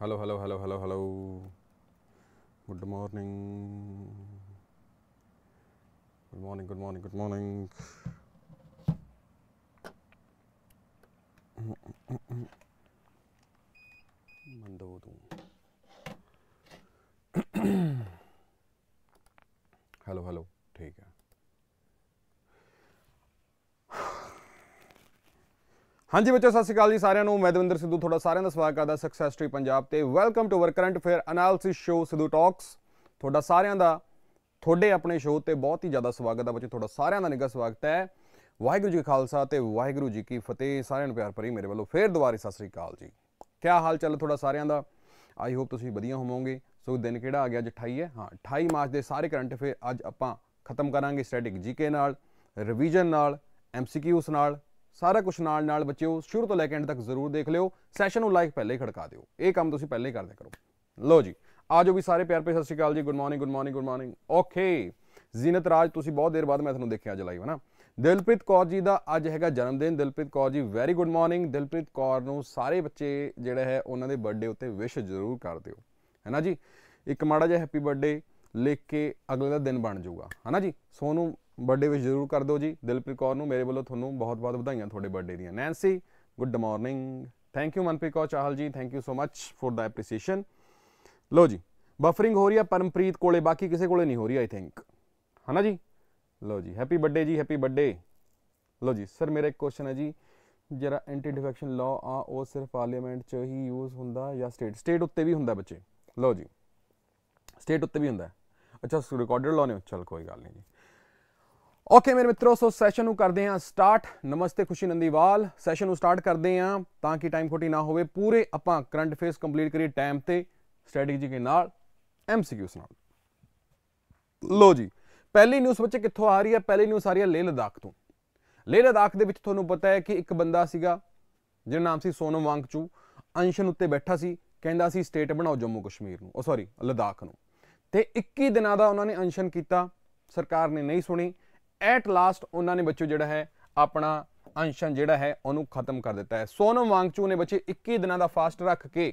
hello hello hello hello hello good morning good morning good morning good morning mandodum hello hello ਹਾਂਜੀ ਬੱਚੋ ਸਤਿ ਸ਼੍ਰੀ ਅਕਾਲ ਜੀ ਸਾਰਿਆਂ ਨੂੰ ਮੈਂ ਦਵਿੰਦਰ ਸਿੱਧੂ ਤੁਹਾਡਾ ਸਾਰਿਆਂ ਦਾ ਸਵਾਗਤ ਕਰਦਾ ਸਕਸੈਸ ਟ੍ਰੀ ਪੰਜਾਬ ਤੇ welcome to our current affair analysis show Sidhu talks ਤੁਹਾਡਾ ਸਾਰਿਆਂ ਦਾ ਤੁਹਾਡੇ ਆਪਣੇ ਸ਼ੋਅ ਤੇ ਬਹੁਤ ਹੀ ਜ਼ਿਆਦਾ ਸਵਾਗਤ ਹੈ ਬੱਚੋ ਤੁਹਾਡਾ ਸਾਰਿਆਂ ਦਾ ਨਿੱਘਾ ਸਵਾਗਤ ਹੈ ਵਾਹਿਗੁਰੂ ਜੀ ਖਾਲਸਾ ਤੇ ਵਾਹਿਗੁਰੂ ਜੀ ਕੀ ਫਤਿਹ ਸਾਰਿਆਂ ਨੂੰ ਪਿਆਰ ਭਰੀ ਮੇਰੇ ਵੱਲੋਂ ਫੇਰ ਦੁਬਾਰਾ ਸਤਿ ਸ਼੍ਰੀ ਅਕਾਲ ਜੀ ਕੀ ਹਾਲ ਚਾਲ ਤੁਹਾਡਾ ਸਾਰਿਆਂ ਦਾ ਆਈ ਹੋਪ ਤੁਸੀਂ ਵਧੀਆ ਹੋਵੋਗੇ ਸੋ ਦਿਨ ਕਿਹੜਾ ਆ ਗਿਆ ਅੱਜ 28 ਹੈ ਹਾਂ 28 ਮਾਰਚ ਦੇ ਸਾਰੇ ਕਰੰਟ ਅਫੇਅਰ ਅੱਜ ਆਪਾਂ ਖਤਮ ਕਰਾਂਗੇ ਸਟੈਟਿਕ ਜੀਕੇ ਨਾਲ ਰਿਵੀਜ਼ਨ ਨਾਲ ਐਮਸੀਕਿਊਸ ਨਾਲ ਸਾਰਾ ਕੁਝ ਨਾਲ ਨਾਲ ਬੱਚਿਓ ਸ਼ੁਰੂ ਤੋਂ ਲੈ ਕੇ ਐਂਡ ਤੱਕ ਜ਼ਰੂਰ ਦੇਖ ਲਿਓ ਸੈਸ਼ਨ ਨੂੰ ਲਾਈਕ ਪਹਿਲੇ ਹੀ ਖੜਕਾ ਦਿਓ ਇਹ ਕੰਮ ਤੁਸੀਂ ਪਹਿਲੇ ਹੀ ਕਰਦੇ ਕਰੋ ਲੋ ਜੀ ਆਜੋ ਵੀ ਸਾਰੇ ਪਿਆਰ ਭਰੇ ਸਤਿ ਸ਼੍ਰੀ ਅਕਾਲ ਜੀ good morning good morning good morning okay Zeenat Raj ਤੁਸੀਂ ਬਹੁਤ ਦੇਰ ਬਾਅਦ ਮੈਂ ਤੁਹਾਨੂੰ ਦੇਖਿਆ ਅੱਜ ਲਾਈਵ ਹਨਾ ਦਿਲਪ੍ਰੀਤ ਕੌਰ ਜੀ ਦਾ ਅੱਜ ਹੈਗਾ ਜਨਮ ਦਿਨ Dilpreet Kaur ji very good morning Dilpreet Kaur ਨੂੰ ਸਾਰੇ ਬੱਚੇ ਜਿਹੜਾ ਹੈ ਉਹਨਾਂ ਦੇ ਬਰਥਡੇ ਉੱਤੇ ਵਿਸ਼ ਜ਼ਰੂਰ ਕਰ ਦਿਓ ਹੈਨਾ ਜੀ ਇੱਕ ਮਾੜਾ ਜਿਹਾ ਹੈਪੀ ਬਰਥਡੇ ਲਿਖ ਕੇ ਅਗਲੇ ਦਾ ਦਿਨ ਬਣ ਜਾਊਗਾ ਹਨਾ ਜੀ ਸੋ ਨੂੰ ਬਰਥਡੇ ਵਿਸ਼ ਜ਼ਰੂਰ ਕਰ ਦਿਓ ਜੀ ਦਿਲਪ੍ਰੀਤ ਕੌਰ ਨੂੰ ਮੇਰੇ ਵੱਲੋਂ ਤੁਹਾਨੂੰ ਬਹੁਤ-ਬਹੁਤ ਵਧਾਈਆਂ ਤੁਹਾਡੇ ਬਰਥਡੇ ਦੀਆਂ Nancy good morning thank you Manpreet Kaur Chahal ji thank you so much for the appreciation ਲੋ ਜੀ ਬਫਰਿੰਗ ਹੋ ਰਹੀ ਆ ਪਰਮਪ੍ਰੀਤ ਕੋਲੇ ਬਾਕੀ ਕਿਸੇ ਕੋਲੇ ਨਹੀਂ ਹੋ ਰਹੀ ਆਈ ਥਿੰਕ ਹਨਾ ਜੀ ਲੋ ਜੀ ਹੈਪੀ ਬਰਥਡੇ ਜੀ ਹੈਪੀ ਬਰਥਡੇ ਲੋ ਜੀ ਸਰ ਮੇਰਾ ਇੱਕ ਕੁਐਸਚਨ ਹੈ ਜੀ ਜਿਹੜਾ ਐਂਟੀ ਡਿਫੈਕਸ਼ਨ ਲਾਅ ਆ ਉਹ ਸਿਰਫ ਪਾਰਲੀਮੈਂਟ 'ਚ ਹੀ ਯੂਜ਼ ਹੁੰਦਾ ਜਾਂ ਸਟੇਟ ਸਟੇਟ ਉੱਤੇ ਵੀ ਹੁੰਦਾ ਬੱਚੇ ਲੋ ਜੀ ਸਟੇਟ ਉੱਤੇ ਵੀ ਹੁੰਦਾ ਅੱਛਾ ਰਿਕਾਰਡਡ ਲਾਅ ਨੇ ਚਲ ਕੋਈ ਗੱਲ ਨਹੀਂ ਜੀ ਓਕੇ ਮੇਰੇ ਮਿੱਤਰੋ ਸੋ ਸੈਸ਼ਨ ਨੂੰ ਕਰਦੇ ਹਾਂ ਸਟਾਰਟ ਨਮਸਤੇ ਖੁਸ਼ੀ ਨੰਦੀਵਾਲ ਸੈਸ਼ਨ ਨੂੰ ਸਟਾਰਟ ਕਰਦੇ ਹਾਂ ਤਾਂ ਕਿ ਟਾਈਮ ਖੋਟੀ ਨਾ ਹੋਵੇ ਪੂਰੇ ਆਪਾਂ ਕਰੰਟ ਫੇਸ ਕੰਪਲੀਟ ਕਰੀਏ ਟਾਈਮ ਤੇ ਸਟ੍ਰੈਟੇਜੀ ਦੇ ਨਾਲ ਐਮਸੀਕਿਊਸ ਨਾਲ ਲੋ ਜੀ ਪਹਿਲੀ ਨਿਊਜ਼ ਬੱਚੇ ਕਿੱਥੋਂ ਆ ਰਹੀ ਹੈ ਪਹਿਲੀ ਨਿਊਜ਼ ਆ ਰਹੀ ਹੈ ਲੇਹ ਲਦਾਖ ਤੋਂ ਲੇਹ ਲਦਾਖ ਦੇ ਵਿੱਚ ਤੁਹਾਨੂੰ ਪਤਾ ਹੈ ਕਿ ਇੱਕ ਬੰਦਾ ਸੀਗਾ ਜਿਹਦਾ ਨਾਮ ਸੀ ਸੋਨਮ ਵਾਂਗਚੂ ਅੰਸ਼ਨ ਉੱਤੇ ਬੈਠਾ ਸੀ ਕਹਿੰਦਾ ਸੀ ਸਟੇਟ ਬਣਾਓ ਜੰਮੂ ਕਸ਼ਮੀਰ ਨੂੰ ਉਹ oh, ਸੌਰੀ ਲਦਾਖ ਨੂੰ ਤੇ 21 ਦਿਨਾਂ ਦਾ ਉਹਨਾਂ ਨੇ ਅੰਸ਼ਨ ਕੀਤਾ ਸਰਕਾਰ ਨੇ ਨਹੀਂ ਸੁਣੀ ਐਟ ਲਾਸਟ ਉਹਨਾਂ ਨੇ ਬੱਚੋ ਜਿਹੜਾ ਹੈ ਆਪਣਾ ਅੰਸ਼ਨ ਜਿਹੜਾ ਹੈ ਉਹਨੂੰ ਖਤਮ ਕਰ ਦਿੱਤਾ ਹੈ ਸੋਨਮ ਵਾਂਗਚੂ ਨੇ ਬੱਚੇ 21 ਦਿਨਾਂ ਦਾ ਫਾਸਟ ਰੱਖ ਕੇ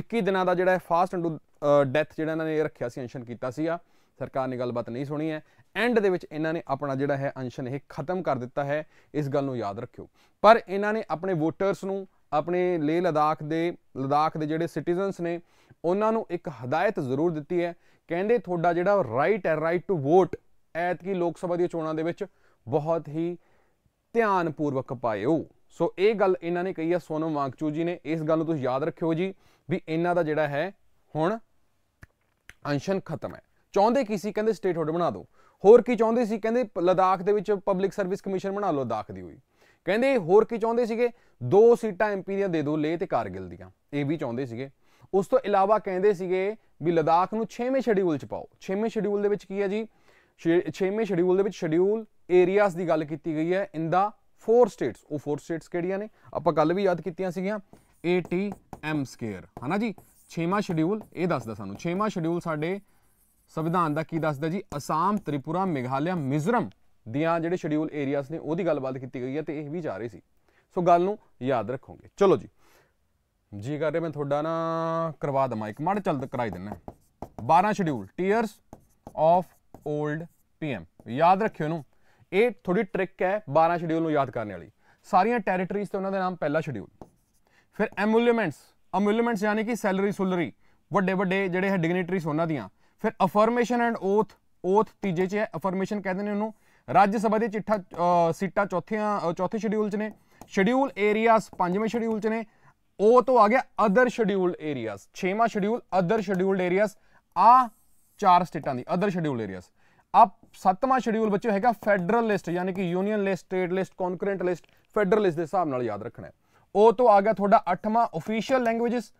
21 ਦਿਨਾਂ ਦਾ ਜਿਹੜਾ ਹੈ ਫਾਸਟ ਟੂ ਡੈਥ ਜਿਹੜਾ ਇਹਨਾਂ ਨੇ ਰੱਖਿਆ ਸੀ ਅੰਸ਼ਨ ਕੀਤਾ ਸੀਗਾ ਸਰਕਾਰ ਨੇ ਗੱਲਬਾਤ ਨਹੀਂ ਸੁਣੀ ਹੈ ਐਂਡ ਦੇ ਵਿੱਚ ਇਹਨਾਂ ਨੇ ਆਪਣਾ ਜਿਹੜਾ ਹੈ ਅੰਸ਼ਨ ਇਹ ਖਤਮ ਕਰ ਦਿੱਤਾ ਹੈ ਇਸ ਗੱਲ ਨੂੰ ਯਾਦ ਰੱਖਿਓ ਪਰ ਇਹਨਾਂ ਨੇ ਆਪਣੇ ਵੋਟਰਸ ਨੂੰ ਆਪਣੇ ਲੇਹ ਲਦਾਖ ਦੇ ਲਦਾਖ ਦੇ ਜਿਹੜੇ ਸਿਟੀਜ਼ਨਸ ਨੇ ਉਹਨਾਂ ਨੂੰ ਇੱਕ ਹਦਾਇਤ ਜ਼ਰੂਰ ਦਿੱਤੀ ਹੈ ਕਹਿੰਦੇ ਤੁਹਾਡਾ ਜਿਹੜਾ ਰਾਈਟ ਹੈ ਰਾਈਟ ਟੂ ਵੋਟ ਐਤਕੀ ਲੋਕ ਸਭਾ ਦੀਆਂ ਚੋਣਾਂ ਦੇ ਵਿੱਚ ਬਹੁਤ ਹੀ ਧਿਆਨਪੂਰਵਕ ਪਾਇਓ ਸੋ ਇਹ ਗੱਲ ਇਹਨਾਂ ਨੇ ਕਹੀ ਆ ਸੋਨਮ ਵਾਂਗਚੂ ਜੀ ਨੇ ਇਸ ਗੱਲ ਨੂੰ ਤੁਸੀਂ ਯਾਦ ਰੱਖਿਓ ਜੀ ਵੀ ਇਹਨਾਂ ਦਾ ਜਿਹੜਾ ਹੈ ਹੁਣ ਅੰਸ਼ਨ ਖਤਮ ਹੈ ਚਾਹੁੰਦੇ ਕੀ ਸੀ ਕਹਿੰਦੇ ਸਟੇਟ ਹੋਲਡ ਬਣਾ ਦਿਓ ਹੋਰ ਕੀ ਚਾਹੁੰਦੇ ਸੀ ਕਹਿੰਦੇ ਲਦਾਖ ਦੇ ਵਿੱਚ ਪਬਲਿਕ ਸਰਵਿਸ ਕਮਿਸ਼ਨ ਬਣਾ ਲਓ ਲਦਾਖ ਦੀ ਹੋਈ ਕਹਿੰਦੇ ਹੋਰ ਕੀ ਚਾਹੁੰਦੇ ਸੀਗੇ ਦੋ ਸੀਟਾਂ ਐਮਪੀ ਦੀਆਂ ਦੇ ਦਿਓ ਲੇਹ ਤੇ ਕਾਰਗਿਲ ਦੀਆਂ ਇਹ ਵੀ ਚਾਹੁੰਦੇ ਸੀਗੇ ਉਸ ਤੋਂ ਇਲਾਵਾ ਕਹਿੰਦੇ ਸੀਗੇ ਵੀ ਲਦਾਖ ਨੂੰ 6ਵੇਂ ਸ਼ੈਡਿਊਲ ਚ ਪਾਓ 6ਵੇਂ ਸ਼ੈਡਿਊਲ ਦੇ ਵਿੱਚ ਕੀ ਹੈ ਜੀ 6ਵੇਂ ਸ਼ਡਿਊਲ ਦੇ ਵਿੱਚ ਸ਼ਡਿਊਲ ਏਰੀਆਜ਼ ਦੀ ਗੱਲ ਕੀਤੀ ਗਈ ਹੈ ਇਨ ਦਾ ਫੋਰ ਸਟੇਟਸ ਉਹ ਫੋਰ ਸਟੇਟਸ ਕਿਹੜੀਆਂ ਨੇ ਆਪਾਂ ਕੱਲ ਵੀ ਯਾਦ ਕੀਤੀਆਂ ਸੀਗੀਆਂ ਐਮ ਸਕੁਅਰ ਹਨਾ ਜੀ 6ਵਾਂ ਸ਼ਡਿਊਲ ਇਹ ਦੱਸਦਾ ਸਾਨੂੰ 6ਵਾਂ ਸ਼ਡਿਊਲ ਸਾਡੇ ਸੰਵਿਧਾਨ ਦਾ ਕੀ ਦੱਸਦਾ ਜੀ ਅਸਾਮ ਤ੍ਰਿਪੁਰਾ ਮੇਘਾਲਿਆ ਮਿਜ਼ਰਮ ਦੀਆਂ ਜਿਹੜੇ ਸ਼ਡਿਊਲ ਏਰੀਆਜ਼ ਨੇ ਉਹਦੀ ਗੱਲਬਾਤ ਕੀਤੀ ਗਈ ਹੈ ਤੇ ਇਹ ਵੀ ਜਾ ਰਹੀ ਸੀ ਸੋ ਗੱਲ ਨੂੰ ਯਾਦ ਰੱਖੋਗੇ ਚਲੋ ਜੀ ਜੀ ਕਰ ਰਿਹਾ ਮੈਂ ਤੁਹਾਡਾ ਨਾ ਕਰਵਾ ਦਮਾ ਇੱਕ ਮੜ ਚਲਦ ਕਰਾਈ ਦਿੰਨਾ 12 schedule tears of old PM ਯਾਦ ਰੱਖਿਓ ਨੂੰ ਇਹ ਥੋੜੀ ਟ੍ਰਿਕ ਹੈ 12 ਸ਼ਡਿਊਲ ਨੂੰ ਯਾਦ ਕਰਨ ਵਾਲੀ ਸਾਰੀਆਂ ਟੈਰੀਟਰੀਜ਼ ਤੇ ਉਹਨਾਂ ਦੇ ਨਾਮ ਪਹਿਲਾ ਸ਼ਡਿਊਲ ਫਿਰ ਐਮੂਲਮੈਂਟਸ ਐਮੂਲਮੈਂਟਸ ਯਾਨੀ ਕਿ ਸੈਲਰੀ ਸੁਲਰੀ ਵੱਡੇ ਵੱਡੇ ਜਿਹੜੇ ਹੈ ਡਿਗਨਿਟਰੀਜ਼ ਉਹਨਾਂ ਦੀਆਂ ਫਿਰ ਅਫਰਮੇਸ਼ਨ ਐਂਡ ਓਥ ਓਥ ਤੀਜੇ 'ਚ ਹੈ ਅਫਰਮੇਸ਼ਨ ਕਹਿੰਦੇ ਨੇ ਉਹਨੂੰ ਰਾਜ ਸਭਾ ਦੀ ਚਿੱਠਾ ਸੀਟਾ ਚੌਥੀਆਂ ਚੌਥੇ ਸ਼ਡਿਊਲ 'ਚ ਨੇ ਸ਼ਡਿਊਲ ਏਰੀਆਜ਼ ਪੰਜਵੇਂ ਸ਼ਡਿਊਲ 'ਚ ਨੇ ਉਹ ਤੋਂ ਆ ਗਿਆ ਅਦਰ ਸ਼ਡਿਊਲ ਏਰੀਆਜ਼ ਛੇਵਾਂ ਸ਼ਡਿਊਲ ਅਦਰ ਸ਼ਡਿਊਲਡ ਏਰੀਆਜ਼ ਆ ਚਾਰ ਸਟੇਟਾਂ ਦੀ ਅਦਰ ਸ਼ਡਿਊਲ ਏਰੀਆਸ ਆ ਸੱਤਵਾਂ ਸ਼ਡਿਊਲ ਬੱਚੇ ਹੈਗਾ ਫੈਡਰਲ ਲਿਸਟ ਯਾਨੀ ਕਿ union list state list concurrent list federal list ਦੇ ਹਿਸਾਬ ਨਾਲ ਯਾਦ ਰੱਖਣਾ ਉਹ ਤੋਂ ਆ ਗਿਆ ਤੁਹਾਡਾ ਅੱਠਵਾਂ ਅਫੀਸ਼ੀਅਲ ਲੈਂਗੁਏਜਸ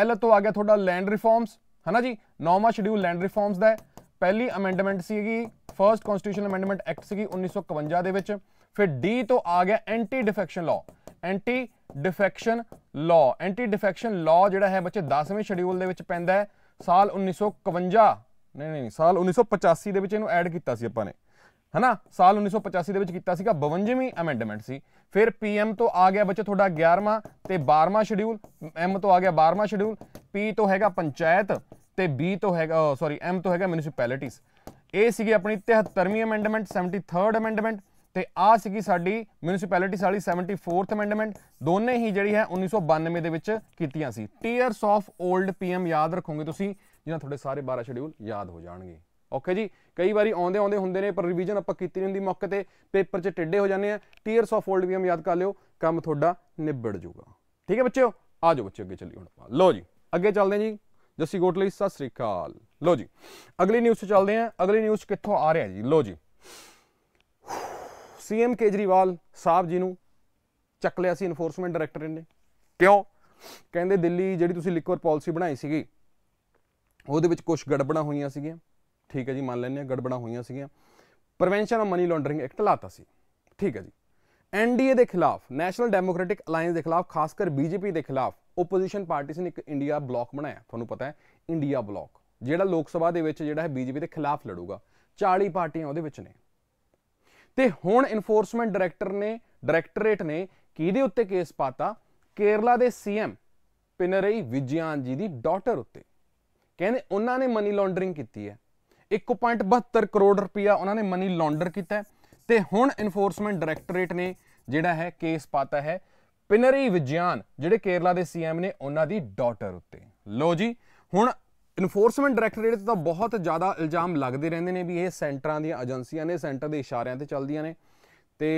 ਐਲ ਤੋਂ ਆ ਗਿਆ ਤੁਹਾਡਾ ਲੈਂਡ ਰਿਫਾਰਮਸ ਹਨਾ ਜੀ ਨੌਵਾਂ ਸ਼ਡਿਊਲ ਲੈਂਡ ਰਿਫਾਰਮਸ ਦਾ ਹੈ ਪਹਿਲੀ ਅਮੈਂਡਮੈਂਟ ਸੀਗੀ ਫਰਸਟ ਕਨਸਟੀਟਿਊਸ਼ਨ ਅਮੈਂਡਮੈਂਟ ਐਕਟ ਸੀਗੀ 1951 ਦੇ ਵਿੱਚ ਫਿਰ ਡੀ ਤੋਂ ਆ ਗਿਆ anti defection law anti defection law anti defection law ਜਿਹੜਾ ਹੈ ਬੱਚੇ 10ਵੇਂ ਸ਼ਡਿਊਲ ਦੇ ਵਿੱਚ ਪੈਂਦਾ ਹੈ ਸਾਲ ਨਹੀਂ ਨਹੀਂ ਸਾਲ 1985 ਦੇ ਵਿੱਚ ਇਹਨੂੰ ਐਡ ਕੀਤਾ ਸੀ ਆਪਾਂ ਨੇ ਹਨਾ ਸਾਲ 1985 ਦੇ ਵਿੱਚ ਕੀਤਾ ਸੀਗਾ 52ਵੀਂ ਅਮੈਂਡਮੈਂਟ ਸੀ ਫਿਰ ਪੀਐਮ ਤੋਂ ਆ ਗਿਆ ਬੱਚੇ ਤੁਹਾਡਾ 11ਵਾਂ ਤੇ 12ਵਾਂ ਸ਼ਡਿਊਲ ਐਮ ਤੋਂ ਆ ਗਿਆ 12ਵਾਂ ਸ਼ਡਿਊਲ ਪੀ ਤੋਂ ਹੈਗਾ ਪੰਚਾਇਤ ਤੇ ਬੀ ਤੋਂ ਹੈਗਾ ਸੌਰੀ ਐਮ ਤੋਂ ਹੈਗਾ ਮਿਊਨਿਸਪੈਲਿਟੀਜ਼ ਇਹ ਸੀਗੀ ਆਪਣੀ 73ਵੀਂ ਅਮੈਂਡਮੈਂਟ 73rd ਅਮੈਂਡਮੈਂਟ ਤੇ ਆ ਸੀਗੀ ਸਾਡੀ ਮਿਊਨਿਸਪੈਲਿਟੀਸ ਵਾਲੀ 74th ਅਮੈਂਡਮੈਂਟ ਦੋਨੇ ਹੀ ਜਿਹੜੀ ਹੈ 1992 ਦੇ ਵਿੱਚ ਕੀਤੀਆਂ ਸੀ ਟੀਅਰਸ ਆਫ 올ਡ ਪੀਐਮ ਯਾਦ ਰੱਖੋਗੇ ਤੁਸੀਂ ਜਿਹਨਾਂ ਤੁਹਾਡੇ ਸਾਰੇ 12 ਸ਼ਡਿਊਲ ਯਾਦ ਹੋ ਜਾਣਗੇ ਓਕੇ ਜੀ ਕਈ ਵਾਰੀ ਆਉਂਦੇ ਆਉਂਦੇ ਹੁੰਦੇ ਨੇ ਪਰ ਰਿਵੀਜ਼ਨ ਆਪਾਂ ਕੀਤੀ ਨਹੀਂ ਹੁੰਦੀ ਮੌਕੇ ਤੇ ਪੇਪਰ 'ਚ ਟਿੱਡੇ ਹੋ ਜਾਂਦੇ ਆ ਟੀਅਰਸ ਆਫ ਵੀ ਆਮ ਯਾਦ ਕਰ ਲਿਓ ਕੰਮ ਤੁਹਾਡਾ ਨਿਬੜ ਜਾਊਗਾ ਠੀਕ ਹੈ ਬੱਚਿਓ ਆਜੋ ਬੱਚਿਓ ਅੱਗੇ ਚੱਲੀ ਹੁਣ ਆਪਾਂ ਲੋ ਜੀ ਅੱਗੇ ਚੱਲਦੇ ਜੀ ਜੱਸੀ ਗੋਟ ਲਈ ਸਤਿ ਸ੍ਰੀ ਅਕਾਲ ਲੋ ਜੀ ਅਗਲੀ ਨਿਊਜ਼ 'ਚ ਚੱਲਦੇ ਆ ਅਗਲੀ ਨਿਊਜ਼ ਕਿੱਥੋਂ ਆ ਰਿਹਾ ਜੀ ਲੋ ਜੀ ਸੀਐਮ ਕੇਜਰੀਵਾਲ ਸਾਹਿਬ ਜੀ ਨੂੰ ਚੱਕ ਲਿਆ ਸੀ ਇਨਫੋਰਸਮੈਂਟ ਡਾਇਰੈਕਟਰ ਨੇ ਕਿਉਂ ਕਹਿੰਦੇ ਦਿੱਲੀ ਜਿਹੜੀ ਤੁਸੀਂ ਲਿਕਵਰ ਪਾਲਿਸੀ ਬਣਾਈ ਸੀਗੀ ਉਹਦੇ ਵਿੱਚ ਕੁਝ ਗੜਬੜਾਂ ਹੋਈਆਂ ਸੀਗੀਆਂ ਠੀਕ ਹੈ ਜੀ ਮੰਨ ਲੈਂਦੇ ਆ ਗੜਬੜਾਂ ਹੋਈਆਂ ਸੀਗੀਆਂ prevention of money laundering act ਲਾਤਾ ਸੀ ਠੀਕ ਹੈ ਜੀ ਐਨਡੀਏ ਦੇ ਖਿਲਾਫ ਨੈਸ਼ਨਲ ਡੈਮੋਕ੍ਰੈਟਿਕ ਅਲਾਈਅੰਸ ਦੇ ਖਿਲਾਫ ਖਾਸ ਕਰ ਬੀਜੇਪੀ ਦੇ ਖਿਲਾਫ ਓਪੋਜੀਸ਼ਨ ਪਾਰਟੀਸ ਨੇ ਇੱਕ ਇੰਡੀਆ ਬਲਾਕ ਬਣਾਇਆ ਤੁਹਾਨੂੰ ਪਤਾ ਹੈ ਇੰਡੀਆ ਬਲਾਕ ਜਿਹੜਾ ਲੋਕ ਸਭਾ ਦੇ ਵਿੱਚ ਜਿਹੜਾ ਹੈ ਬੀਜੇਪੀ ਦੇ ਖਿਲਾਫ ਲੜੂਗਾ 40 ਪਾਰਟੀਆਂ ਉਹਦੇ ਵਿੱਚ ਨੇ ਤੇ ਹੁਣ ਇਨਫੋਰਸਮੈਂਟ ਡਾਇਰੈਕਟਰ ਨੇ ਡਾਇਰੈਕਟੋਰੇਟ ਨੇ ਕਿਹਦੇ ਉੱਤੇ ਕੇਸ ਪਾਤਾ ਕੇਰਲਾ ਦੇ ਸੀਐਮ ਪਿਨਰਈ ਵਿਜਿਆਨ ਜੀ ਦੀ ਡਾਟਰ ਉੱਤੇ ਕਹਿੰਦੇ ਉਹਨਾਂ ਨੇ ਮਨੀ ਲਾਂਡਰਿੰਗ ਕੀਤੀ ਹੈ 1.72 ਕਰੋੜ ਰੁਪਇਆ ਉਹਨਾਂ ਨੇ ਮਨੀ ਲਾਂਡਰ ਕੀਤਾ ਤੇ ਹੁਣ ਇਨਫੋਰਸਮੈਂਟ ਡਾਇਰੈਕਟੋਰੇਟ ਨੇ ਜਿਹੜਾ ਹੈ ਕੇਸ ਪਾਤਾ ਹੈ ਪਿਨਰੀ ਵਿਜਿਆਨ ਜਿਹੜੇ ਕੇਰਲਾ ਦੇ ਸੀਐਮ ਨੇ ਉਹਨਾਂ ਦੀ ਡਾਟਰ ਉੱਤੇ ਲੋ ਜੀ ਹੁਣ ਇਨਫੋਰਸਮੈਂਟ ਡਾਇਰੈਕਟੋਰੇਟ ਤੇ ਤਾਂ ਬਹੁਤ ਜ਼ਿਆਦਾ ਇਲਜ਼ਾਮ ਲੱਗਦੇ ਰਹਿੰਦੇ ਨੇ ਵੀ ਇਹ ਸੈਂਟਰਾਂ ਦੀਆਂ ਏਜੰਸੀਆਂ ਨੇ ਸੈਂਟਰ ਦੇ ਇਸ਼ਾਰਿਆਂ ਤੇ ਚੱਲਦੀਆਂ ਨੇ ਤੇ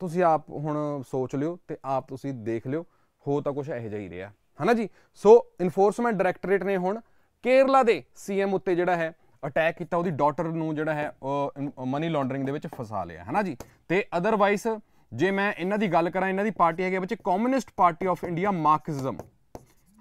ਤੁਸੀਂ ਆਪ ਹੁਣ ਸੋਚ ਲਿਓ ਤੇ ਆਪ ਤੁਸੀਂ ਦੇਖ ਲਿਓ ਹੋ ਤਾਂ ਕੁਝ ਇਹੋ ਜਿਹਾ ਹੀ ਰਿਹਾ ਹਨਾ ਜੀ ਸੋ ਇਨਫੋਰਸਮੈਂਟ ਡਾਇਰੈਕਟੋਰੇਟ ਨੇ ਹੁਣ ਕੇਰਲਾ ਦੇ ਸੀਐਮ ਉੱਤੇ ਜਿਹੜਾ ਹੈ ਅਟੈਕ ਕੀਤਾ ਉਹਦੀ ਡਾਟਰ ਨੂੰ ਜਿਹੜਾ ਹੈ ਮਨੀ ਲਾਂਡਰਿੰਗ ਦੇ ਵਿੱਚ ਫਸਾ ਲਿਆ ਹਨਾ ਜੀ ਤੇ ਅਦਰਵਾਈਜ਼ ਜੇ ਮੈਂ ਇਹਨਾਂ ਦੀ ਗੱਲ ਕਰਾਂ ਇਹਨਾਂ ਦੀ ਪਾਰਟੀ ਹੈਗੇ ਵਿੱਚ communist party of India Marxism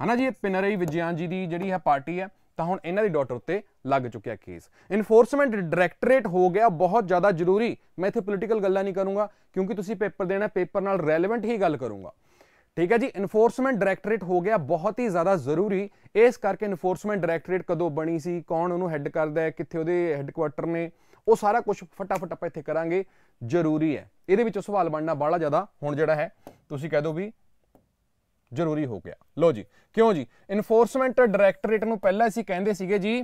ਹਨਾ ਜੀ ਇਹ ਪਿਨਰਈ ਵਿਜਿਆਨ ਜੀ ਦੀ ਜਿਹੜੀ ਹੈ ਪਾਰਟੀ ਹੈ ਤਾਂ ਹੁਣ ਇਹਨਾਂ ਦੀ ਡਾਟਰ ਉੱਤੇ ਲੱਗ ਚੁੱਕਿਆ ਕੇਸ ਇਨਫੋਰਸਮੈਂਟ ਡਾਇਰੈਕਟੋਰੇਟ ਹੋ ਗਿਆ ਬਹੁਤ ਜ਼ਿਆਦਾ ਜ਼ਰੂਰੀ ਮੈਂ ਇੱਥੇ ਪੋਲੀਟੀਕਲ ਗੱਲਾਂ ਨਹੀਂ ਕਰੂੰਗਾ ਕਿਉਂਕਿ ਤੁਸੀਂ ਪੇਪਰ ਦੇਣਾ ਪੇਪਰ ਨਾਲ ਰੈਲੇਵੈਂਟ ਹੀ ਗੱਲ ਕਰੂੰਗਾ ਠੀਕ ਹੈ ਜੀ ਇਨਫੋਰਸਮੈਂਟ ਡਾਇਰੈਕਟੋਰੇਟ ਹੋ ਗਿਆ ਬਹੁਤ ਹੀ ਜ਼ਿਆਦਾ ਜ਼ਰੂਰੀ ਇਸ ਕਰਕੇ ਇਨਫੋਰਸਮੈਂਟ ਡਾਇਰੈਕਟੋਰੇਟ ਕਦੋਂ ਬਣੀ ਸੀ ਕੌਣ ਉਹਨੂੰ ਹੈੱਡ ਕਰਦਾ ਹੈ ਕਿੱਥੇ ਉਹਦੇ ਹੈੱਡਕੁਆਰਟਰ ਨੇ ਉਹ ਸਾਰਾ ਕੁਝ ਫਟਾਫਟ ਆਪਾਂ ਇੱਥੇ ਕਰਾਂਗੇ ਜ਼ਰੂਰੀ ਹੈ ਇਹਦੇ ਵਿੱਚ ਸਵਾਲ ਬਣਨਾ ਬੜਾ ਜ਼ਿਆਦਾ ਹੁਣ ਜਿਹੜਾ ਹੈ ਤੁਸੀਂ ਕਹਿ ਦਿਓ ਵੀ ਜ਼ਰੂਰੀ ਹੋ ਗਿਆ ਲੋ ਜੀ ਕਿਉਂ ਜੀ ਇਨਫੋਰਸਮੈਂਟ ਡਾਇਰੈਕਟੋਰੇਟ ਨੂੰ ਪਹਿਲਾਂ ਅਸੀਂ ਕਹਿੰਦੇ ਸੀਗੇ ਜੀ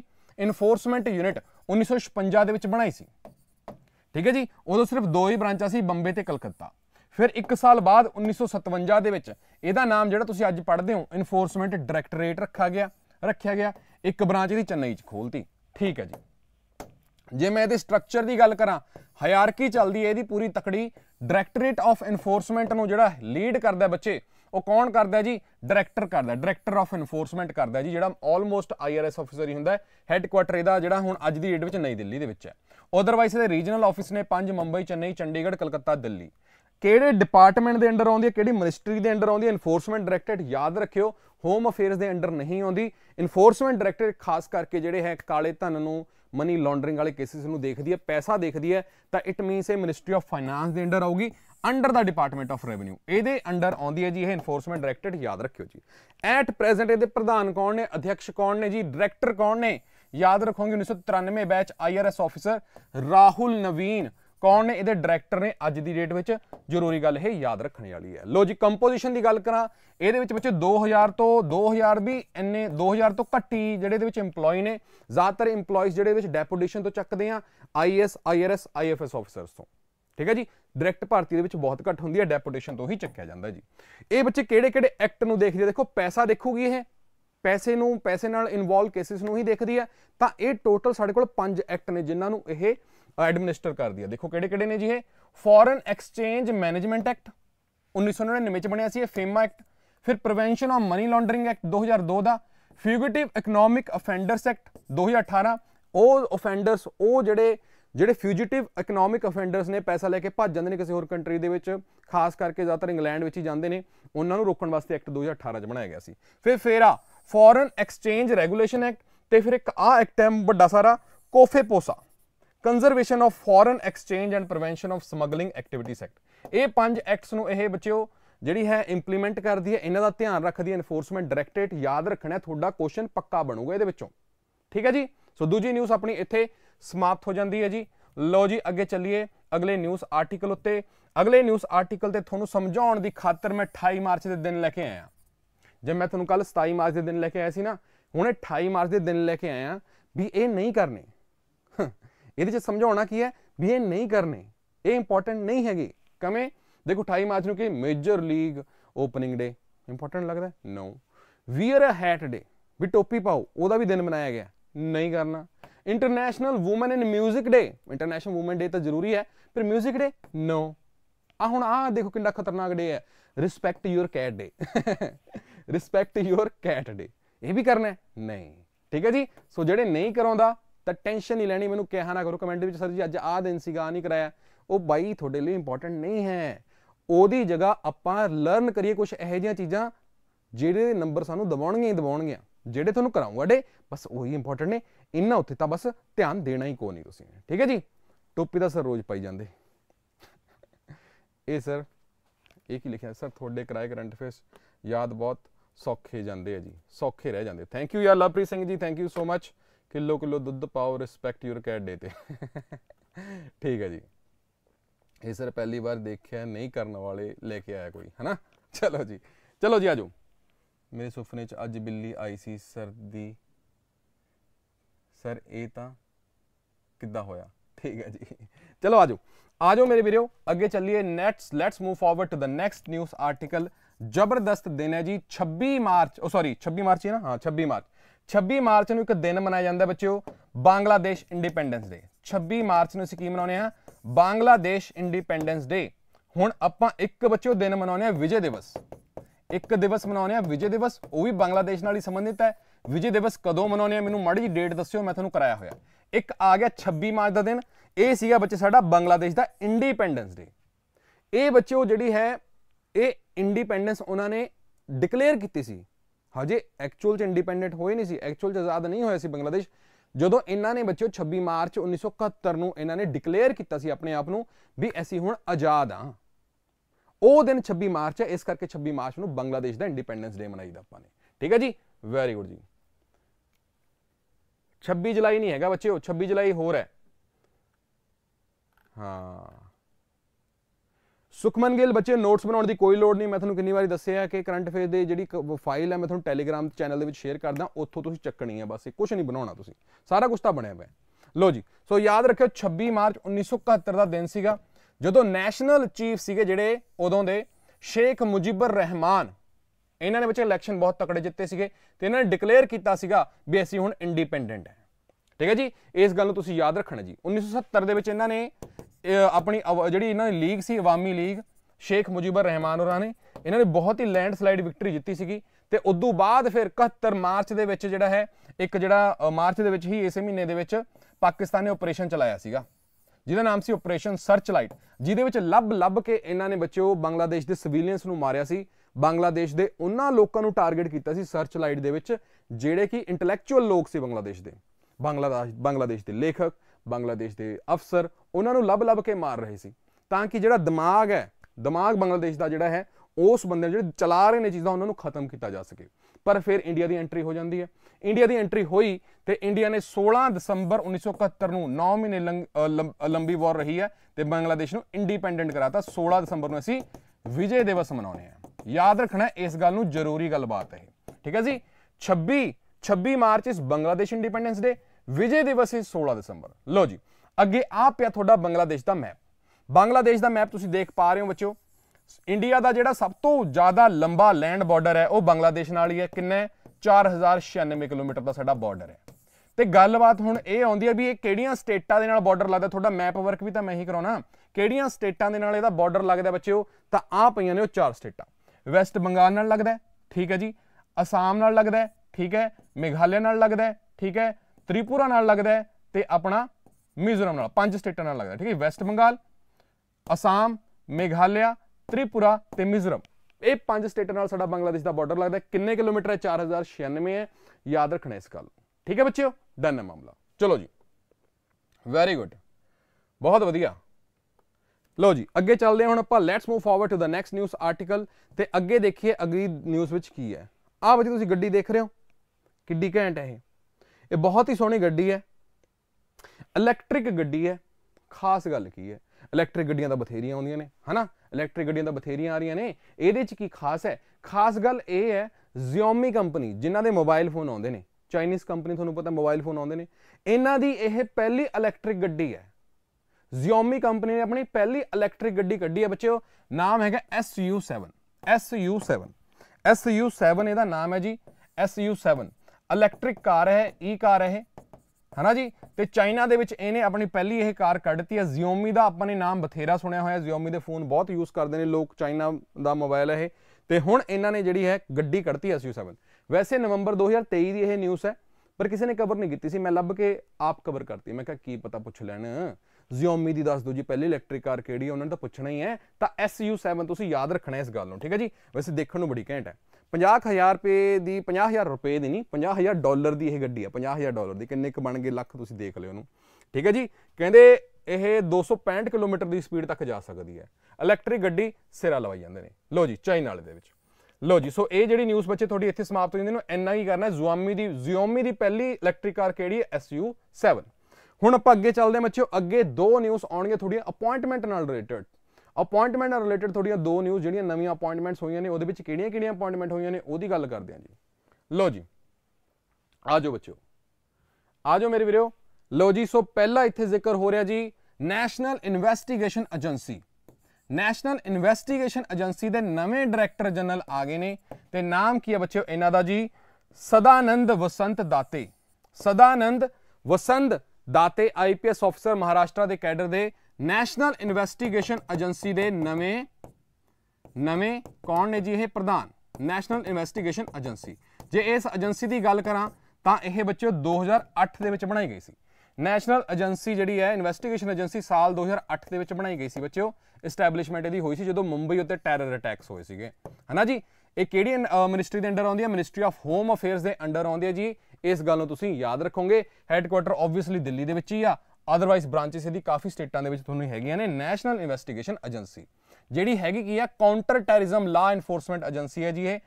ਇਨਫੋਰਸਮੈਂਟ ਯੂਨਿਟ 1956 ਦੇ ਵਿੱਚ ਬਣਾਈ ਸੀ ਠੀਕ ਹੈ ਜੀ ਉਦੋਂ ਸਿਰਫ ਦੋ ਹੀ ਬ੍ਰਾਂਚਾਂ ਸੀ ਬੰਬੇ ਤੇ ਕਲਕੱਤਾ ਫਿਰ 1 ਸਾਲ ਬਾਅਦ 1957 ਦੇ ਵਿੱਚ ਇਹਦਾ ਨਾਮ ਜਿਹੜਾ ਤੁਸੀਂ ਅੱਜ ਪੜ੍ਹਦੇ ਹੋ ਇਨਫੋਰਸਮੈਂਟ ਡਾਇਰੈਕਟੋਰੇਟ ਰੱਖਾ ਗਿਆ ਰੱਖਿਆ ਗਿਆ ਇੱਕ ਬ੍ਰਾਂਚ ਇਹਦੀ ਚੇਨਈ 'ਚ ਖੋਲਤੀ ਠੀਕ ਹੈ ਜੀ ਜੇ ਮੈਂ ਇਹਦੇ ਸਟਰਕਚਰ ਦੀ ਗੱਲ ਕਰਾਂ ਹਾਇਰਾਰਕੀ ਚੱਲਦੀ ਹੈ ਇਹਦੀ ਪੂਰੀ ਤਕੜੀ ਡਾਇਰੈਕਟੋਰੇਟ ਆਫ ਇਨਫੋਰਸਮੈਂਟ ਨੂੰ ਜਿਹੜਾ ਲੀਡ ਕਰਦਾ ਬੱਚੇ ਉਹ ਕੌਣ ਕਰਦਾ ਜੀ ਡਾਇਰੈਕਟਰ ਕਰਦਾ ਡਾਇਰੈਕਟਰ ਆਫ ਇਨਫੋਰਸਮੈਂਟ ਕਰਦਾ ਜੀ ਜਿਹੜਾ ਆਲਮੋਸਟ ਆਈਆਰਐਸ ਅਫਸਰ ਹੀ ਹੁੰਦਾ ਹੈ ਹੈੱਡਕੁਆਟਰ ਇਹਦਾ ਜਿਹੜਾ ਹੁਣ ਅੱਜ ਦੀ ਡੇਟ ਵਿੱਚ ਨਈ ਦਿੱਲੀ ਦੇ ਵਿੱਚ ਹੈ ਅਦਰਵਾਈਜ਼ ਇਹਦੇ ਰੀਜਨਲ ਆਫਿਸ ਨੇ ਪੰਜ ਮੁੰਬਈ ਚੇਨਈ ਚੰਡੀਗੜ੍ਹ ਕਲਕੱਤਾ ਦਿੱਲੀ ਕਿਹੜੇ ਡਿਪਾਰਟਮੈਂਟ ਦੇ ਅੰਡਰ ਆਉਂਦੀ ਹੈ ਕਿਹੜੀ ਮਿਨਿਸਟਰੀ ਦੇ ਅੰਡਰ ਆਉਂਦੀ ਹੈ ਇਨਫੋਰਸਮੈਂਟ ਡਾਇਰੈਕਟਰੇਟ ਯਾਦ ਰੱਖਿਓ ਹੋਮ ਅਫੇਅਰਸ ਦੇ ਅੰਡਰ ਨਹੀਂ ਆਉਂਦੀ ਇਨਫੋਰਸਮੈਂਟ ਡਾਇਰੈਕਟਰੇਟ ਖਾਸ ਕਰਕੇ ਜਿਹੜੇ ਹੈ ਕਾਲੇ ਧਨ ਨੂੰ ਮਨੀ ਲਾਂਡਰਿੰਗ ਵਾਲੇ ਕੇਸਿਸ ਨੂੰ ਦੇਖਦੀ ਹੈ ਪੈਸਾ ਦੇਖਦੀ ਹੈ ਤਾਂ ਇਟ ਮੀਨਸ ਇਹ ਮਿਨਿਸਟਰੀ ਆਫ ਫਾਈਨਾਂਸ ਦੇ ਅੰਡਰ ਆਊਗੀ under the department of revenue ਇਹਦੇ ਅੰਡਰ ਆਉਂਦੀ ਹੈ ਜੀ ਇਹ ਇਨਫੋਰਸਮੈਂਟ ਡਾਇਰੈਕਟਰੇਟ ਯਾਦ ਰੱਖਿਓ ਜੀ ਐਟ ਪ੍ਰੈਜ਼ੈਂਟ ਇਹਦੇ ਪ੍ਰਧਾਨ ਕੌਣ ਨੇ ਅਧਿਆਕਸ਼ ਕੌਣ ਨੇ ਜੀ ਡਾਇਰੈਕਟਰ ਕੌਣ ਨੇ ਯਾਦ ਰੱਖੋਗੇ 1993 batch IRS officer Rahul Navin ਕੌਣ ਨੇ ਇਹਦੇ ਡਾਇਰੈਕਟਰ ਨੇ ਅੱਜ ਦੀ ਡੇਟ ਵਿੱਚ ਜ਼ਰੂਰੀ ਗੱਲ ਇਹ ਯਾਦ ਰੱਖਣ ਵਾਲੀ ਹੈ ਲੋ ਜੀ ਕੰਪੋਜੀਸ਼ਨ ਦੀ ਗੱਲ ਕਰਾਂ ਇਹਦੇ ਵਿੱਚ ਬੱਚੇ 2000 ਤੋਂ 2000 ਵੀ ਇੰਨੇ 2000 ਤੋਂ ਘੱਟੀ ਜਿਹੜੇ ਦੇ ਵਿੱਚ EMPLOYE ਨੇ ਜ਼ਿਆਦਾਤਰ EMPLOYEES ਜਿਹੜੇ ਵਿੱਚ ਡੈਪੂਟੇਸ਼ਨ ਤੋਂ ਚੱਕਦੇ ਆ ਆਈਐਸ ਆਈਆਰਐਸ ਆਈਐਫਐਸ ਆਫੀਸਰਸ ਤੋਂ ਠੀਕ ਹੈ ਜੀ ਡਾਇਰੈਕਟ ਭਾਰਤੀ ਦੇ ਵਿੱਚ ਬਹੁਤ ਘੱਟ ਹੁੰਦੀ ਹੈ ਡੈਪੂਟੇਸ਼ਨ ਤੋਂ ਹੀ ਚੱਕਿਆ ਜਾਂਦਾ ਜੀ ਇਹ ਬੱਚੇ ਕਿਹੜੇ-ਕਿਹੜੇ ਐਕਟ ਨੂੰ ਦੇਖਦੇ ਦੇਖੋ ਪੈਸਾ ਦੇਖੂਗੀ ਇਹ ਪੈਸੇ ਨੂੰ ਪੈਸੇ ਨਾਲ ਇਨਵੋਲਵ ਕੇਸਿਸ ਨੂੰ ਹੀ ਦੇਖਦੀ ਹੈ ਤਾਂ ਇਹ ਟੋਟਲ ਸਾਡੇ ਕੋਲ 5 ਐਕਟ ਨੇ ਜਿਨ੍ਹਾਂ ਨੂੰ ਇਹ ਐਡਮਿਨਿਸਟਰ ਕਰਦੀ ਹੈ ਦੇਖੋ ਕਿਹੜੇ ਕਿਹੜੇ ਨੇ ਜੀ ਇਹ ਫੋਰਨ ਐਕਸਚੇਂਜ ਮੈਨੇਜਮੈਂਟ ਐਕਟ 1999 ਚ ਬਣਿਆ ਸੀ ਇਹ ਫੇਮਾ ਐਕਟ ਫਿਰ prevention of money laundering act 2002 ਦਾ ਫਿਊਗੇਟਿਵ ਇਕਨੋਮਿਕ ਅਫੈਂਡਰਸ ਐਕਟ 2018 ਉਹ ਅਫੈਂਡਰਸ ਉਹ ਜਿਹੜੇ ਜਿਹੜੇ ਫਿਊਜੀਟਿਵ ਇਕਨੋਮਿਕ ਅਫੈਂਡਰਸ ਨੇ ਪੈਸਾ ਲੈ ਕੇ ਭੱਜ ਜਾਂਦੇ ਨੇ ਕਿਸੇ ਹੋਰ ਕੰਟਰੀ ਦੇ ਵਿੱਚ ਖਾਸ ਕਰਕੇ ਜ਼ਿਆਦਾਤਰ ਇੰਗਲੈਂਡ ਵਿੱਚ ਹੀ ਜਾਂਦੇ ਨੇ ਉਹਨਾਂ ਨੂੰ ਰੋਕਣ ਵਾਸਤੇ ਐਕਟ 2018 ਚ ਬਣਾਇਆ ਗਿਆ ਸੀ ਫਿਰ ਫੇਰਾ ਫੋਰਨ ਐਕਸਚੇਂਜ ਰੈਗੂਲੇਸ਼ਨ ਐਕਟ ਤੇ ਫਿਰ ਇੱਕ ਆ ਐਕਟ ਹੈ ਵੱਡਾ ਸਾਰਾ COFEPOSA conservation of foreign exchange and prevention of smuggling activities act ਇਹ ਪੰਜ ਐਕਟਸ ਨੂੰ ਇਹ ਬੱਚਿਓ ਜਿਹੜੀ ਹੈ ਇੰਪਲੀਮੈਂਟ ਕਰਦੀ ਹੈ ਇਹਨਾਂ ਦਾ ਧਿਆਨ ਰੱਖਦੀ ਹੈ ਐਨਫੋਰਸਮੈਂਟ ਡਾਇਰੈਕਟੋਰੇਟ ਯਾਦ ਰੱਖਣਾ ਤੁਹਾਡਾ ਕੁਐਸਚਨ ਪੱਕਾ ਬਣੂਗਾ ਇਹਦੇ ਵਿੱਚੋਂ ਠੀਕ ਹੈ ਜੀ ਸੋ ਦੂਜੀ ਨਿਊਜ਼ ਆਪਣੀ ਇੱਥੇ ਸਮਾਪਤ ਹੋ ਜਾਂਦੀ ਹੈ ਜੀ ਲਓ ਜੀ ਅੱਗੇ ਚੱਲੀਏ ਅਗਲੇ ਨਿਊਜ਼ ਆਰਟੀਕਲ ਉੱਤੇ ਅਗਲੇ ਨਿਊਜ਼ ਆਰਟੀਕਲ ਤੇ ਤੁਹਾਨੂੰ ਸਮਝਾਉਣ ਦੀ ਖਾਤਰ ਮੈਂ 28 ਮਾਰਚ ਦੇ ਦਿਨ ਲੈ ਕੇ ਆਇਆ ਜੇ ਮੈਂ ਤੁਹਾਨੂੰ ਕੱਲ 27 ਮਾਰਚ ਦੇ ਦਿਨ ਲੈ ਕੇ ਆਇਆ ਸੀ ਨਾ ਹੁਣ 28 ਮਾਰਚ ਦੇ ਦਿਨ ਲੈ ਕੇ ਆਇਆ ਵੀ ਇਹ ਨਹੀਂ ਕਰਨੇ ਇਹਦੇ ਚ ਸਮਝਾਉਣਾ ਕੀ ਹੈ ਵੀ ਇਹ ਨਹੀਂ ਕਰਨੇ ਇਹ ਇੰਪੋਰਟੈਂਟ ਨਹੀਂ ਹੈਗੇ ਕਮੇ ਦੇਖੋ 28 ਮਾਰਚ ਨੂੰ ਕਿ major league opening day important ਲੱਗਦਾ ਨੋ ਵੀਅਰ ਅ ਹੈਟ ਡੇ ਵੀ ਟੋਪੀ ਪਾਓ ਉਹਦਾ ਵੀ ਦਿਨ ਮਨਾਇਆ ਗਿਆ ਨਹੀਂ ਕਰਨਾ international woman in 뮤직 day international woman day ਤਾਂ ਜ਼ਰੂਰੀ ਹੈ ਪਰ 뮤직 ਡੇ ਨੋ ਆ ਹੁਣ ਆ ਦੇਖੋ ਕਿੰਨਾ ਖਤਰਨਾਕ ਡੇ ਹੈ respect your cat day respect your cat day ਇਹ ਵੀ ਕਰਨਾ ਹੈ ਨਹੀਂ ਠੀਕ ਹੈ ਜੀ ਸੋ ਜਿਹੜੇ ਨਹੀਂ ਕਰਾਉਂਦਾ ਤਾਂ ਟੈਨਸ਼ਨ ਨਹੀਂ ਲੈਣੀ ਮੈਨੂੰ ਕਿਹਾ ਨਾ ਕਰੋ ਕਮੈਂਟ ਵਿੱਚ ਸਰ ਜੀ ਅੱਜ ਆਹ ਦਿਨ ਸੀਗਾ ਨਹੀਂ ਕਰਾਇਆ ਉਹ ਬਾਈ ਤੁਹਾਡੇ ਲਈ ਇੰਪੋਰਟੈਂਟ ਨਹੀਂ ਹੈ ਉਹਦੀ ਜਗ੍ਹਾ ਆਪਾਂ ਲਰਨ ਕਰੀਏ ਕੁਝ ਇਹੋ ਜਿਹੀਆਂ ਚੀਜ਼ਾਂ ਜਿਹੜੇ ਨੰਬਰ ਸਾਨੂੰ ਦਬਾਉਣਗੇ ਹੀ ਦਬਾਉਣਗੇ ਜਿਹੜੇ ਤੁਹਾਨੂੰ ਕਰਾਉਂਗਾ ਡੇ ਬਸ ਉਹੀ ਇੰਪੋਰਟੈਂਟ ਨੇ ਇੰਨਾ ਉੱਤੇ ਤਾਂ ਬਸ ਧਿਆਨ ਦੇਣਾ ਹੀ ਕੋਈ ਨਹੀਂ ਤੁਸੀਂ ਠੀਕ ਹੈ ਜੀ ਟੋਪੀ ਦਾ ਸਰ ਰੋਜ਼ ਪਾਈ ਜਾਂਦੇ ਇਹ ਸਰ ਇਹ ਕੀ ਲਿਖਿਆ ਸਰ ਤੁਹਾਡੇ ਕਿਰਾਏ ਕਰੰਟ ਫੇਸ ਯਾਦ ਬਹੁਤ ਸੌਖੇ ਜਾਂਦੇ ਆ ਜੀ ਸੌਖੇ ਰਹਿ ਜਾਂਦੇ ਥੈਂਕ ਯੂ ਯਾਰ Lovepreet Singh ji thank you so much kilo kilo दुद्ध पाओ रिस्पैक्ट यूर कैट डे ठीक है जी ये सर पहली बार देखे नहीं करने वाले लेके आया कोई है ना चलो जी चलो जी आज मेरे सुपने अज बिल्ली आई सी सर दी सर ये तो किदा होया ठीक है जी चलो आज आज मेरे वीरियो अगे चलिए नैट्स let's move forward to the next news article जबरदस्त दिन है जी छब्बी मार्च सॉरी छब्बी मार्च ही ना हाँ छब्बी मार्च 26 ਮਾਰਚ ਨੂੰ ਇੱਕ ਦਿਨ ਮਨਾਇਆ ਜਾਂਦਾ ਬੱਚਿਓ ਬੰਗਲਾਦੇਸ਼ ਇੰਡੀਪੈਂਡੈਂਸ ਡੇ 26 ਮਾਰਚ ਨੂੰ ਅਸੀਂ ਕੀ ਮਨਾਉਨੇ ਆ ਬੰਗਲਾਦੇਸ਼ ਇੰਡੀਪੈਂਡੈਂਸ ਡੇ ਹੁਣ ਆਪਾਂ ਇੱਕ ਬੱਚਿਓ ਦਿਨ ਮਨਾਉਨੇ ਆ ਵਿਜੇ ਦਿਵਸ ਇੱਕ ਦਿਵਸ ਮਨਾਉਨੇ ਆ ਵਿਜੇ ਦਿਵਸ ਉਹ ਵੀ ਬੰਗਲਾਦੇਸ਼ ਨਾਲ ਹੀ ਸੰਬੰਧਿਤ ਹੈ ਵਿਜੇ ਦਿਵਸ ਕਦੋਂ ਮਨਾਉਨੇ ਆ ਮੈਨੂੰ ਮਾੜੀ ਜੀ ਡੇਟ ਦੱਸਿਓ ਮੈਂ ਤੁਹਾਨੂੰ ਕਰਾਇਆ ਹੋਇਆ ਇੱਕ ਆ ਗਿਆ 26 ਮਾਰਚ ਦਾ ਦਿਨ ਇਹ ਸੀਗਾ ਬੱਚੇ ਸਾਡਾ ਬੰਗਲਾਦੇਸ਼ ਦਾ ਇੰਡੀਪੈਂਡੈਂਸ ਡੇ ਇਹ ਬੱਚਿਓ ਜਿਹੜੀ ਹੈ ਇਹ ਇੰਡੀਪੈਂਡੈਂਸ ਉਹਨਾਂ ਨੇ ਡਿਕਲੇਅਰ ਕੀਤੀ ਸੀ ਹਜੇ ਐਕਚੁਅਲ ਚ ਇੰਡੀਪੈਂਡੈਂਟ ਹੋਏ ਨਹੀਂ ਸੀ ਐਕਚੁਅਲ ਚ ਆਜ਼ਾਦ ਨਹੀਂ ਹੋਇਆ ਸੀ ਬੰਗਲਾਦੇਸ਼ ਜਦੋਂ ਇਹਨਾਂ ਨੇ ਬੱਚਿਓ 26 ਮਾਰਚ 1971 ਨੂੰ ਇਹਨਾਂ ਨੇ ਡਿਕਲੇਅਰ ਕੀਤਾ ਸੀ ਆਪਣੇ ਆਪ ਨੂੰ ਵੀ ਅਸੀਂ ਹੁਣ ਆਜ਼ਾਦ ਆ ਉਹ ਦਿਨ 26 ਮਾਰਚ ਹੈ ਇਸ ਕਰਕੇ 26 ਮਾਰਚ ਨੂੰ ਬੰਗਲਾਦੇਸ਼ ਦਾ ਇੰਡੀਪੈਂਡੈਂਸ ਡੇ ਮਨਾਈਦਾ ਆਪਾਂ ਨੇ ਠੀਕ ਹੈ ਜੀ ਵੈਰੀ ਗੁੱਡ ਜੀ 26 ਜੁਲਾਈ ਨਹੀਂ ਹੈਗਾ ਬੱਚਿਓ 26 ਜੁਲਾਈ ਹੋਰ ਹੈ ਹਾਂ ਸੁਖਮਨ ਗਿੱਲ ਬੱਚੇ ਨੋਟਸ ਬਣਾਉਣ ਦੀ ਕੋਈ ਲੋੜ ਨਹੀਂ ਮੈਂ ਤੁਹਾਨੂੰ ਕਿੰਨੀ ਵਾਰੀ ਦੱਸਿਆ ਕਿ ਕਰੰਟ ਅਫੇਅਰ ਦੇ ਜਿਹੜੀ ਫਾਈਲ ਹੈ ਮੈਂ ਤੁਹਾਨੂੰ ਟੈਲੀਗ੍ਰਾਮ ਚੈਨਲ ਦੇ ਵਿੱਚ ਸ਼ੇਅਰ ਕਰਦਾ ਉੱਥੋਂ ਤੁਸੀਂ ਚੱਕਣੀ ਹੈ ਬਸ ਇਹ ਕੁਝ ਨਹੀਂ ਬਣਾਉਣਾ ਤੁਸੀਂ ਸਾਰਾ ਕੁਝ ਤਾਂ ਬਣਿਆ ਹੋਇਆ ਲੋ ਜੀ ਸੋ ਯਾਦ ਰੱਖਿਓ 26 ਮਾਰਚ 1971 ਦਾ ਦਿਨ ਸੀਗਾ ਜਦੋਂ ਨੈਸ਼ਨਲ ਚੀਫ ਸੀਗੇ ਜਿਹੜੇ ਉਦੋਂ ਦੇ ਸ਼ੇਖ ਮੁਜੀਬਰ ਰਹਿਮਾਨ ਇਹਨਾਂ ਨੇ ਵਿੱਚ ਇਲੈਕਸ਼ਨ ਬਹੁਤ ਤਕੜੇ ਜਿੱਤੇ ਸੀਗੇ ਤੇ ਇਹਨਾਂ ਨੇ ਡਿਕਲੇਅਰ ਕੀਤਾ ਸੀਗਾ ਵੀ ਅਸੀਂ ਹੁਣ ਇੰਡੀਪੈਂਡੈਂਟ ਹੈ ਠੀਕ ਹੈ ਜੀ ਇਸ ਗੱਲ ਨੂੰ ਤੁਸੀਂ ਯਾਦ ਰੱਖਣਾ ਜੀ 1970 ਦੇ ਵਿੱਚ ਇਹਨਾਂ ਨੇ ਆਪਣੀ ਜਿਹੜੀ ਇਹਨਾਂ ਦੀ ਲੀਗ ਸੀ ਆਵਾਮੀ ਲੀਗ ਸ਼ੇਖ ਮੁਜੀਬਰ ਰਹਿਮਾਨ ਹੋਰਾਂ ਨੇ ਇਹਨਾਂ ਨੇ ਬਹੁਤ ਹੀ ਲੈਂਡਸਲਾਈਡ ਵਿਕਟਰੀ ਜਿੱਤੀ ਸੀਗੀ ਤੇ ਉਦੋਂ ਬਾਅਦ ਫਿਰ 71 ਮਾਰਚ ਦੇ ਵਿੱਚ ਜਿਹੜਾ ਹੈ ਇੱਕ ਜਿਹੜਾ ਮਾਰਚ ਦੇ ਵਿੱਚ ਹੀ ਇਸੇ ਮਹੀਨੇ ਦੇ ਵਿੱਚ ਪਾਕਿਸਤਾਨ ਨੇ ਆਪਰੇਸ਼ਨ ਚਲਾਇਆ ਸੀਗਾ ਜਿਹਦਾ ਨਾਮ ਸੀ ਆਪਰੇਸ਼ਨ ਸਰਚਲਾਈਟ ਜਿਹਦੇ ਵਿੱਚ ਲੱਭ ਲੱਭ ਕੇ ਇਹਨਾਂ ਨੇ ਬੱਚੋ ਬੰਗਲਾਦੇਸ਼ ਦੇ ਸਿਵਿਲੀਅਨਸ ਨੂੰ ਮਾਰਿਆ ਸੀ ਬੰਗਲਾਦੇਸ਼ ਦੇ ਉਹਨਾਂ ਲੋਕਾਂ ਨੂੰ ਟਾਰਗੇਟ ਕੀਤਾ ਸੀ ਸਰਚਲਾਈਟ ਦੇ ਵਿੱਚ ਜਿਹੜੇ ਕਿ ਇੰਟੈਲੈਕਚੁਅਲ ਲੋਕ ਸੀ ਬੰਗਲਾਦੇਸ਼ ਦੇ ਬੰਗਲਾਦੇਸ਼ ਬੰਗਲਾਦੇਸ਼ ਦੇ ਲੇਖਕ ਬੰਗਲਾਦੇਸ਼ ਦੇ ਅਫਸਰ ਉਹਨਾਂ ਨੂੰ ਲੱਭ-ਲੱਭ ਕੇ ਮਾਰ ਰਹੇ ਸੀ ਤਾਂ ਕਿ ਜਿਹੜਾ ਦਿਮਾਗ ਹੈ ਦਿਮਾਗ ਬੰਗਲਾਦੇਸ਼ ਦਾ ਜਿਹੜਾ ਹੈ ਉਸ ਬੰਦੇ ਨੂੰ ਜਿਹੜੇ ਚਲਾ ਰਹੇ ਨੇ ਚੀਜ਼ਾਂ ਉਹਨਾਂ ਨੂੰ ਖਤਮ ਕੀਤਾ ਜਾ ਸਕੇ ਪਰ ਫਿਰ ਇੰਡੀਆ ਦੀ ਐਂਟਰੀ ਹੋ ਜਾਂਦੀ ਹੈ ਇੰਡੀਆ ਦੀ ਐਂਟਰੀ ਹੋਈ ਤੇ ਇੰਡੀਆ ਨੇ 16 ਦਸੰਬਰ 1971 ਨੂੰ 9 ਮਹੀਨੇ ਲੰਬੀ ਵਾਰ ਰਹੀ ਹੈ ਤੇ ਬੰਗਲਾਦੇਸ਼ ਨੂੰ ਇੰਡੀਪੈਂਡੈਂਟ ਕਰਾਤਾ 16 ਦਸੰਬਰ ਨੂੰ ਅਸੀਂ ਵਿਜੇ ਦਿਵਸ ਮਨਾਉਨੇ ਆ ਯਾਦ ਰੱਖਣਾ ਇਸ ਗੱਲ ਨੂੰ ਜ਼ਰੂਰੀ ਗੱਲਬਾਤ ਹੈ ਠੀਕ ਹੈ ਜੀ 26 26 ਮਾਰਚ ਇਸ ਬੰਗਲਾਦੇਸ਼ ਇੰਡੀਪੈਂਡੈਂਸ ਡੇ ਵਿਜੇ ਦਿਵਸ ਹੀ 16 ਦਸੰਬਰ ਲੋ ਜੀ ਅੱਗੇ ਆ ਪਿਆ ਤੁਹਾਡਾ ਬੰਗਲਾਦੇਸ਼ ਦਾ ਮੈਪ ਬੰਗਲਾਦੇਸ਼ ਦਾ ਮੈਪ ਤੁਸੀਂ ਦੇਖ ਪਾ ਰਹੇ ਹੋ ਬੱਚੋ ਇੰਡੀਆ ਦਾ ਜਿਹੜਾ ਸਭ ਤੋਂ ਜ਼ਿਆਦਾ ਲੰਬਾ ਲੈਂਡ ਬਾਰਡਰ ਹੈ ਉਹ ਬੰਗਲਾਦੇਸ਼ ਨਾਲ ਹੀ ਹੈ ਕਿੰਨਾ 4096 ਕਿਲੋਮੀਟਰ ਦਾ ਸਾਡਾ ਬਾਰਡਰ ਹੈ ਤੇ ਗੱਲਬਾਤ ਹੁਣ ਇਹ ਆਉਂਦੀ ਹੈ ਵੀ ਇਹ ਕਿਹੜੀਆਂ ਸਟੇਟਾਂ ਦੇ ਨਾਲ ਬਾਰਡਰ ਲੱਗਦਾ ਤੁਹਾਡਾ ਮੈਪ ਵਰਕ ਵੀ ਤਾਂ ਮੈਂ ਹੀ ਕਰਾਉਣਾ ਕਿਹੜੀਆਂ ਸਟੇਟਾਂ ਦੇ ਨਾਲ ਇਹਦਾ ਬਾਰਡਰ ਲੱਗਦਾ ਬੱਚਿਓ ਤਾਂ ਆ ਪਈਆਂ ਨੇ ਉਹ ਚਾਰ ਸਟੇਟਾਂ ਵੈਸਟ ਬੰਗਾਲ ਨਾਲ ਲੱਗਦਾ ਠੀਕ ਹੈ ਜੀ ਅਸਾਮ ਨਾਲ ਲੱਗਦਾ ਠੀਕ ਹੈ ਮੇਘਾਲਿਆ ਨਾਲ ਲੱਗਦਾ ਠੀਕ ਹੈ ਤ੍ਰਿਪੁਰਾ ਨਾਲ ਲੱਗਦਾ ਤੇ ਆਪਣਾ ਮਿਜ਼ੋਰਮ ਨਾਲ ਪੰਜ ਸਟੇਟਾਂ ਨਾਲ ਲੱਗਦਾ ਠੀਕ ਹੈ ਵੈਸਟ ਬੰਗਾਲ ਅਸਾਮ ਮੇਘਾਲਿਆ ਤ੍ਰਿਪੁਰਾ ਤੇ ਮਿਜ਼ੋਰਮ ਇਹ ਪੰਜ ਸਟੇਟਾਂ ਨਾਲ ਸਾਡਾ ਬੰਗਲਾਦੇਸ਼ ਦਾ ਬਾਰਡਰ ਲੱਗਦਾ ਕਿੰਨੇ ਕਿਲੋਮੀਟਰ ਹੈ 4096 ਹੈ ਯਾਦ ਰੱਖਣਾ ਇਸ ਗੱਲ ਠੀਕ ਹੈ ਬੱਚਿਓ ਡਨ ਹੈ ਮਾਮਲਾ ਚਲੋ ਜੀ ਵੈਰੀ ਗੁੱਡ ਬਹੁਤ ਵਧੀਆ ਲੋ ਜੀ ਅੱਗੇ ਚੱਲਦੇ ਹਾਂ ਹੁਣ ਆਪਾਂ let's move forward to the next news article ਤੇ ਅੱਗੇ ਦੇਖੀਏ ਅਗਲੀ ਨਿਊਜ਼ ਵਿੱਚ ਕੀ ਹੈ ਆਹ ਬੱਚੇ ਤੁਸੀਂ ਗੱਡੀ ਦੇਖ ਰਹੇ ਹੋ ਕਿੱਡੀ ਘੈਂਟ ਹੈ ਇਹ ਇਹ ਬਹੁਤ ਹੀ ਸੋਹਣੀ ਗੱਡੀ ਹੈ ਇਲੈਕਟ੍ਰਿਕ ਗੱਡੀ ਹੈ ਖਾਸ ਗੱਲ ਕੀ ਹੈ ਇਲੈਕਟ੍ਰਿਕ ਗੱਡੀਆਂ ਦਾ ਬਥੇਰੀਆਂ ਆਉਂਦੀਆਂ ਨੇ ਹਨਾ ਇਲੈਕਟ੍ਰਿਕ ਗੱਡੀਆਂ ਦਾ ਬਥੇਰੀਆਂ ਆ ਰਹੀਆਂ ਨੇ ਇਹਦੇ 'ਚ ਕੀ ਖਾਸ ਹੈ ਖਾਸ ਗੱਲ ਇਹ ਹੈ Xiaomi ਕੰਪਨੀ ਜਿਨ੍ਹਾਂ ਦੇ ਮੋਬਾਈਲ ਫੋਨ ਆਉਂਦੇ ਨੇ ਚਾਈਨੀਜ਼ ਕੰਪਨੀ ਤੁਹਾਨੂੰ ਪਤਾ ਮੋਬਾਈਲ ਫੋਨ ਆਉਂਦੇ ਨੇ ਇਹਨਾਂ ਦੀ ਇਹ ਪਹਿਲੀ ਇਲੈਕਟ੍ਰਿਕ ਗੱਡੀ ਹੈ Xiaomi ਕੰਪਨੀ ਨੇ ਆਪਣੀ ਪਹਿਲੀ ਇਲੈਕਟ੍ਰਿਕ ਗੱਡੀ ਕੱਢੀ ਹੈ ਬੱਚਿਓ ਨਾਮ ਹੈਗਾ SU7 SU7 SU7 ਇਹਦਾ ਨਾਮ ਹੈ ਜੀ SU7 ਇਲੈਕਟ੍ਰਿਕ ਕਾਰ ਹੈ ਈ ਕਾਰ ਹੈ ਹਨਾ ਜੀ ਤੇ ਚਾਈਨਾ ਦੇ ਵਿੱਚ ਇਹਨੇ ਆਪਣੀ ਪਹਿਲੀ ਇਹ ਕਾਰ ਕੱਢਤੀ ਹੈ Xiaomi ਦਾ ਆਪਾਂ ਨੇ ਨਾਮ ਬਥੇਰਾ ਸੁਣਿਆ ਹੋਇਆ Xiaomi ਦੇ ਫੋਨ ਬਹੁਤ ਯੂਜ਼ ਕਰਦੇ ਨੇ ਲੋਕ ਚਾਈਨਾ ਦਾ ਮੋਬਾਈਲ ਹੈ ਇਹ ਤੇ ਹੁਣ ਇਹਨਾਂ ਨੇ ਜਿਹੜੀ ਹੈ ਗੱਡੀ ਕੱਢਤੀ SU7 ਵੈਸੇ ਨਵੰਬਰ 2023 ਦੀ ਇਹ ਨਿਊਜ਼ ਹੈ ਪਰ ਕਿਸੇ ਨੇ ਕਵਰ ਨਹੀਂ ਕੀਤੀ ਸੀ ਮੈਂ ਲੱਭ ਕੇ ਆਪ ਕਵਰ ਕਰਤੀ ਮੈਂ ਕਿਹਾ ਕੀ ਪਤਾ ਪੁੱਛ ਲੈਣ Xiaomi ਦੀ ਦੱਸ ਦੋ ਜੀ ਪਹਿਲੀ ਇਲੈਕਟ੍ਰਿਕ ਕਾਰ ਕਿਹੜੀ ਹੈ ਉਹਨਾਂ ਨੇ ਤਾਂ ਪੁੱਛਣਾ ਹੀ ਹੈ ਤਾਂ SU7 ਤੁਸੀਂ ਯਾਦ ਰੱਖਣਾ ਇਸ ਗੱਲ ਨੂੰ ਠੀਕ ਹੈ ਜੀ ਵੈਸੇ ਦੇਖਣ ਨੂੰ ਬੜੀ ਘੈਂਟ ਹੈ 50000 ਰੁਪਏ ਦੀ 50000 ਰੁਪਏ ਦੀ ਨਹੀਂ 50000 ਡਾਲਰ ਦੀ ਇਹ ਗੱਡੀ ਆ 50000 ਡਾਲਰ ਦੀ ਕਿੰਨੇ ਕ ਬਣ ਗਏ ਲੱਖ ਤੁਸੀਂ ਦੇਖ ਲਿਓ ਉਹਨੂੰ ਠੀਕ ਹੈ ਜੀ ਕਹਿੰਦੇ ਇਹ 265 ਕਿਲੋਮੀਟਰ ਦੀ ਸਪੀਡ ਤੱਕ ਜਾ ਸਕਦੀ ਹੈ ਇਲੈਕਟ੍ਰਿਕ ਗੱਡੀ ਸਿਰਾ ਲਵਾਈ ਜਾਂਦੇ ਨੇ ਲੋ ਜੀ ਚਾਈਨਾ ਵਾਲੇ ਦੇ ਵਿੱਚ ਲੋ ਜੀ ਸੋ ਇਹ ਜਿਹੜੀ ਨਿਊਜ਼ ਬੱਚੇ ਤੁਹਾਡੀ ਇੱਥੇ ਸਮਾਪਤ ਹੋ ਜਾਂਦੀ ਨੂੰ ਐਨਾ ਹੀ ਕਰਨਾ ਜ਼ੂਆਮੀ ਦੀ ਜ਼ੂਆਮੀ ਦੀ ਪਹਿਲੀ ਇਲੈਕਟ੍ਰਿਕ ਕਾਰ ਕਿਹੜੀ ਹੈ SU7 ਹੁਣ ਆਪਾਂ ਅੱਗੇ ਚੱਲਦੇ ਹਾਂ ਬੱਚਿਓ ਅੱਗੇ ਦੋ ਨਿਊਜ਼ ਆਉਣਗੇ ਤੁਹਾਡੀਆਂ ਅਪਾਇੰਟਮੈਂਟ ਨਾਲ ਰਿਲੇਟਡ ਅਪਾਇੰਟਮੈਂਟ ਨਾਲ ਰਿਲੇਟਡ ਥੋੜੀਆਂ ਦੋ ਨਿਊਜ਼ ਜਿਹੜੀਆਂ ਨਵੀਆਂ ਅਪਾਇੰਟਮੈਂਟਸ ਹੋਈਆਂ ਨੇ ਉਹਦੇ ਵਿੱਚ ਕਿਹੜੀਆਂ-ਕਿਹੜੀਆਂ ਅਪਾਇੰਟਮੈਂਟ ਹੋਈਆਂ ਨੇ ਉਹਦੀ ਗੱਲ ਕਰਦੇ ਆਂ ਜੀ ਲਓ ਜੀ ਆਜੋ ਬੱਚਿਓ ਆਜੋ ਮੇਰੇ ਵੀਰੋ ਲਓ ਜੀ ਸੋ ਪਹਿਲਾ ਇੱਥੇ ਜ਼ਿਕਰ ਹੋ ਰਿਹਾ ਜੀ national investigation agency national investigation agency ਦੇ ਨਵੇਂ ਡਾਇਰੈਕਟਰ ਜਨਰਲ ਆ ਗਏ ਨੇ ਤੇ ਨਾਮ ਕੀ ਹੈ ਬੱਚਿਓ ਇਹਨਾਂ ਦਾ ਜੀ ਸਦਾਨੰਦ ਵਸੰਤ ਦਾਤੇ ਸਦਾਨੰਦ ਵਸੰਤ ਦਾਤੇ ਆਈਪੀਐਸ ਅਫਸਰ ਮਹਾਰਾਸ਼ਟਰ ਦੇ ਕੈਡਰ ਦੇ ਨੈਸ਼ਨਲ ਇਨਵੈਸਟੀਗੇਸ਼ਨ ਏਜੰਸੀ ਦੇ ਨਵੇਂ ਨਵੇਂ ਕੌਣ ਨੇ ਜੀ ਇਹ ਪ੍ਰਧਾਨ ਨੈਸ਼ਨਲ ਇਨਵੈਸਟੀਗੇਸ਼ਨ ਏਜੰਸੀ ਜੇ ਇਸ ਏਜੰਸੀ ਦੀ ਗੱਲ ਕਰਾਂ ਤਾਂ ਇਹ ਬੱਚਿਓ 2008 ਦੇ ਵਿੱਚ ਬਣਾਈ ਗਈ ਸੀ ਨੈਸ਼ਨਲ ਏਜੰਸੀ ਜਿਹੜੀ ਹੈ ਇਨਵੈਸਟੀਗੇਸ਼ਨ ਏਜੰਸੀ ਸਾਲ 2008 ਦੇ ਵਿੱਚ ਬਣਾਈ ਗਈ ਸੀ ਬੱਚਿਓ ਐਸਟੈਬਲਿਸ਼ਮੈਂਟ ਇਹਦੀ ਹੋਈ ਸੀ ਜਦੋਂ ਮੁੰਬਈ ਉੱਤੇ ਟੈਰਰ ਅਟੈਕਸ ਹੋਏ ਸੀਗੇ ਹਨਾ ਜੀ ਇਹ ਕਿਹੜੀ ਮਿਨਿਸਟਰੀ ਦੇ ਅੰਡਰ ਆਉਂਦੀ ਹੈ ਮਿਨਿਸਟਰੀ ਆਫ ਹੋਮ ਅਫੇਅਰਸ ਦੇ ਅੰਡਰ ਆਉਂਦੀ ਹੈ ਜੀ ਇਸ ਗੱਲ ਨੂੰ ਤੁਸੀਂ ਯਾਦ ਰੱਖੋਗੇ ਹੈੱਡਕੁਆਟਰ ਆਬਵੀਅਸਲੀ ਦਿੱਲੀ ਦੇ ਵਿੱਚ ਹੀ ਆ ਅਦਰਵਾਈਜ਼ ਬ੍ਰਾਂਚਸ ਇਹਦੀ ਕਾਫੀ ਸਟੇਟਾਂ ਦੇ ਵਿੱਚ ਤੁਹਾਨੂੰ ਹੈਗੀਆਂ ਨੇ ਨੈਸ਼ਨਲ ਇਨਵੈਸਟੀਗੇਸ਼ਨ ਏਜੰਸੀ ਜਿਹੜੀ ਹੈਗੀ ਕੀ ਆ counter terrorism law enforcement agency ਹੈ ਜੀ ਇਹ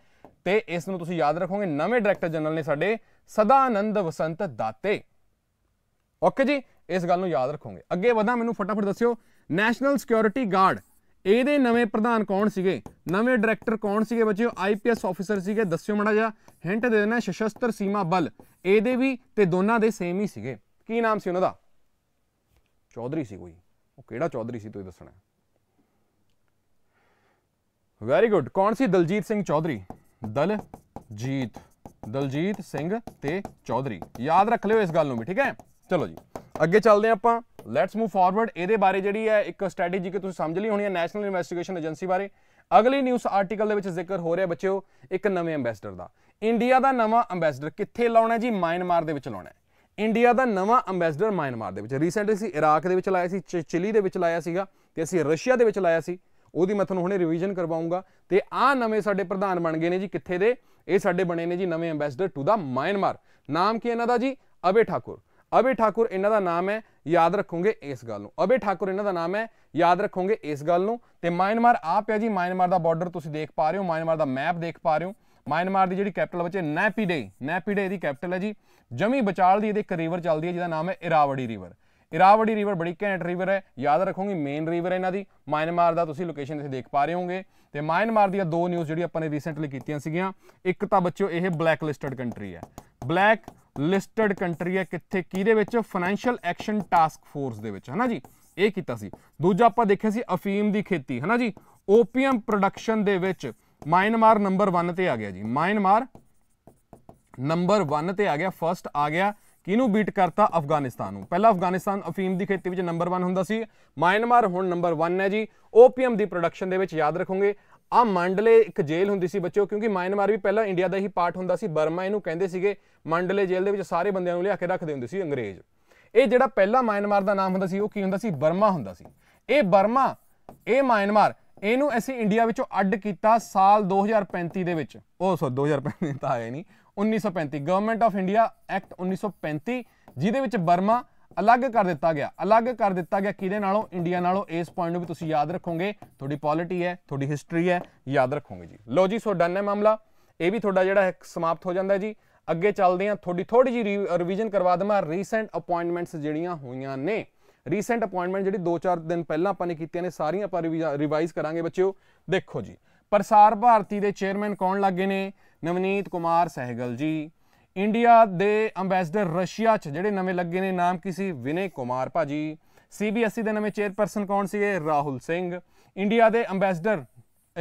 ਤੇ ਇਸ ਨੂੰ ਤੁਸੀਂ ਯਾਦ ਰੱਖੋਗੇ ਨਵੇਂ ਡਾਇਰੈਕਟਰ ਜਨਰਲ ਨੇ ਸਾਡੇ ਸਦਾਨੰਦ ਵਸੰਤ ਦਾਤੇ ਓਕੇ ਜੀ ਇਸ ਗੱਲ ਨੂੰ ਯਾਦ ਰੱਖੋਗੇ ਅੱਗੇ ਵਧਾਂ ਮੈਨੂੰ ਫਟਾਫਟ ਦੱਸਿਓ ਨੈਸ਼ਨਲ ਸਿਕਿਉਰਿਟੀ ਗਾਰਡ ਇਹਦੇ ਨਵੇਂ ਪ੍ਰਧਾਨ ਕੌਣ ਸੀਗੇ ਨਵੇਂ ਡਾਇਰੈਕਟਰ ਕੌਣ ਸੀਗੇ ਬੱਚਿਓ ਆਈਪੀਐਸ ਆਫੀਸਰ ਸੀਗੇ ਦੱਸਿਓ ਮੜਾ ਜਾ ਹਿੰਟ ਦੇ ਦੇਣਾ ਸਸ਼ਸਤਰ ਸੀਮਾ ਬਲ ਇਹਦੇ ਵੀ ਤੇ ਦੋਨਾਂ ਦੇ ਸੇਮ ਹੀ ਸੀਗੇ ਕੀ ਨਾਮ ਸੀ ਉਹਨਾਂ ਦਾ ਚੌਧਰੀ ਸੀ ਕੋਈ ਉਹ ਕਿਹੜਾ ਚੌਧਰੀ ਸੀ ਤੁਸੀਂ ਦੱਸਣਾ ਵੈਰੀ ਗੁੱਡ ਕੌਣ ਸੀ ਦਲਜੀਤ ਸਿੰਘ ਚੌਧਰੀ ਦਲ ਜੀਤ ਦਲਜੀਤ ਸਿੰਘ ਤੇ ਚੌਧਰੀ ਯਾਦ ਰੱਖ ਲਿਓ ਇਸ ਗੱਲ ਨੂੰ ਵੀ ਠੀਕ ਹੈ ਚਲੋ ਜੀ ਅੱਗੇ ਚੱਲਦੇ ਆਪਾਂ ਲੈਟਸ ਮੂਵ ਫਾਰਵਰਡ ਇਹਦੇ ਬਾਰੇ ਜਿਹੜੀ ਹੈ ਇੱਕ ਸਟ੍ਰੈਟੇਜੀ ਕਿ ਤੁਸੀਂ ਸਮਝ ਲਈ ਹੋਣੀ ਹੈ ਨੈਸ਼ਨਲ ਇਨਵੈਸਟੀਗੇਸ਼ਨ ਏਜੰਸੀ ਬਾਰੇ ਅਗਲੀ ਨਿਊਜ਼ ਆਰਟੀਕਲ ਦੇ ਵਿੱਚ ਜ਼ਿਕਰ ਹੋ ਰਿਹਾ ਬੱਚਿਓ ਇੱਕ ਨਵੇਂ ਐਮਬੈਸਡਰ ਦਾ ਇੰਡੀਆ ਦਾ ਨਵਾਂ ਐਮਬੈਸਡਰ ਕਿੱਥੇ ਲਾਉਣਾ ਜੀ ਮਾਇਨਮਾਰ ਦੇ ਵਿੱਚ ਲਾਉਣਾ ਇੰਡੀਆ ਦਾ ਨਵਾਂ ਐਮਬੈਸਡਰ ਮਾਇਨਮਾਰ ਦੇ ਵਿੱਚ ਰੀਸੈਂਟਲੀ ਸੀ ਇਰਾਕ ਦੇ ਵਿੱਚ ਲਾਇਆ ਸੀ ਚਿਲੀ ਦੇ ਵਿੱਚ ਲਾਇਆ ਸੀਗਾ ਤੇ ਅਸੀਂ ਰਸ਼ੀਆ ਦੇ ਵਿੱਚ ਲਾਇਆ ਸੀ ਉਹਦੀ ਮੈਂ ਤੁਹਾਨੂੰ ਹੁਣੇ ਰਿਵੀਜ਼ਨ ਕਰਵਾਉਂਗਾ ਤੇ ਆ ਨਵੇਂ ਸਾਡੇ ਪ੍ਰਧਾਨ ਬਣ ਗਏ ਨੇ ਜੀ ਕਿੱਥੇ ਦੇ ਇਹ ਸਾਡੇ ਬਣੇ ਨੇ ਜੀ ਨਵੇਂ ਐਮਬੈਸਡਰ ਟੂ ਦਾ ਮਾਇਨਮਾਰ ਨਾਮ ਕੀ ਇਹਨਾਂ ਦਾ ਜੀ ਅਬੇ ਠਾਕੁਰ ਅਬੇ ਠਾਕੁਰ ਇਹਨਾਂ ਦਾ ਨਾਮ ਹੈ ਯਾਦ ਰੱਖੋਗੇ ਇਸ ਗੱਲ ਨੂੰ ਅਬੇ ਠਾਕੁਰ ਇਹਨਾਂ ਦਾ ਨਾਮ ਹੈ ਯਾਦ ਰੱਖੋਗੇ ਇਸ ਗੱਲ ਨੂੰ ਤੇ ਮਾਇਨਮਾਰ ਆ ਪਿਆ ਜੀ ਮਾਇਨਮਾਰ ਦਾ ਬਾਰਡਰ ਤੁਸੀਂ ਦੇਖ ਪਾ ਰਹੇ ਹੋ ਮਾਇਨਮਾਰ ਦਾ ਮੈਪ ਦੇਖ ਪਾ ਰਹੇ ਹੋ ਮਾਇਨਮਾਰ ਦੀ ਜਿਹੜੀ ਕੈਪੀਟਲ ਬੱਚੇ ਨੈਪੀਡੇ ਨੈਪੀਡੇ ਦੀ ਕੈਪੀਟਲ ਹੈ ਜੀ ਜਮੀ ਬਚਾਲ ਦੀ ਇਹਦੇ ਇੱਕ ਰਿਵਰ ਚੱਲਦੀ ਹੈ ਜਿਹਦਾ ਨਾਮ ਹੈ ਇਰਾਵੜੀ ਰਿਵਰ ਇਰਾਵੜੀ ਰਿਵਰ ਬੜੀ ਘੈਂਟ ਰਿਵਰ ਹੈ ਯਾਦ ਰੱਖੋਗੇ ਮੇਨ ਰਿਵਰ ਹੈ ਇਹਨਾਂ ਦੀ ਮਾਇਨਮਾਰ ਦਾ ਤੁਸੀਂ ਲੋਕੇਸ਼ਨ ਇੱਥੇ ਦੇਖ ਪਾ ਰਹੇ ਹੋਗੇ ਤੇ ਮਾਇਨਮਾਰ ਦੀਆਂ ਦੋ ਨਿਊਜ਼ ਜਿਹੜੀ ਆਪਾਂ ਨੇ ਰੀਸੈਂਟਲੀ ਕੀਤੀਆਂ ਸੀਗੀਆਂ ਇੱਕ ਤਾਂ ਬੱਚਿਓ ਇਹ ਬਲੈਕ ਲਿਸਟਡ ਕੰਟਰੀ ਹੈ ਬਲੈਕ ਲਿਸਟਡ ਕੰਟਰੀ ਹੈ ਕਿੱਥੇ ਕਿਹਦੇ ਵਿੱਚ ਫਾਈਨੈਂਸ਼ੀਅਲ ਐਕਸ਼ਨ ਟਾਸਕ ਫੋਰਸ ਦੇ ਵਿੱਚ ਹਨਾ ਜੀ ਇਹ ਕੀਤਾ ਸੀ ਦੂਜਾ ਆਪਾਂ ਦੇਖਿਆ ਸੀ ਅਫੀਮ ਦੀ ਖੇਤੀ ਹਨਾ ਜੀ ਓਪੀਅਮ ਪ੍ਰੋਡਕਸ਼ਨ ਦੇ ਵਿੱਚ ਮਾਇਨਮਾਰ ਨੰਬਰ 1 ਤੇ ਆ ਗਿਆ ਜੀ ਮਾਇਨਮਾਰ ਨੰਬਰ 1 ਤੇ ਆ ਗਿਆ ਫਰਸਟ ਆ ਗਿਆ ਕਿਹਨੂੰ ਬੀਟ ਕਰਤਾ ਅਫਗਾਨਿਸਤਾਨ ਨੂੰ ਪਹਿਲਾਂ ਅਫਗਾਨਿਸਤਾਨ ਅਫੀਮ ਦੀ ਖੇਤੀ ਵਿੱਚ ਨੰਬਰ 1 ਹੁੰਦਾ ਸੀ ਮਾਇਨਮਾਰ ਹੁਣ ਨੰਬਰ 1 ਹੈ ਜੀ ਓਪੀਐਮ ਦੀ ਪ੍ਰੋਡਕਸ਼ਨ ਦੇ ਵਿੱਚ ਯਾਦ ਰੱਖੋਗੇ ਆ ਮੰਡਲੇ ਇੱਕ ਜੇਲ੍ਹ ਹੁੰਦੀ ਸੀ ਬੱਚੋ ਕਿਉਂਕਿ ਮਾਇਨਮਾਰ ਵੀ ਪਹਿਲਾਂ ਇੰਡੀਆ ਦਾ ਹੀ ਪਾਰਟ ਹੁੰਦਾ ਸੀ ਬਰਮਾ ਇਹਨੂੰ ਕਹਿੰਦੇ ਸੀਗੇ ਮੰਡਲੇ ਜੇਲ੍ਹ ਦੇ ਵਿੱਚ ਸਾਰੇ ਬੰਦਿਆਂ ਨੂੰ ਲਿਆ ਕੇ ਰੱਖਦੇ ਹੁੰਦੇ ਸੀ ਅੰਗਰੇਜ਼ ਇਹ ਜਿਹੜਾ ਪਹਿਲਾ ਮਾਇਨਮਾਰ ਦਾ ਨਾਮ ਹੁੰਦਾ ਸੀ ਉਹ ਕੀ ਹੁੰਦਾ ਸੀ ਬਰਮਾ ਹੁੰਦਾ ਸੀ ਇਹ ਬਰਮਾ ਇਹ ਮਾਇਨਮਾਰ ਇਹਨੂੰ ਅਸੀਂ ਇੰਡੀਆ ਵਿੱਚੋਂ ਅੱਡ ਕੀਤਾ ਸਾਲ 2035 ਦੇ ਵਿੱਚ ਉਹ ਸੋ 2035 ਤਾਂ ਆਇਆ ਨਹੀਂ 1935 ਗਵਰਨਮੈਂਟ ਆਫ ਇੰਡੀਆ ਐਕਟ 1935 ਜਿਹਦੇ ਵਿੱਚ ਬਰਮਾ ਅਲੱਗ ਕਰ ਦਿੱਤਾ ਗਿਆ ਅਲੱਗ ਕਰ ਦਿੱਤਾ ਗਿਆ ਕਿਹਦੇ ਨਾਲੋਂ ਇੰਡੀਆ ਨਾਲੋਂ ਇਸ ਪੁਆਇੰਟ ਨੂੰ ਵੀ ਤੁਸੀਂ ਯਾਦ ਰੱਖੋਗੇ ਤੁਹਾਡੀ ਪੋਲਿਟੀ ਹੈ ਤੁਹਾਡੀ ਹਿਸਟਰੀ ਹੈ ਯਾਦ ਰੱਖੋਗੇ ਜੀ ਲੋ ਜੀ ਸੋ ਡਨ ਹੈ ਮਾਮਲਾ ਇਹ ਵੀ ਤੁਹਾਡਾ ਜਿਹੜਾ ਸਮਾਪਤ ਹੋ ਜਾਂਦਾ ਜੀ ਅੱਗੇ ਚੱਲਦੇ ਹਾਂ ਤੁਹਾਡੀ ਥੋੜੀ ਜੀ ਰਿਵੀਜ਼ਨ ਕਰਵਾ ਦਵਾਂ ਰੀਸੈਂਟ ਅਪਾਇੰਟਮੈਂਟਸ ਜਿਹੜੀਆਂ ਹੋਈਆਂ ਨੇ ਰੀਸੈਂਟ ਅਪਾਇੰਟਮੈਂਟ ਜਿਹੜੀ 2-4 ਦਿਨ ਪਹਿਲਾਂ ਆਪਾਂ ਨੇ ਕੀਤੀਆਂ ਨੇ ਸਾਰੀਆਂ ਆਪਾਂ ਰਿਵਾਈਜ਼ ਕਰਾਂਗੇ ਬੱਚਿਓ ਦੇਖੋ ਜੀ ਪ੍ਰਸਾਰ ਭਾਰਤੀ ਦੇ ਚੇਅਰਮੈਨ ਕੌਣ ਲੱਗੇ ਨੇ ਨਵਨੀਤ ਕੁਮਾਰ ਸਹਿਗਲ ਜੀ ਇੰਡੀਆ ਦੇ ਐਮਬੈਸਡਰ ਰਸ਼ੀਆ 'ਚ ਜਿਹੜੇ ਨਵੇਂ ਲੱਗੇ ਨੇ ਨਾਮ ਕੀ ਸੀ ਵਿਨੇ ਕੁਮਾਰ ਭਾਜੀ ਸੀਬੀਐਸਈ e ਦੇ ਨਵੇਂ ਚੇਅਰਪਰਸਨ ਕੌਣ ਸੀਗੇ ਰਾਹੁਲ ਸਿੰਘ ਇੰਡੀਆ ਦੇ ਐਮਬੈਸਡਰ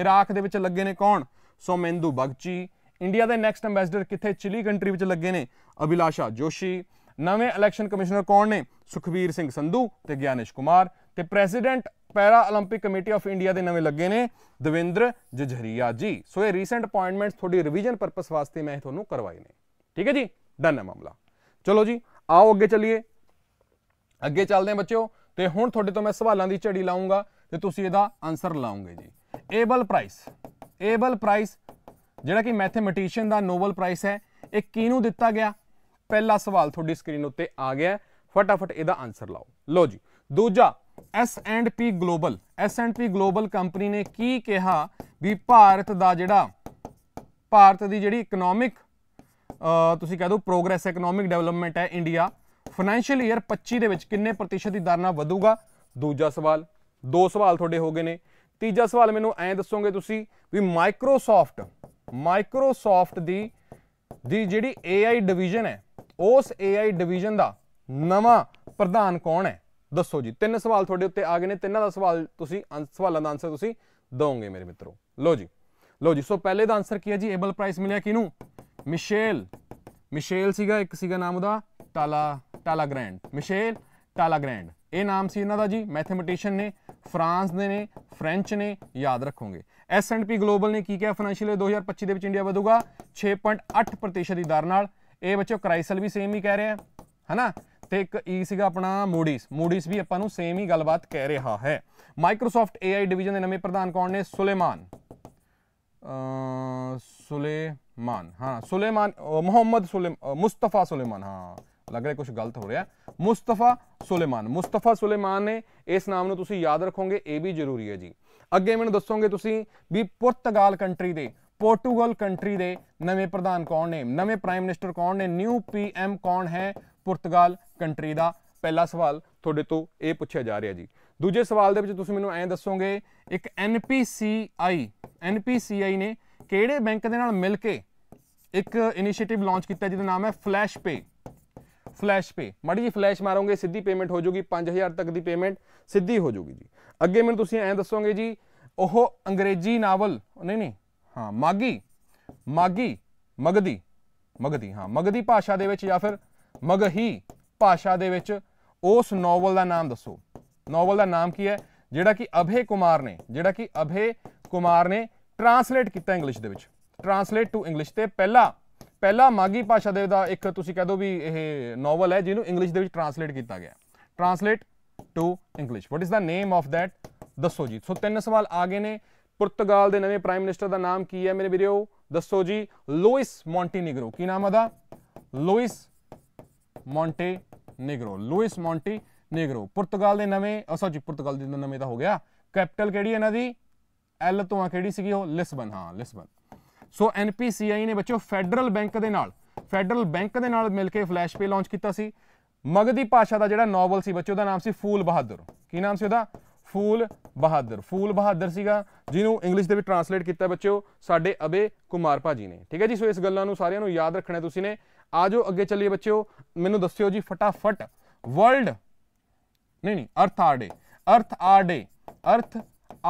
ਇਰਾਕ ਦੇ ਵਿੱਚ ਲੱਗੇ ਨੇ ਕੌਣ ਸੋਮੇਂਦੂ ਬਗਚੀ ਇੰਡੀਆ ਦੇ ਨੈਕਸਟ ਐਮਬੈਸਡਰ ਕਿੱਥੇ ਚਿਲੀ ਕੰਟਰੀ ਵਿੱਚ ਲੱਗੇ ਨੇ ਅਭਿਲਾਸ਼ਾ ਜੋਸ਼ੀ ਨਵੇਂ ਇਲੈਕਸ਼ਨ ਕਮਿਸ਼ਨਰ ਕੌਣ ਨੇ ਸੁਖਵੀਰ ਸਿੰਘ ਸੰਧੂ ਤੇ ਗਿਆਨੇਸ਼ ਕੁਮਾਰ ਤੇ president para 올림픽 committee of India ਦੇ ਨਵੇਂ ਲੱਗੇ ਨੇ ਦਵਿੰਦਰ ਜਜਰੀਆ ਜੀ ਸੋ ਇਹ ਰੀਸੈਂਟ ਅਪਾਇੰਟਮੈਂਟਸ ਤੁਹਾਡੀ ਰਿਵੀਜ਼ਨ ਪਰਪਸ ਵਾਸਤੇ ਮੈਂ ਤੁਹਾਨੂੰ ਕਰਵਾਏ ਨੇ ਠੀਕ ਹੈ ਜੀ ਡਨ ਹੈ ਮਾਮਲਾ ਚਲੋ ਜੀ ਆਓ ਅੱਗੇ ਚੱਲੀਏ ਅੱਗੇ ਚੱਲਦੇ ਹਾਂ ਬੱਚਿਓ ਤੇ ਹੁਣ ਤੁਹਾਡੇ ਤੋਂ ਮੈਂ ਸਵਾਲਾਂ ਦੀ ਝੜੀ ਲਾਉਂਗਾ ਤੇ ਤੁਸੀਂ ਇਹਦਾ ਆਨਸਰ ਲਾਉਂਗੇ ਜੀ ਏਬਲ ਪ੍ਰਾਈਸ ਏਬਲ ਪ੍ਰਾਈਸ ਜਿਹੜਾ ਕਿ ਮੈਥਮੈਟੀਸ਼ੀਅਨ ਦਾ ਨੋਬਲ ਪ੍ਰਾਈਸ ਹੈ ਇਹ ਕਿਹਨੂੰ ਦਿੱਤਾ ਗਿਆ ਪਹਿਲਾ ਸਵਾਲ ਤੁਹਾਡੀ ਸਕਰੀਨ ਉੱਤੇ ਆ ਗਿਆ ਫਟਾਫਟ ਇਹਦਾ ਆਨਸਰ ਲਾਓ ਲਓ ਜੀ ਦੂਜਾ S&P global S&P global company ਨੇ ਕੀ ਕਿਹਾ ਵੀ ਭਾਰਤ ਦਾ ਜਿਹੜਾ ਭਾਰਤ ਦੀ ਜਿਹੜੀ ਇਕਨੋਮਿਕ ਤੁਸੀਂ ਕਹਿ ਦੋ ਪ੍ਰੋਗਰੈਸ ਇਕਨੋਮਿਕ ਡਿਵੈਲਪਮੈਂਟ ਹੈ ਇੰਡੀਆ ਫਾਈਨੈਂਸ਼ੀਅਲ ਈਅਰ 25 ਦੇ ਵਿੱਚ ਕਿੰਨੇ ਪ੍ਰਤੀਸ਼ਤ ਦੀ ਦਰ ਨਾਲ ਵਧੂਗਾ ਦੂਜਾ ਸਵਾਲ ਦੋ ਸਵਾਲ ਤੁਹਾਡੇ ਹੋ ਗਏ ਨੇ ਤੀਜਾ ਸਵਾਲ ਮੈਨੂੰ ਐਂ ਦੱਸੋਗੇ ਤੁਸੀਂ ਵੀ ਮਾਈਕਰੋਸਾਫਟ ਮਾਈਕਰੋਸਾਫਟ ਦੀ ਦੀ ਜਿਹੜੀ AI ਡਿਵੀਜ਼ਨ ਹੈ ਉਸ ਏਆਈ ਡਿਵੀਜ਼ਨ ਦਾ ਨਵਾਂ ਪ੍ਰਧਾਨ ਕੌਣ ਹੈ ਦੱਸੋ ਜੀ ਤਿੰਨ ਸਵਾਲ ਤੁਹਾਡੇ ਉੱਤੇ ਆ ਗਏ ਨੇ ਤਿੰਨਾਂ ਦਾ ਸਵਾਲ ਤੁਸੀਂ ਸਵਾਲਾਂ ਦਾ ਆਨਸਰ ਤੁਸੀਂ ਦੋਗੇ ਮੇਰੇ ਮਿੱਤਰੋ ਲੋ ਜੀ ਲੋ ਜੀ ਸੋ ਪਹਿਲੇ ਦਾ ਆਨਸਰ ਕੀ ਹੈ ਜੀ ਏਬਲ ਪ੍ਰਾਈਸ ਮਿਲਿਆ ਕਿਨੂੰ ਮਿਸ਼ੇਲ ਮਿਸ਼ੇਲ ਸੀਗਾ ਇੱਕ ਸੀਗਾ ਨਾਮ ਉਹਦਾ Tala Talagrand Michel Talagrand ਇਹ ਨਾਮ ਸੀ ਇਹਨਾਂ ਦਾ ਜੀ ਮੈਥਮੈਟੀਸ਼ੀਅਨ ਨੇ ਫਰਾਂਸ ਦੇ ਨੇ ਫ੍ਰੈਂਚ ਨੇ ਯਾਦ ਰੱਖੋਗੇ ਐਸ ਐਂਡ ਪੀ ਗਲੋਬਲ ਨੇ ਕੀ ਕਿਹਾ ਫਾਈਨੈਂਸ਼ੀਅਲ 2025 ਦੇ ਵਿੱਚ ਇੰਡੀਆ ਵਧੂਗਾ 6.8% ਦੀ ਦਰ ਨਾਲ ਇਹ ਬੱਚਿਓ ਕ੍ਰਾਈਸਲ ਵੀ ਸੇਮ ਹੀ ਕਹਿ ਰਿਹਾ ਹੈ ਹਨਾ ਤੇ ਇੱਕ ਈ e ਸੀਗਾ ਆਪਣਾ ਮੂਡੀਸ ਮੂਡੀਸ ਵੀ ਆਪਾਂ ਨੂੰ ਸੇਮ ਹੀ ਗੱਲਬਾਤ ਕਹਿ ਰਿਹਾ ਹੈ ਮਾਈਕਰੋਸਾਫਟ AI ਡਿਵੀਜ਼ਨ ਦੇ ਨਵੇਂ ਪ੍ਰਧਾਨ ਕੌਣ ਨੇ ਸੁਲੇਮਾਨ ਸੁਲੇਮਾਨ ਹਾਂ ਸੁਲੇਮਾਨ ਮੁਹੰਮਦ ਸੁਲੇਮ ਮੁਸਤਫਾ ਸੁਲੇਮਾਨ ਹਾਂ ਲੱਗ ਰਿਹਾ ਕੁਝ ਗਲਤ ਹੋ ਰਿਹਾ ਮੁਸਤਫਾ ਸੁਲੇਮਾਨ ਮੁਸਤਫਾ ਸੁਲੇਮਾਨ ਨੇ ਇਸ ਨਾਮ ਨੂੰ ਤੁਸੀਂ ਯਾਦ ਰੱਖੋਗੇ ਇਹ ਵੀ ਜ਼ਰੂਰੀ ਹੈ ਜੀ ਅੱਗੇ ਮੈਨੂੰ ਦੱਸੋਗੇ ਤੁਸੀਂ ਵੀ ਪੁਰਤਗਾਲ ਕੰਟਰੀ ਦੇ ਪੋਰਟੁਗਲ ਕੰਟਰੀ ਦੇ ਨਵੇਂ ਪ੍ਰਧਾਨ ਕੌਣ ਨੇ ਨਵੇਂ ਪ੍ਰਾਈਮ ਮਿਨਿਸਟਰ ਕੌਣ ਨੇ ਨਿਊ ਪੀਐਮ ਕੌਣ ਹੈ ਪੁਰਤਗਾਲ ਕੰਟਰੀ ਦਾ ਪਹਿਲਾ ਸਵਾਲ ਤੁਹਾਡੇ ਤੋਂ ਇਹ ਪੁੱਛਿਆ ਜਾ ਰਿਹਾ ਜੀ ਦੂਜੇ ਸਵਾਲ ਦੇ ਵਿੱਚ ਤੁਸੀਂ ਮੈਨੂੰ ਐਂ ਦੱਸੋਗੇ ਇੱਕ ਐਨਪੀਸੀਆਈ ਐਨਪੀਸੀਆਈ ਨੇ ਕਿਹੜੇ ਬੈਂਕ ਦੇ ਨਾਲ ਮਿਲ ਕੇ ਇੱਕ ਇਨੀਸ਼ੀਏਟਿਵ ਲਾਂਚ ਕੀਤਾ ਜਿਹਦਾ ਨਾਮ ਹੈ ਫਲੈਸ਼ ਪੇ ਫਲੈਸ਼ ਪੇ ਮੜੀ ਜੀ ਫਲੈਸ਼ ਮਾਰੋਗੇ ਸਿੱਧੀ ਪੇਮੈਂਟ ਹੋ ਜਾਊਗੀ 5000 ਤੱਕ ਦੀ ਪੇਮੈਂਟ ਸਿੱਧੀ ਹੋ ਜਾਊਗੀ ਜੀ ਅੱਗੇ ਮੈਨੂੰ ਤੁਸੀਂ ਐਂ ਦੱਸੋਗੇ ਜੀ ਉਹ ਅੰਗਰੇਜ਼ੀ ਨਾਵਲ ਨਹੀਂ ਨਹੀਂ ਹਾਂ ਮਾਗੀ ਮਾਗੀ ਮਗਦੀ ਮਗਦੀ ਹਾਂ ਮਗਦੀ ਭਾਸ਼ਾ ਦੇ ਵਿੱਚ ਜਾਂ ਫਿਰ ਮਗਹੀ ਭਾਸ਼ਾ ਦੇ ਵਿੱਚ ਉਸ ਨੋਵਲ ਦਾ ਨਾਮ ਦੱਸੋ ਨੋਵਲ ਦਾ ਨਾਮ ਕੀ ਹੈ ਜਿਹੜਾ ਕਿ ਅਭੇ ਕੁਮਾਰ ਨੇ ਜਿਹੜਾ ਕਿ ਅਭੇ ਕੁਮਾਰ ਨੇ ਟਰਾਂਸਲੇਟ ਕੀਤਾ ਇੰਗਲਿਸ਼ ਦੇ ਵਿੱਚ ਟਰਾਂਸਲੇਟ ਟੂ ਇੰਗਲਿਸ਼ ਤੇ ਪਹਿਲਾ ਪਹਿਲਾ ਮਾਗੀ ਭਾਸ਼ਾ ਦੇ ਦਾ ਇੱਕ ਤੁਸੀਂ ਕਹ ਦੋ ਵੀ ਇਹ ਨੋਵਲ ਹੈ ਜਿਹਨੂੰ ਇੰਗਲਿਸ਼ ਦੇ ਵਿੱਚ ਟਰਾਂਸਲੇਟ ਕੀਤਾ ਗਿਆ translate to English what is the name of that ਦੱਸੋ ਜੀ ਸੋ ਤਿੰਨ ਸਵਾਲ ਆ ਗਏ ਨੇ ਪੁਰਤਗਾਲ ਦੇ ਨਵੇਂ ਪ੍ਰਾਈਮ ਮਿਨਿਸਟਰ ਦਾ ਨਾਮ ਕੀ ਹੈ ਮੇਰੇ ਵੀਰੋ ਦੱਸੋ ਜੀ ਲੂਇਸ ਮੌਂਟੀਨੀਗਰੋ ਕੀ ਨਾਮ ਦਾ ਲੂਇਸ ਮੌਂਟੇਨੀਗਰੋ ਲੂਇਸ ਮੌਂਟੇਨੀਗਰੋ ਪੁਰਤਗਾਲ ਦੇ ਨਵੇਂ ਜੀ ਪੁਰਤਗਾਲ ਦੇ ਨਵੇਂ ਤਾਂ ਹੋ ਗਿਆ ਕੈਪੀਟਲ ਕਿਹੜੀ ਹੈ ਇਹਨਾਂ ਦੀ ਐਲ ਤੋਂ ਆ ਕਿਹੜੀ ਸੀਗੀ ਉਹ ਲਿਸਬਨ ਹਾਂ ਲਿਸਬਨ ਸੋ ਐਨਪੀਸੀਆਈ ਨੇ ਬੱਚੋ ਫੈਡਰਲ ਬੈਂਕ ਦੇ ਨਾਲ ਫੈਡਰਲ ਬੈਂਕ ਦੇ ਨਾਲ ਮਿਲ ਕੇ ਫਲੈਸ਼ ਪੇ ਲਾਂਚ ਕੀਤਾ ਸੀ ਮਗਧੀ ਭਾਸ਼ਾ ਦਾ ਜਿਹੜਾ ਨੋਵਲ ਸੀ ਬੱਚੋ ਦਾ ਨਾਮ ਸੀ ਫੂਲ ਬਹਾਦਰ ਕੀ ਨਾਮ ਸੀ ਉਹਦਾ ਫੂਲ ਬਹਾਦਰ ਫੂਲ ਬਹਾਦਰ ਸੀਗਾ ਜਿਹਨੂੰ ਇੰਗਲਿਸ਼ ਦੇ ਵਿੱਚ ਟਰਾਂਸਲੇਟ ਕੀਤਾ ਬੱਚਿਓ ਸਾਡੇ ਅਬੇ ਕੁਮਾਰ ਭਾਜੀ ਨੇ ਠੀਕ ਹੈ ਜੀ ਸੋ ਇਸ ਗੱਲਾਂ ਨੂੰ ਸਾਰਿਆਂ ਨੂੰ ਯਾਦ ਰੱਖਣਾ ਤੁਸੀਂ ਨੇ ਆਜੋ ਅੱਗੇ ਚੱਲੀਏ ਬੱਚਿਓ ਮੈਨੂੰ ਦੱਸਿਓ ਜੀ ਫਟਾਫਟ ਵਰਲਡ ਨਹੀਂ ਨਹੀਂ ਅਰਥ ਆਰ ਡੇ ਅਰਥ ਆਰ ਡੇ ਅਰਥ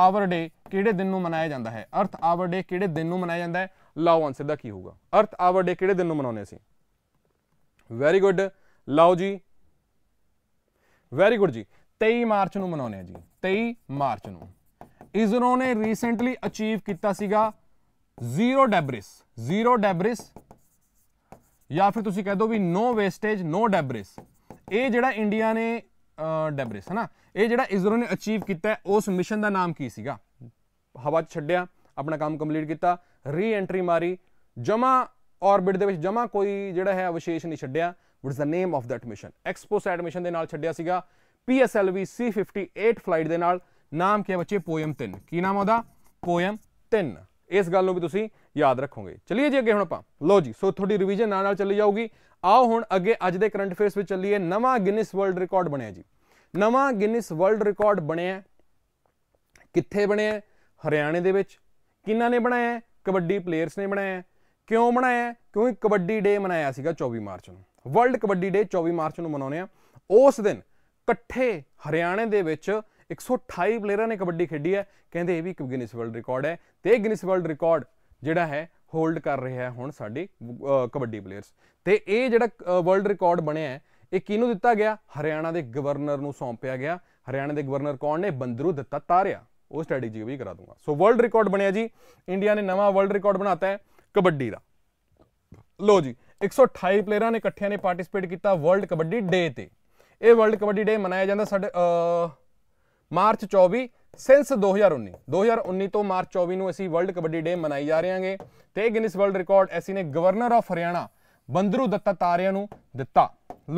ਆਵਰ ਡੇ ਕਿਹੜੇ ਦਿਨ ਨੂੰ ਮਨਾਇਆ ਜਾਂਦਾ ਹੈ ਅਰਥ ਆਵਰ ਡੇ ਕਿਹੜੇ ਦਿਨ ਨੂੰ ਮਨਾਇਆ ਜਾਂਦਾ ਹੈ ਲਾਓ ਆਨਸਰ ਦਾ ਕੀ ਹੋਊਗਾ ਅਰਥ ਆਵਰ ਡੇ ਕਿਹੜੇ ਦਿਨ ਨੂੰ ਮਨਾਉਂਦੇ ਅਸੀਂ ਵੈਰੀ ਗੁੱਡ ਲਾਓ ਜੀ ਵੈਰੀ ਗੁੱਡ ਜੀ 23 ਮਾਰਚ ਨੂੰ ਮਨਾਉਨੇ ਆ ਜੀ 23 ਮਾਰਚ ਨੂੰ ਇਜ਼ਰੋ ਨੇ ਰੀਸੈਂਟਲੀ ਅਚੀਵ ਕੀਤਾ ਸੀਗਾ ਜ਼ੀਰੋ ਡੈਬਰਿਸ ਜ਼ੀਰੋ ਡੈਬਰਿਸ ਜਾਂ ਫਿਰ ਤੁਸੀਂ ਕਹਿ ਦਿਓ ਵੀ ਨੋ ਵੇਸਟੇਜ ਨੋ ਡੈਬਰਿਸ ਇਹ ਜਿਹੜਾ ਇੰਡੀਆ ਨੇ ਡੈਬਰਿਸ ਹੈ ਨਾ ਇਹ ਜਿਹੜਾ ਇਸਰੋ ਨੇ ਅਚੀਵ ਕੀਤਾ ਉਸ ਮਿਸ਼ਨ ਦਾ ਨਾਮ ਕੀ ਸੀਗਾ ਹਵਾ 'ਚ ਛੱਡਿਆ ਆਪਣਾ ਕੰਮ ਕੰਪਲੀਟ ਕੀਤਾ ਰੀ ਐਂਟਰੀ ਮਾਰੀ ਜਮਾ ਆਰਬਿਟ ਦੇ ਵਿੱਚ ਜਮਾ ਕੋਈ ਜਿਹੜਾ ਹੈ ਅਵਸ਼ੇਸ਼ ਨਹੀਂ ਛੱਡਿਆ what is the name of that mission XPoSat mission ਦੇ ਨਾਲ ਛੱਡਿਆ ਸੀਗਾ PSLV C58 ਫਲਾਈਟ ਦੇ ਨਾਲ ਨਾਮ ਕੀ ਹੈ ਬੱਚੇ ਪੋਇਮ 3 ਕੀ ਨਾਮ ਉਹਦਾ ਪੋਇਮ 3 ਇਸ ਗੱਲ ਨੂੰ ਵੀ ਤੁਸੀਂ ਯਾਦ ਰੱਖੋਗੇ ਚਲਿਏ ਜੀ ਅੱਗੇ ਹੁਣ ਆਪਾਂ ਲੋ ਜੀ ਸੋ ਤੁਹਾਡੀ ਰਿਵੀਜ਼ਨ ਨਾਲ ਨਾਲ ਚੱਲੀ ਜਾਊਗੀ ਆਓ ਹੁਣ ਅੱਗੇ ਅੱਜ ਦੇ ਕਰੰਟ ਅਫੇਅਰਸ ਵਿੱਚ ਚੱਲੀਏ ਨਵਾਂ ਗਿਨੈਸ ਵਰਲਡ ਰਿਕਾਰਡ ਬਣਿਆ ਜੀ ਨਵਾਂ ਗਿਨੈਸ ਵਰਲਡ ਰਿਕਾਰਡ ਬਣਿਆ ਕਿੱਥੇ ਬਣਿਆ ਹਰਿਆਣੇ ਦੇ ਵਿੱਚ ਕਿੰਨਾ ਨੇ ਬਣਾਇਆ ਕਬੱਡੀ ਪਲੇਅਰਸ ਨੇ ਬਣਾਇਆ ਕਿਉਂ ਬਣਾਇਆ ਕਿਉਂਕਿ ਕਬੱਡੀ ਡੇ ਮਨਾਇਆ ਸੀਗਾ 24 ਮਾਰਚ ਨੂੰ ਵਰਲਡ ਕਬੱਡੀ ਡੇ 24 ਮਾਰਚ ਨੂੰ ਮਨਾਉਂਦੇ ਆ ਉਸ ਦਿਨ ਇਕੱਠੇ ਹਰਿਆਣੇ ਦੇ ਵਿੱਚ 128 ਪਲੇਅਰਾਂ ਨੇ ਕਬੱਡੀ ਖੇਡੀ ਹੈ ਕਹਿੰਦੇ ਇਹ ਵੀ ਇੱਕ ਗਿਨੀਸ ਵਰਲਡ ਰਿਕਾਰਡ ਹੈ ਤੇ ਇਹ ਗਿਨੀਸ ਵਰਲਡ ਰਿਕਾਰਡ ਜਿਹੜਾ ਹੈ ਹੋਲਡ ਕਰ ਰਿਹਾ ਹੈ ਹੁਣ ਸਾਡੇ ਕਬੱਡੀ ਪਲੇਅਰਸ ਤੇ ਇਹ ਜਿਹੜਾ ਵਰਲਡ ਰਿਕਾਰਡ ਬਣਿਆ ਹੈ ਇਹ ਕਿਹਨੂੰ ਦਿੱਤਾ ਗਿਆ ਹਰਿਆਣਾ ਦੇ ਗਵਰਨਰ ਨੂੰ ਸੌਂਪਿਆ ਗਿਆ ਹਰਿਆਣਾ ਦੇ ਗਵਰਨਰ ਕੌਣ ਨੇ ਬੰਦਰੂ ਦਿੱਤਾ ਤਾਰਿਆ ਉਹ ਸਟ੍ਰੈਟੇਜੀ ਵੀ ਕਰਾ ਦੂੰਗਾ ਸੋ ਵਰਲਡ ਰਿਕਾਰਡ ਬਣਿਆ ਜੀ ਇੰਡੀਆ ਨੇ ਨਵਾਂ ਵਰਲਡ ਰਿਕਾਰਡ ਬਣਾਤਾ ਹੈ ਕਬੱਡੀ ਦਾ ਲੋ ਜੀ 128 ਪਲੇਅਰਾਂ ਨੇ ਇਕੱਠਿਆਂ ਨੇ ਪਾਰਟਿਸਿਪੇਟ ਕੀਤਾ ਵਰਲਡ ਕਬੱਡੀ ਡੇ ਤੇ ਇਹ ਵਰਲਡ ਕਬੱਡੀ ਡੇ ਮਨਾਇਆ ਜਾਂਦਾ ਸਾਡੇ ਮਾਰਚ 24 ਸਿੰਸ 2019 2019 ਤੋਂ ਮਾਰਚ 24 ਨੂੰ ਅਸੀਂ ਵਰਲਡ ਕਬੱਡੀ ਡੇ ਮਨਾਈ ਜਾ ਰਹੇ ਹਾਂਗੇ ਤੇ ਗਿਨਿਸ ਵਰਲਡ ਰਿਕਾਰਡ ਐਸੀ ਨੇ governor of Haryana Bandaru Dattatreya ਨੂੰ ਦਿੱਤਾ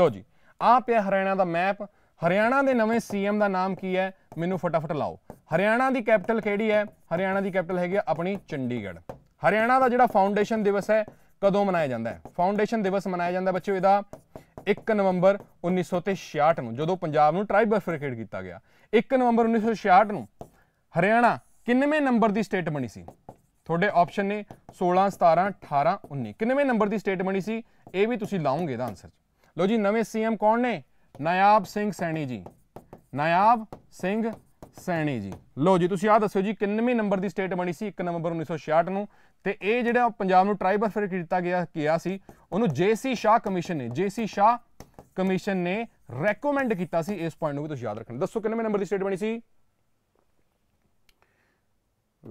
ਲੋ ਜੀ ਆ ਪਿਆ ਹਰਿਆਣਾ ਦਾ ਮੈਪ ਹਰਿਆਣਾ ਦੇ ਨਵੇਂ ਸੀਐਮ ਦਾ ਨਾਮ ਕੀ ਹੈ ਮੈਨੂੰ ਫਟਾਫਟ ਲਾਓ ਹਰਿਆਣਾ ਦੀ ਕੈਪੀਟਲ ਕਿਹੜੀ ਹੈ ਹਰਿਆਣਾ ਦੀ ਕੈਪੀਟਲ ਹੈਗੀ ਆਪਣੀ ਚੰਡੀਗੜ੍ਹ ਹਰਿਆਣਾ ਦਾ ਜਿਹੜਾ ਫਾਊਂਡੇਸ਼ਨ ਦਿਵਸ ਹੈ ਕਦੋਂ ਮਨਾਇਆ ਜਾਂਦਾ ਹੈ ਫਾਊਂਡੇਸ਼ਨ ਦਿਵਸ ਮਨਾਇਆ ਜਾਂਦਾ ਬੱਚਿਓ ਇਹਦਾ 1 ਨਵੰਬਰ 1966 ਨੂੰ ਜਦੋਂ ਪੰਜਾਬ ਨੂੰ ਟ੍ਰਾਈਬਫਰਕੇਟ ਕੀਤਾ ਗਿਆ 1 ਨਵੰਬਰ 1966 ਨੂੰ ਹਰਿਆਣਾ ਕਿੰਨਵੇਂ ਨੰਬਰ ਦੀ ਸਟੇਟ ਬਣੀ ਸੀ ਤੁਹਾਡੇ ਆਪਸ਼ਨ ਨੇ 16 17 18 19 ਕਿੰਨਵੇਂ ਨੰਬਰ ਦੀ ਸਟੇਟ ਬਣੀ ਸੀ ਇਹ ਵੀ ਤੁਸੀਂ ਲਾਉਂਗੇ ਦਾ ਆਨਸਰ ਲੋ ਜੀ ਨਵੇਂ ਸੀਐਮ ਕੌਣ ਨੇ ਨਯਾਬ ਸਿੰਘ ਸੈਣੀ ਜੀ ਨਯਾਬ ਸਿੰਘ ਸੈਣੀ ਜੀ ਲੋ ਜੀ ਤੁਸੀਂ ਆਹ ਦੱਸਿਓ ਜੀ ਕਿੰਨਵੇਂ ਨੰਬਰ ਦੀ ਸਟੇਟ ਬਣੀ ਸੀ 1 ਨਵੰਬਰ 1966 ਨੂੰ ਤੇ ਇਹ ਜਿਹੜਾ ਪੰਜਾਬ ਨੂੰ ਟ੍ਰਾਈਬਲ ਫਿਰ ਕੀਤਾ ਗਿਆ ਕਿਹਾ ਸੀ ਉਹਨੂੰ ਜੇਸੀ ਸ਼ਾਹ ਕਮਿਸ਼ਨ ਨੇ ਜੇਸੀ ਸ਼ਾਹ ਕਮਿਸ਼ਨ ਨੇ ਰეკਮੈਂਡ ਕੀਤਾ ਸੀ ਇਸ ਪੁਆਇੰਟ ਨੂੰ ਵੀ ਤੁਸੀਂ ਯਾਦ ਰੱਖਣਾ ਦੱਸੋ ਕਿੰਨਵੇਂ ਨੰਬਰ ਦੀ ਸਟੇਟ ਬਣੀ ਸੀ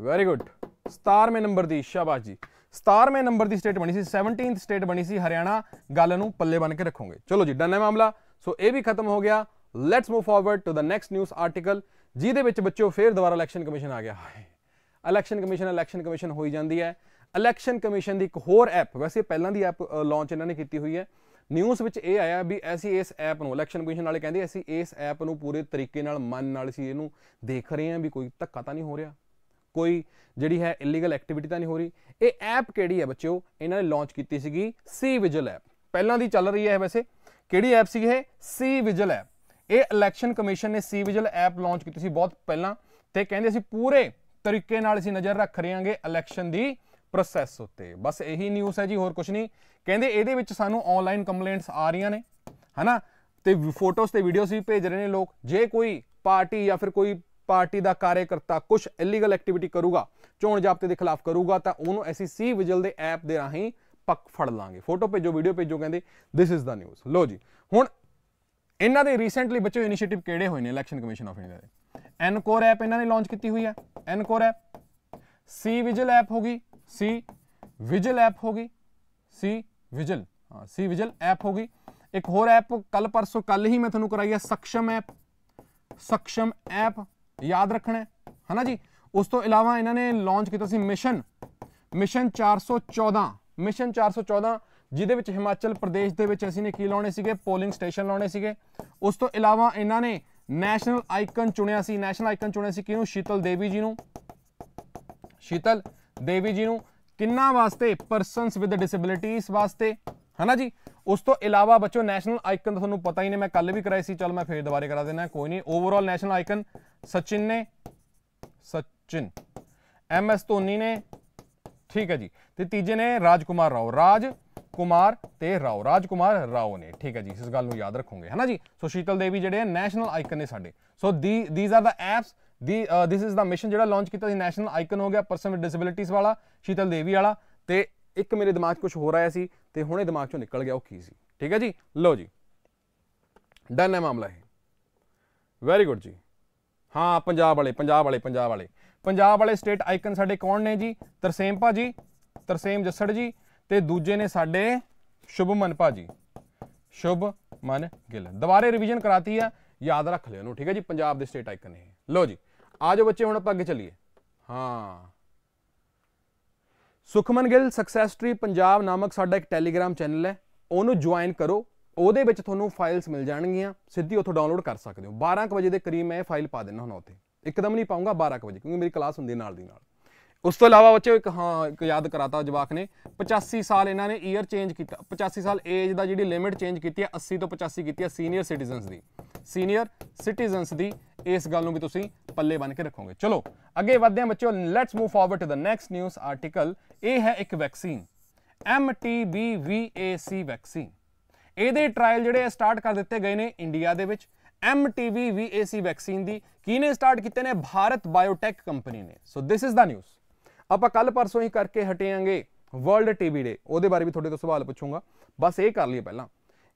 ਵੈਰੀ ਗੁੱਡ 17ਵੇਂ ਨੰਬਰ ਦੀ ਸ਼ਾਬਾਸ਼ ਜੀ 17ਵੇਂ ਨੰਬਰ ਦੀ ਸਟੇਟ ਬਣੀ ਸੀ 17th ਸਟੇਟ ਬਣੀ ਸੀ ਹਰਿਆਣਾ ਗੱਲ ਨੂੰ ਪੱਲੇ ਬੰਨ ਕੇ ਰੱਖੋਗੇ ਚਲੋ ਜੀ ਡਨ ਹੈ ਮਾਮਲਾ ਸੋ ਇਹ ਵੀ ਖਤਮ ਹੋ ਗਿਆ let's move forward to the next news article ਜਿਹਦੇ ਵਿੱਚ ਬੱਚੋ ਫੇਰ ਦੁਬਾਰਾ ਇਲੈਕਸ਼ਨ ਕਮਿਸ਼ਨ ਆ ਗਿਆ ਹਾਏ ਇਲੈਕਸ਼ਨ ਕਮਿਸ਼ਨ ਇਲੈਕਸ਼ਨ ਕਮਿਸ਼ਨ ਹੋਈ ਜਾਂਦੀ ਹੈ ਇਲੈਕਸ਼ਨ ਕਮਿਸ਼ਨ ਦੀ ਇੱਕ ਹੋਰ ਐਪ ਵੈਸੇ ਪਹਿਲਾਂ ਦੀ ਐਪ ਲਾਂਚ ਇਹਨਾਂ ਨੇ ਕੀਤੀ ਹੋਈ ਹੈ ਨਿਊਜ਼ ਵਿੱਚ ਇਹ ਆਇਆ ਵੀ ਅਸੀਂ ਇਸ ਐਪ ਨੂੰ ਇਲੈਕਸ਼ਨ ਕਮਿਸ਼ਨ ਵਾਲੇ ਕਹਿੰਦੇ ਅਸੀਂ ਇਸ ਐਪ ਨੂੰ ਪੂਰੇ ਤਰੀਕੇ ਨਾਲ ਮਨ ਨਾਲ ਸੀ ਇਹਨੂੰ ਦੇਖ ਰਹੇ ਹਾਂ ਵੀ ਕੋਈ ਧੱਕਾ ਤਾਂ ਨਹੀਂ ਹੋ ਰਿਹਾ ਕੋਈ ਜਿਹੜੀ ਹੈ ਇਲੀਗਲ ਐਕਟੀਵਿਟੀ ਤਾਂ ਨਹੀਂ ਹੋ ਰਹੀ ਇਹ ਐਪ ਕਿਹੜੀ ਹੈ ਬੱਚਿਓ ਇਹਨਾਂ ਨੇ ਲਾਂਚ ਕੀਤੀ ਸੀਗੀ ਸੀ ਵਿਜਲ ਐਪ ਪਹਿਲਾਂ ਦੀ ਚੱਲ ਰਹੀ ਹੈ ਵੈਸੇ ਕਿਹੜੀ ਐਪ ਸੀ ਇਹ ਸੀ ਵਿਜਲ ਐਪ ਇਹ ਇਲੈਕਸ਼ਨ ਕਮਿਸ਼ਨ ਨੇ ਸੀ ਵਿਜਲ ਐਪ ਲਾਂਚ ਕੀਤੀ ਸੀ ਬਹੁਤ ਪਹਿਲਾਂ ਤੇ ਕਹਿੰਦੇ ਅਸੀਂ ਪੂਰੇ ਤਰੀਕੇ ਨਾਲ ਅਸੀਂ ਨਜ਼ਰ ਰੱਖ ਰਹੇ ਹਾਂਗੇ ਇਲੈਕਸ਼ਨ ਦੀ ਪ੍ਰੋਸੈਸ ਉੱਤੇ ਬਸ ਇਹੀ ਨਿਊਜ਼ ਹੈ ਜੀ ਹੋਰ ਕੁਝ ਨਹੀਂ ਕਹਿੰਦੇ ਇਹਦੇ ਵਿੱਚ ਸਾਨੂੰ ਆਨਲਾਈਨ ਕੰਪਲੇਂਟਸ ਆ ਰਹੀਆਂ ਨੇ ਹਨਾ ਤੇ ਫੋਟੋਸ ਤੇ ਵੀਡੀਓਸ ਵੀ ਭੇਜ ਰਹੇ ਨੇ ਲੋਕ ਜੇ ਕੋਈ ਪਾਰਟੀ ਜਾਂ ਫਿਰ ਕੋਈ ਪਾਰਟੀ ਦਾ ਕਾਰਜਕਰਤਾ ਕੁਝ ਇਲੀਗਲ ਐਕਟੀਵਿਟੀ ਕਰੂਗਾ ਚੋਣ ਜਾਬਤੇ ਦੇ ਖਿਲਾਫ ਕਰੂਗਾ ਤਾਂ ਉਹਨੂੰ ਅਸੀਂ ਸੀ ਵਿਜਲ ਦੇ ਐਪ ਦੇ ਰਾਹੀਂ ਪੱਕ ਫੜ ਲਾਂਗੇ ਫੋਟੋ ਭੇਜੋ ਵੀਡੀਓ ਭੇਜੋ ਕਹਿੰਦੇ ਥਿਸ ਇਜ਼ ਦਾ ਨਿਊਜ਼ ਲੋ ਜੀ ਹੁਣ ਇਹਨਾਂ ਦੇ ਰੀਸੈਂਟਲੀ ਬੱਚੋ ਇਨੀਸ਼ੀਏਟਿਵ ਕਿਹੜੇ ਹੋਏ ਨੇ ਇਲੈਕਸ਼ਨ ਕਮਿਸ਼ਨ ਆਫ ਇੰਡੀਆ ਦੇ ਐਨਕੋਰ ਐਪ ਇਹਨਾਂ ਨੇ ਲਾਂਚ ਕੀਤੀ ਹੋਈ ਹੈ Encore app cVIGIL app ਹੋਗੀ ਸੀ ਵਿਜਲ ਐਪ ਹੋਗੀ ਸੀ ਵਿਜਲ ਹਾਂ ਸੀ ਵਿਜਲ ਐਪ ਹੋਗੀ ਇੱਕ ਹੋਰ ਐਪ ਕੱਲ ਪਰਸੋਂ ਕੱਲ ਹੀ ਮੈਂ ਤੁਹਾਨੂੰ ਕਰਾਈ ਹੈ ਸક્ષਮ ਐਪ ਸક્ષਮ ਐਪ ਯਾਦ ਰੱਖਣਾ ਹੈ ਹਨਾ ਜੀ ਉਸ ਤੋਂ ਇਲਾਵਾ ਇਹਨਾਂ ਨੇ ਲਾਂਚ ਕੀਤਾ ਸੀ ਮਿਸ਼ਨ ਮਿਸ਼ਨ 414 ਮਿਸ਼ਨ 414 ਜਿਹਦੇ ਵਿੱਚ ਹਿਮਾਚਲ ਪ੍ਰਦੇਸ਼ ਦੇ ਵਿੱਚ ਅਸੀਂ ਨੇ ਕੀ ਲਾਉਣੇ ਸੀਗੇ ਪੋਲਿੰਗ ਸਟੇਸ਼ਨ ਲਾਉਣੇ ਸੀਗੇ ਉਸ ਤੋਂ ਇਲਾਵਾ ਇਹਨਾਂ ਨੇ ਨੈਸ਼ਨਲ ਆਈਕਨ ਚੁਣਿਆ ਸੀ ਨੈਸ਼ਨਲ ਆਈਕਨ ਚੁਣਿਆ ਸੀ ਕਿਹਨੂੰ ਸ਼ੀਤਲ ਦੇਵੀ ਜੀ ਨੂੰ ਸ਼ੀਤਲ ਦੇਵੀ ਜੀ ਨੂੰ ਕਿੰਨਾ ਵਾਸਤੇ ਪਰਸਨਸ ਵਿਦ ਡਿਸੇਬਿਲਿਟੀਜ਼ ਵਾਸਤੇ ਹਨਾ ਜੀ ਉਸ ਤੋਂ ਇਲਾਵਾ ਬੱਚੋ ਨੈਸ਼ਨਲ ਆਈਕਨ ਤੁਹਾਨੂੰ ਪਤਾ ਹੀ ਨੇ ਮੈਂ ਕੱਲ ਵੀ ਕਰਾਈ ਸੀ ਚਲ ਮੈਂ ਫੇਰ ਦੁਬਾਰੇ ਕਰਾ ਦੇਣਾ ਕੋਈ ਨਹੀਂ ਓਵਰਆਲ ਨੈਸ਼ਨਲ ਆਈਕਨ ਸਚਿਨ ਨੇ ਸਚਿਨ ਐਮ ਐਸ ਧੋਨੀ ਨੇ ਠੀਕ ਹੈ ਜੀ ਤੇ ਤੀਜੇ ਨੇ ਰਾਜਕੁਮਾਰ ਰਾਓ ਰਾਜ ਕੁਮਾਰ ਤੇ ਰਾਓ ਰਾਜਕੁਮਾਰ ਰਾਓ ਨੇ ਠੀਕ ਹੈ ਜੀ ਇਸ ਗੱਲ ਨੂੰ ਯਾਦ ਰੱਖੋਗੇ ਹਨਾ ਜੀ ਸੋ ਸ਼ੀਤਲ ਦੇਵੀ ਜਿਹੜੇ ਨੈਸ਼ਨਲ ਆਈਕਨ ਨੇ ਸਾਡੇ so the these are the apps ਦੀ ਥਿਸ ਇਜ਼ ਦਾ ਮਿਸ਼ਨ ਜਿਹੜਾ ਲਾਂਚ ਕੀਤਾ ਸੀ ਨੈਸ਼ਨਲ ਆਈਕਨ ਹੋ ਗਿਆ ਪਰਸਨ ਵਿਦ ਡਿਸੇਬਿਲਿਟੀਜ਼ ਵਾਲਾ ਸ਼ੀਤਲ ਦੇਵੀ ਵਾਲਾ ਤੇ ਇੱਕ ਮੇਰੇ ਦਿਮਾਗ 'ਚ ਕੁਝ ਹੋ ਰਿਹਾ ਸੀ ਤੇ ਹੁਣੇ ਦਿਮਾਗ 'ਚੋਂ ਨਿਕਲ ਗਿਆ ਉਹ ਕੀ ਸੀ ਠੀਕ ਹੈ ਜੀ ਲਓ ਜੀ ਡਨ ਹੈ ਮਾਮਲਾ ਇਹ ਵੈਰੀ ਗੁੱਡ ਜੀ ਹਾਂ ਪੰਜਾਬ ਵਾਲੇ ਪੰਜਾਬ ਵਾਲੇ ਪੰਜਾਬ ਵਾਲੇ ਪੰਜਾਬ ਵਾਲੇ ਸਟੇਟ ਆਈਕਨ ਸਾਡੇ ਕੌਣ ਨੇ ਜੀ ਤਰਸੇਮ ਭਾਜੀ ਤਰਸੇਮ ਜੱਸੜ ਜੀ ਤੇ ਦੂਜੇ ਨੇ ਸਾਡੇ ਸ਼ੁਭਮਨ ਭਾਜੀ ਸ਼ੁਭ ਮਨ ਗਿੱਲ ਦੁਬਾਰੇ ਰਿਵੀਜ਼ਨ ਕਰਾਤੀ ਆ ਯਾਦ ਰੱਖ ਲਿਓ ਨੂੰ ਠੀਕ ਹੈ ਜੀ ਪੰਜਾਬ ਦੇ ਸਟੇਟ ਆਈਕਨ ਨੇ ਲਓ ਜੀ ਆ ਜਾਓ ਬੱਚੇ ਹੁਣ ਆਪਾਂ ਅੱਗੇ ਚੱਲੀਏ ਹਾਂ ਸੁਖਮਨ ਗਿੱਲ ਸਕਸੈਸ ਟਰੀ ਪੰਜਾਬ ਨਾਮਕ ਸਾਡਾ ਇੱਕ ਟੈਲੀਗ੍ਰam ਚੈਨਲ ਹੈ ਉਹਨੂੰ ਜੁਆਇਨ ਕਰੋ ਉਹਦੇ ਵਿੱਚ ਤੁਹਾਨੂੰ ਫਾਈਲਸ ਮਿਲ ਜਾਣਗੀਆਂ ਸਿੱਧੀ ਉੱਥੋਂ ਡਾਊਨਲੋਡ ਕਰ ਸਕਦੇ ਹੋ 12:00 ਵਜੇ ਦੇ ਕਰੀਬ ਮੈਂ ਇਹ ਫਾਈਲ ਪਾ ਦਿੰਦਾ ਹੁਣ ਉੱਥੇ ਇੱਕਦਮ ਨਹੀਂ ਪਾਉਂਗਾ 12:00 ਵਜੇ ਕਿਉਂਕਿ ਮੇਰੀ ਕਲਾਸ ਹੁੰਦੀ ਨਾਲ ਦੀ ਨਾਲ ਉਸ ਤੋਂ ਇਲਾਵਾ ਬੱਚਿਓ ਇੱਕ ਹਾਂ ਇੱਕ ਯਾਦ ਕਰਾਤਾ ਜਵਾਕ ਨੇ 85 ਸਾਲ ਇਹਨਾਂ ਨੇ ਈਅਰ ਚੇਂਜ ਕੀਤਾ 85 ਸਾਲ ਏਜ ਦਾ ਜਿਹੜੀ ਲਿਮਿਟ ਚੇਂਜ ਕੀਤੀ ਹੈ 80 ਤੋਂ 85 ਕੀਤੀ ਹੈ ਸੀਨੀਅਰ ਸਿਟੀਜ਼ਨਸ ਦੀ ਸੀਨੀਅਰ ਸਿਟੀਜ਼ਨਸ ਦੀ ਇਸ ਗੱਲ ਨੂੰ ਵੀ ਤੁਸੀਂ ਪੱਲੇ ਬੰਨ ਕੇ ਰੱਖੋਗੇ ਚਲੋ ਅੱਗੇ ਵਧਦੇ ਹਾਂ ਬੱਚਿਓ let's move forward to the next news article ਇਹ ਹੈ ਇੱਕ ਵੈਕਸੀਨ MTBVAC ਵੈਕਸੀਨ ਇਹਦੇ ਟ੍ਰਾਇਲ ਜਿਹੜੇ ਸਟਾਰਟ ਕਰ ਦਿੱਤੇ ਗਏ ਨੇ ਇੰਡੀਆ ਦੇ ਵਿੱਚ MTBVAC ਵੈਕਸੀਨ ਦੀ ਕਿਹਨੇ ਸਟਾਰਟ ਕੀਤੇ ਨੇ ਭਾਰਤ ਬਾਇਓਟੈਕ ਕੰਪਨੀ ਨੇ so this is the news ਆਪਾਂ ਕੱਲ ਪਰਸੋਂ ਹੀ ਕਰਕੇ ਹਟਿਆਂਗੇ ਵਰਲਡ ਟੀਬੀ ਡੇ ਉਹਦੇ ਬਾਰੇ ਵੀ ਤੁਹਾਡੇ ਤੋਂ ਸਵਾਲ ਪੁੱਛੂੰਗਾ ਬਸ ਇਹ ਕਰ ਲਈਏ ਪਹਿਲਾਂ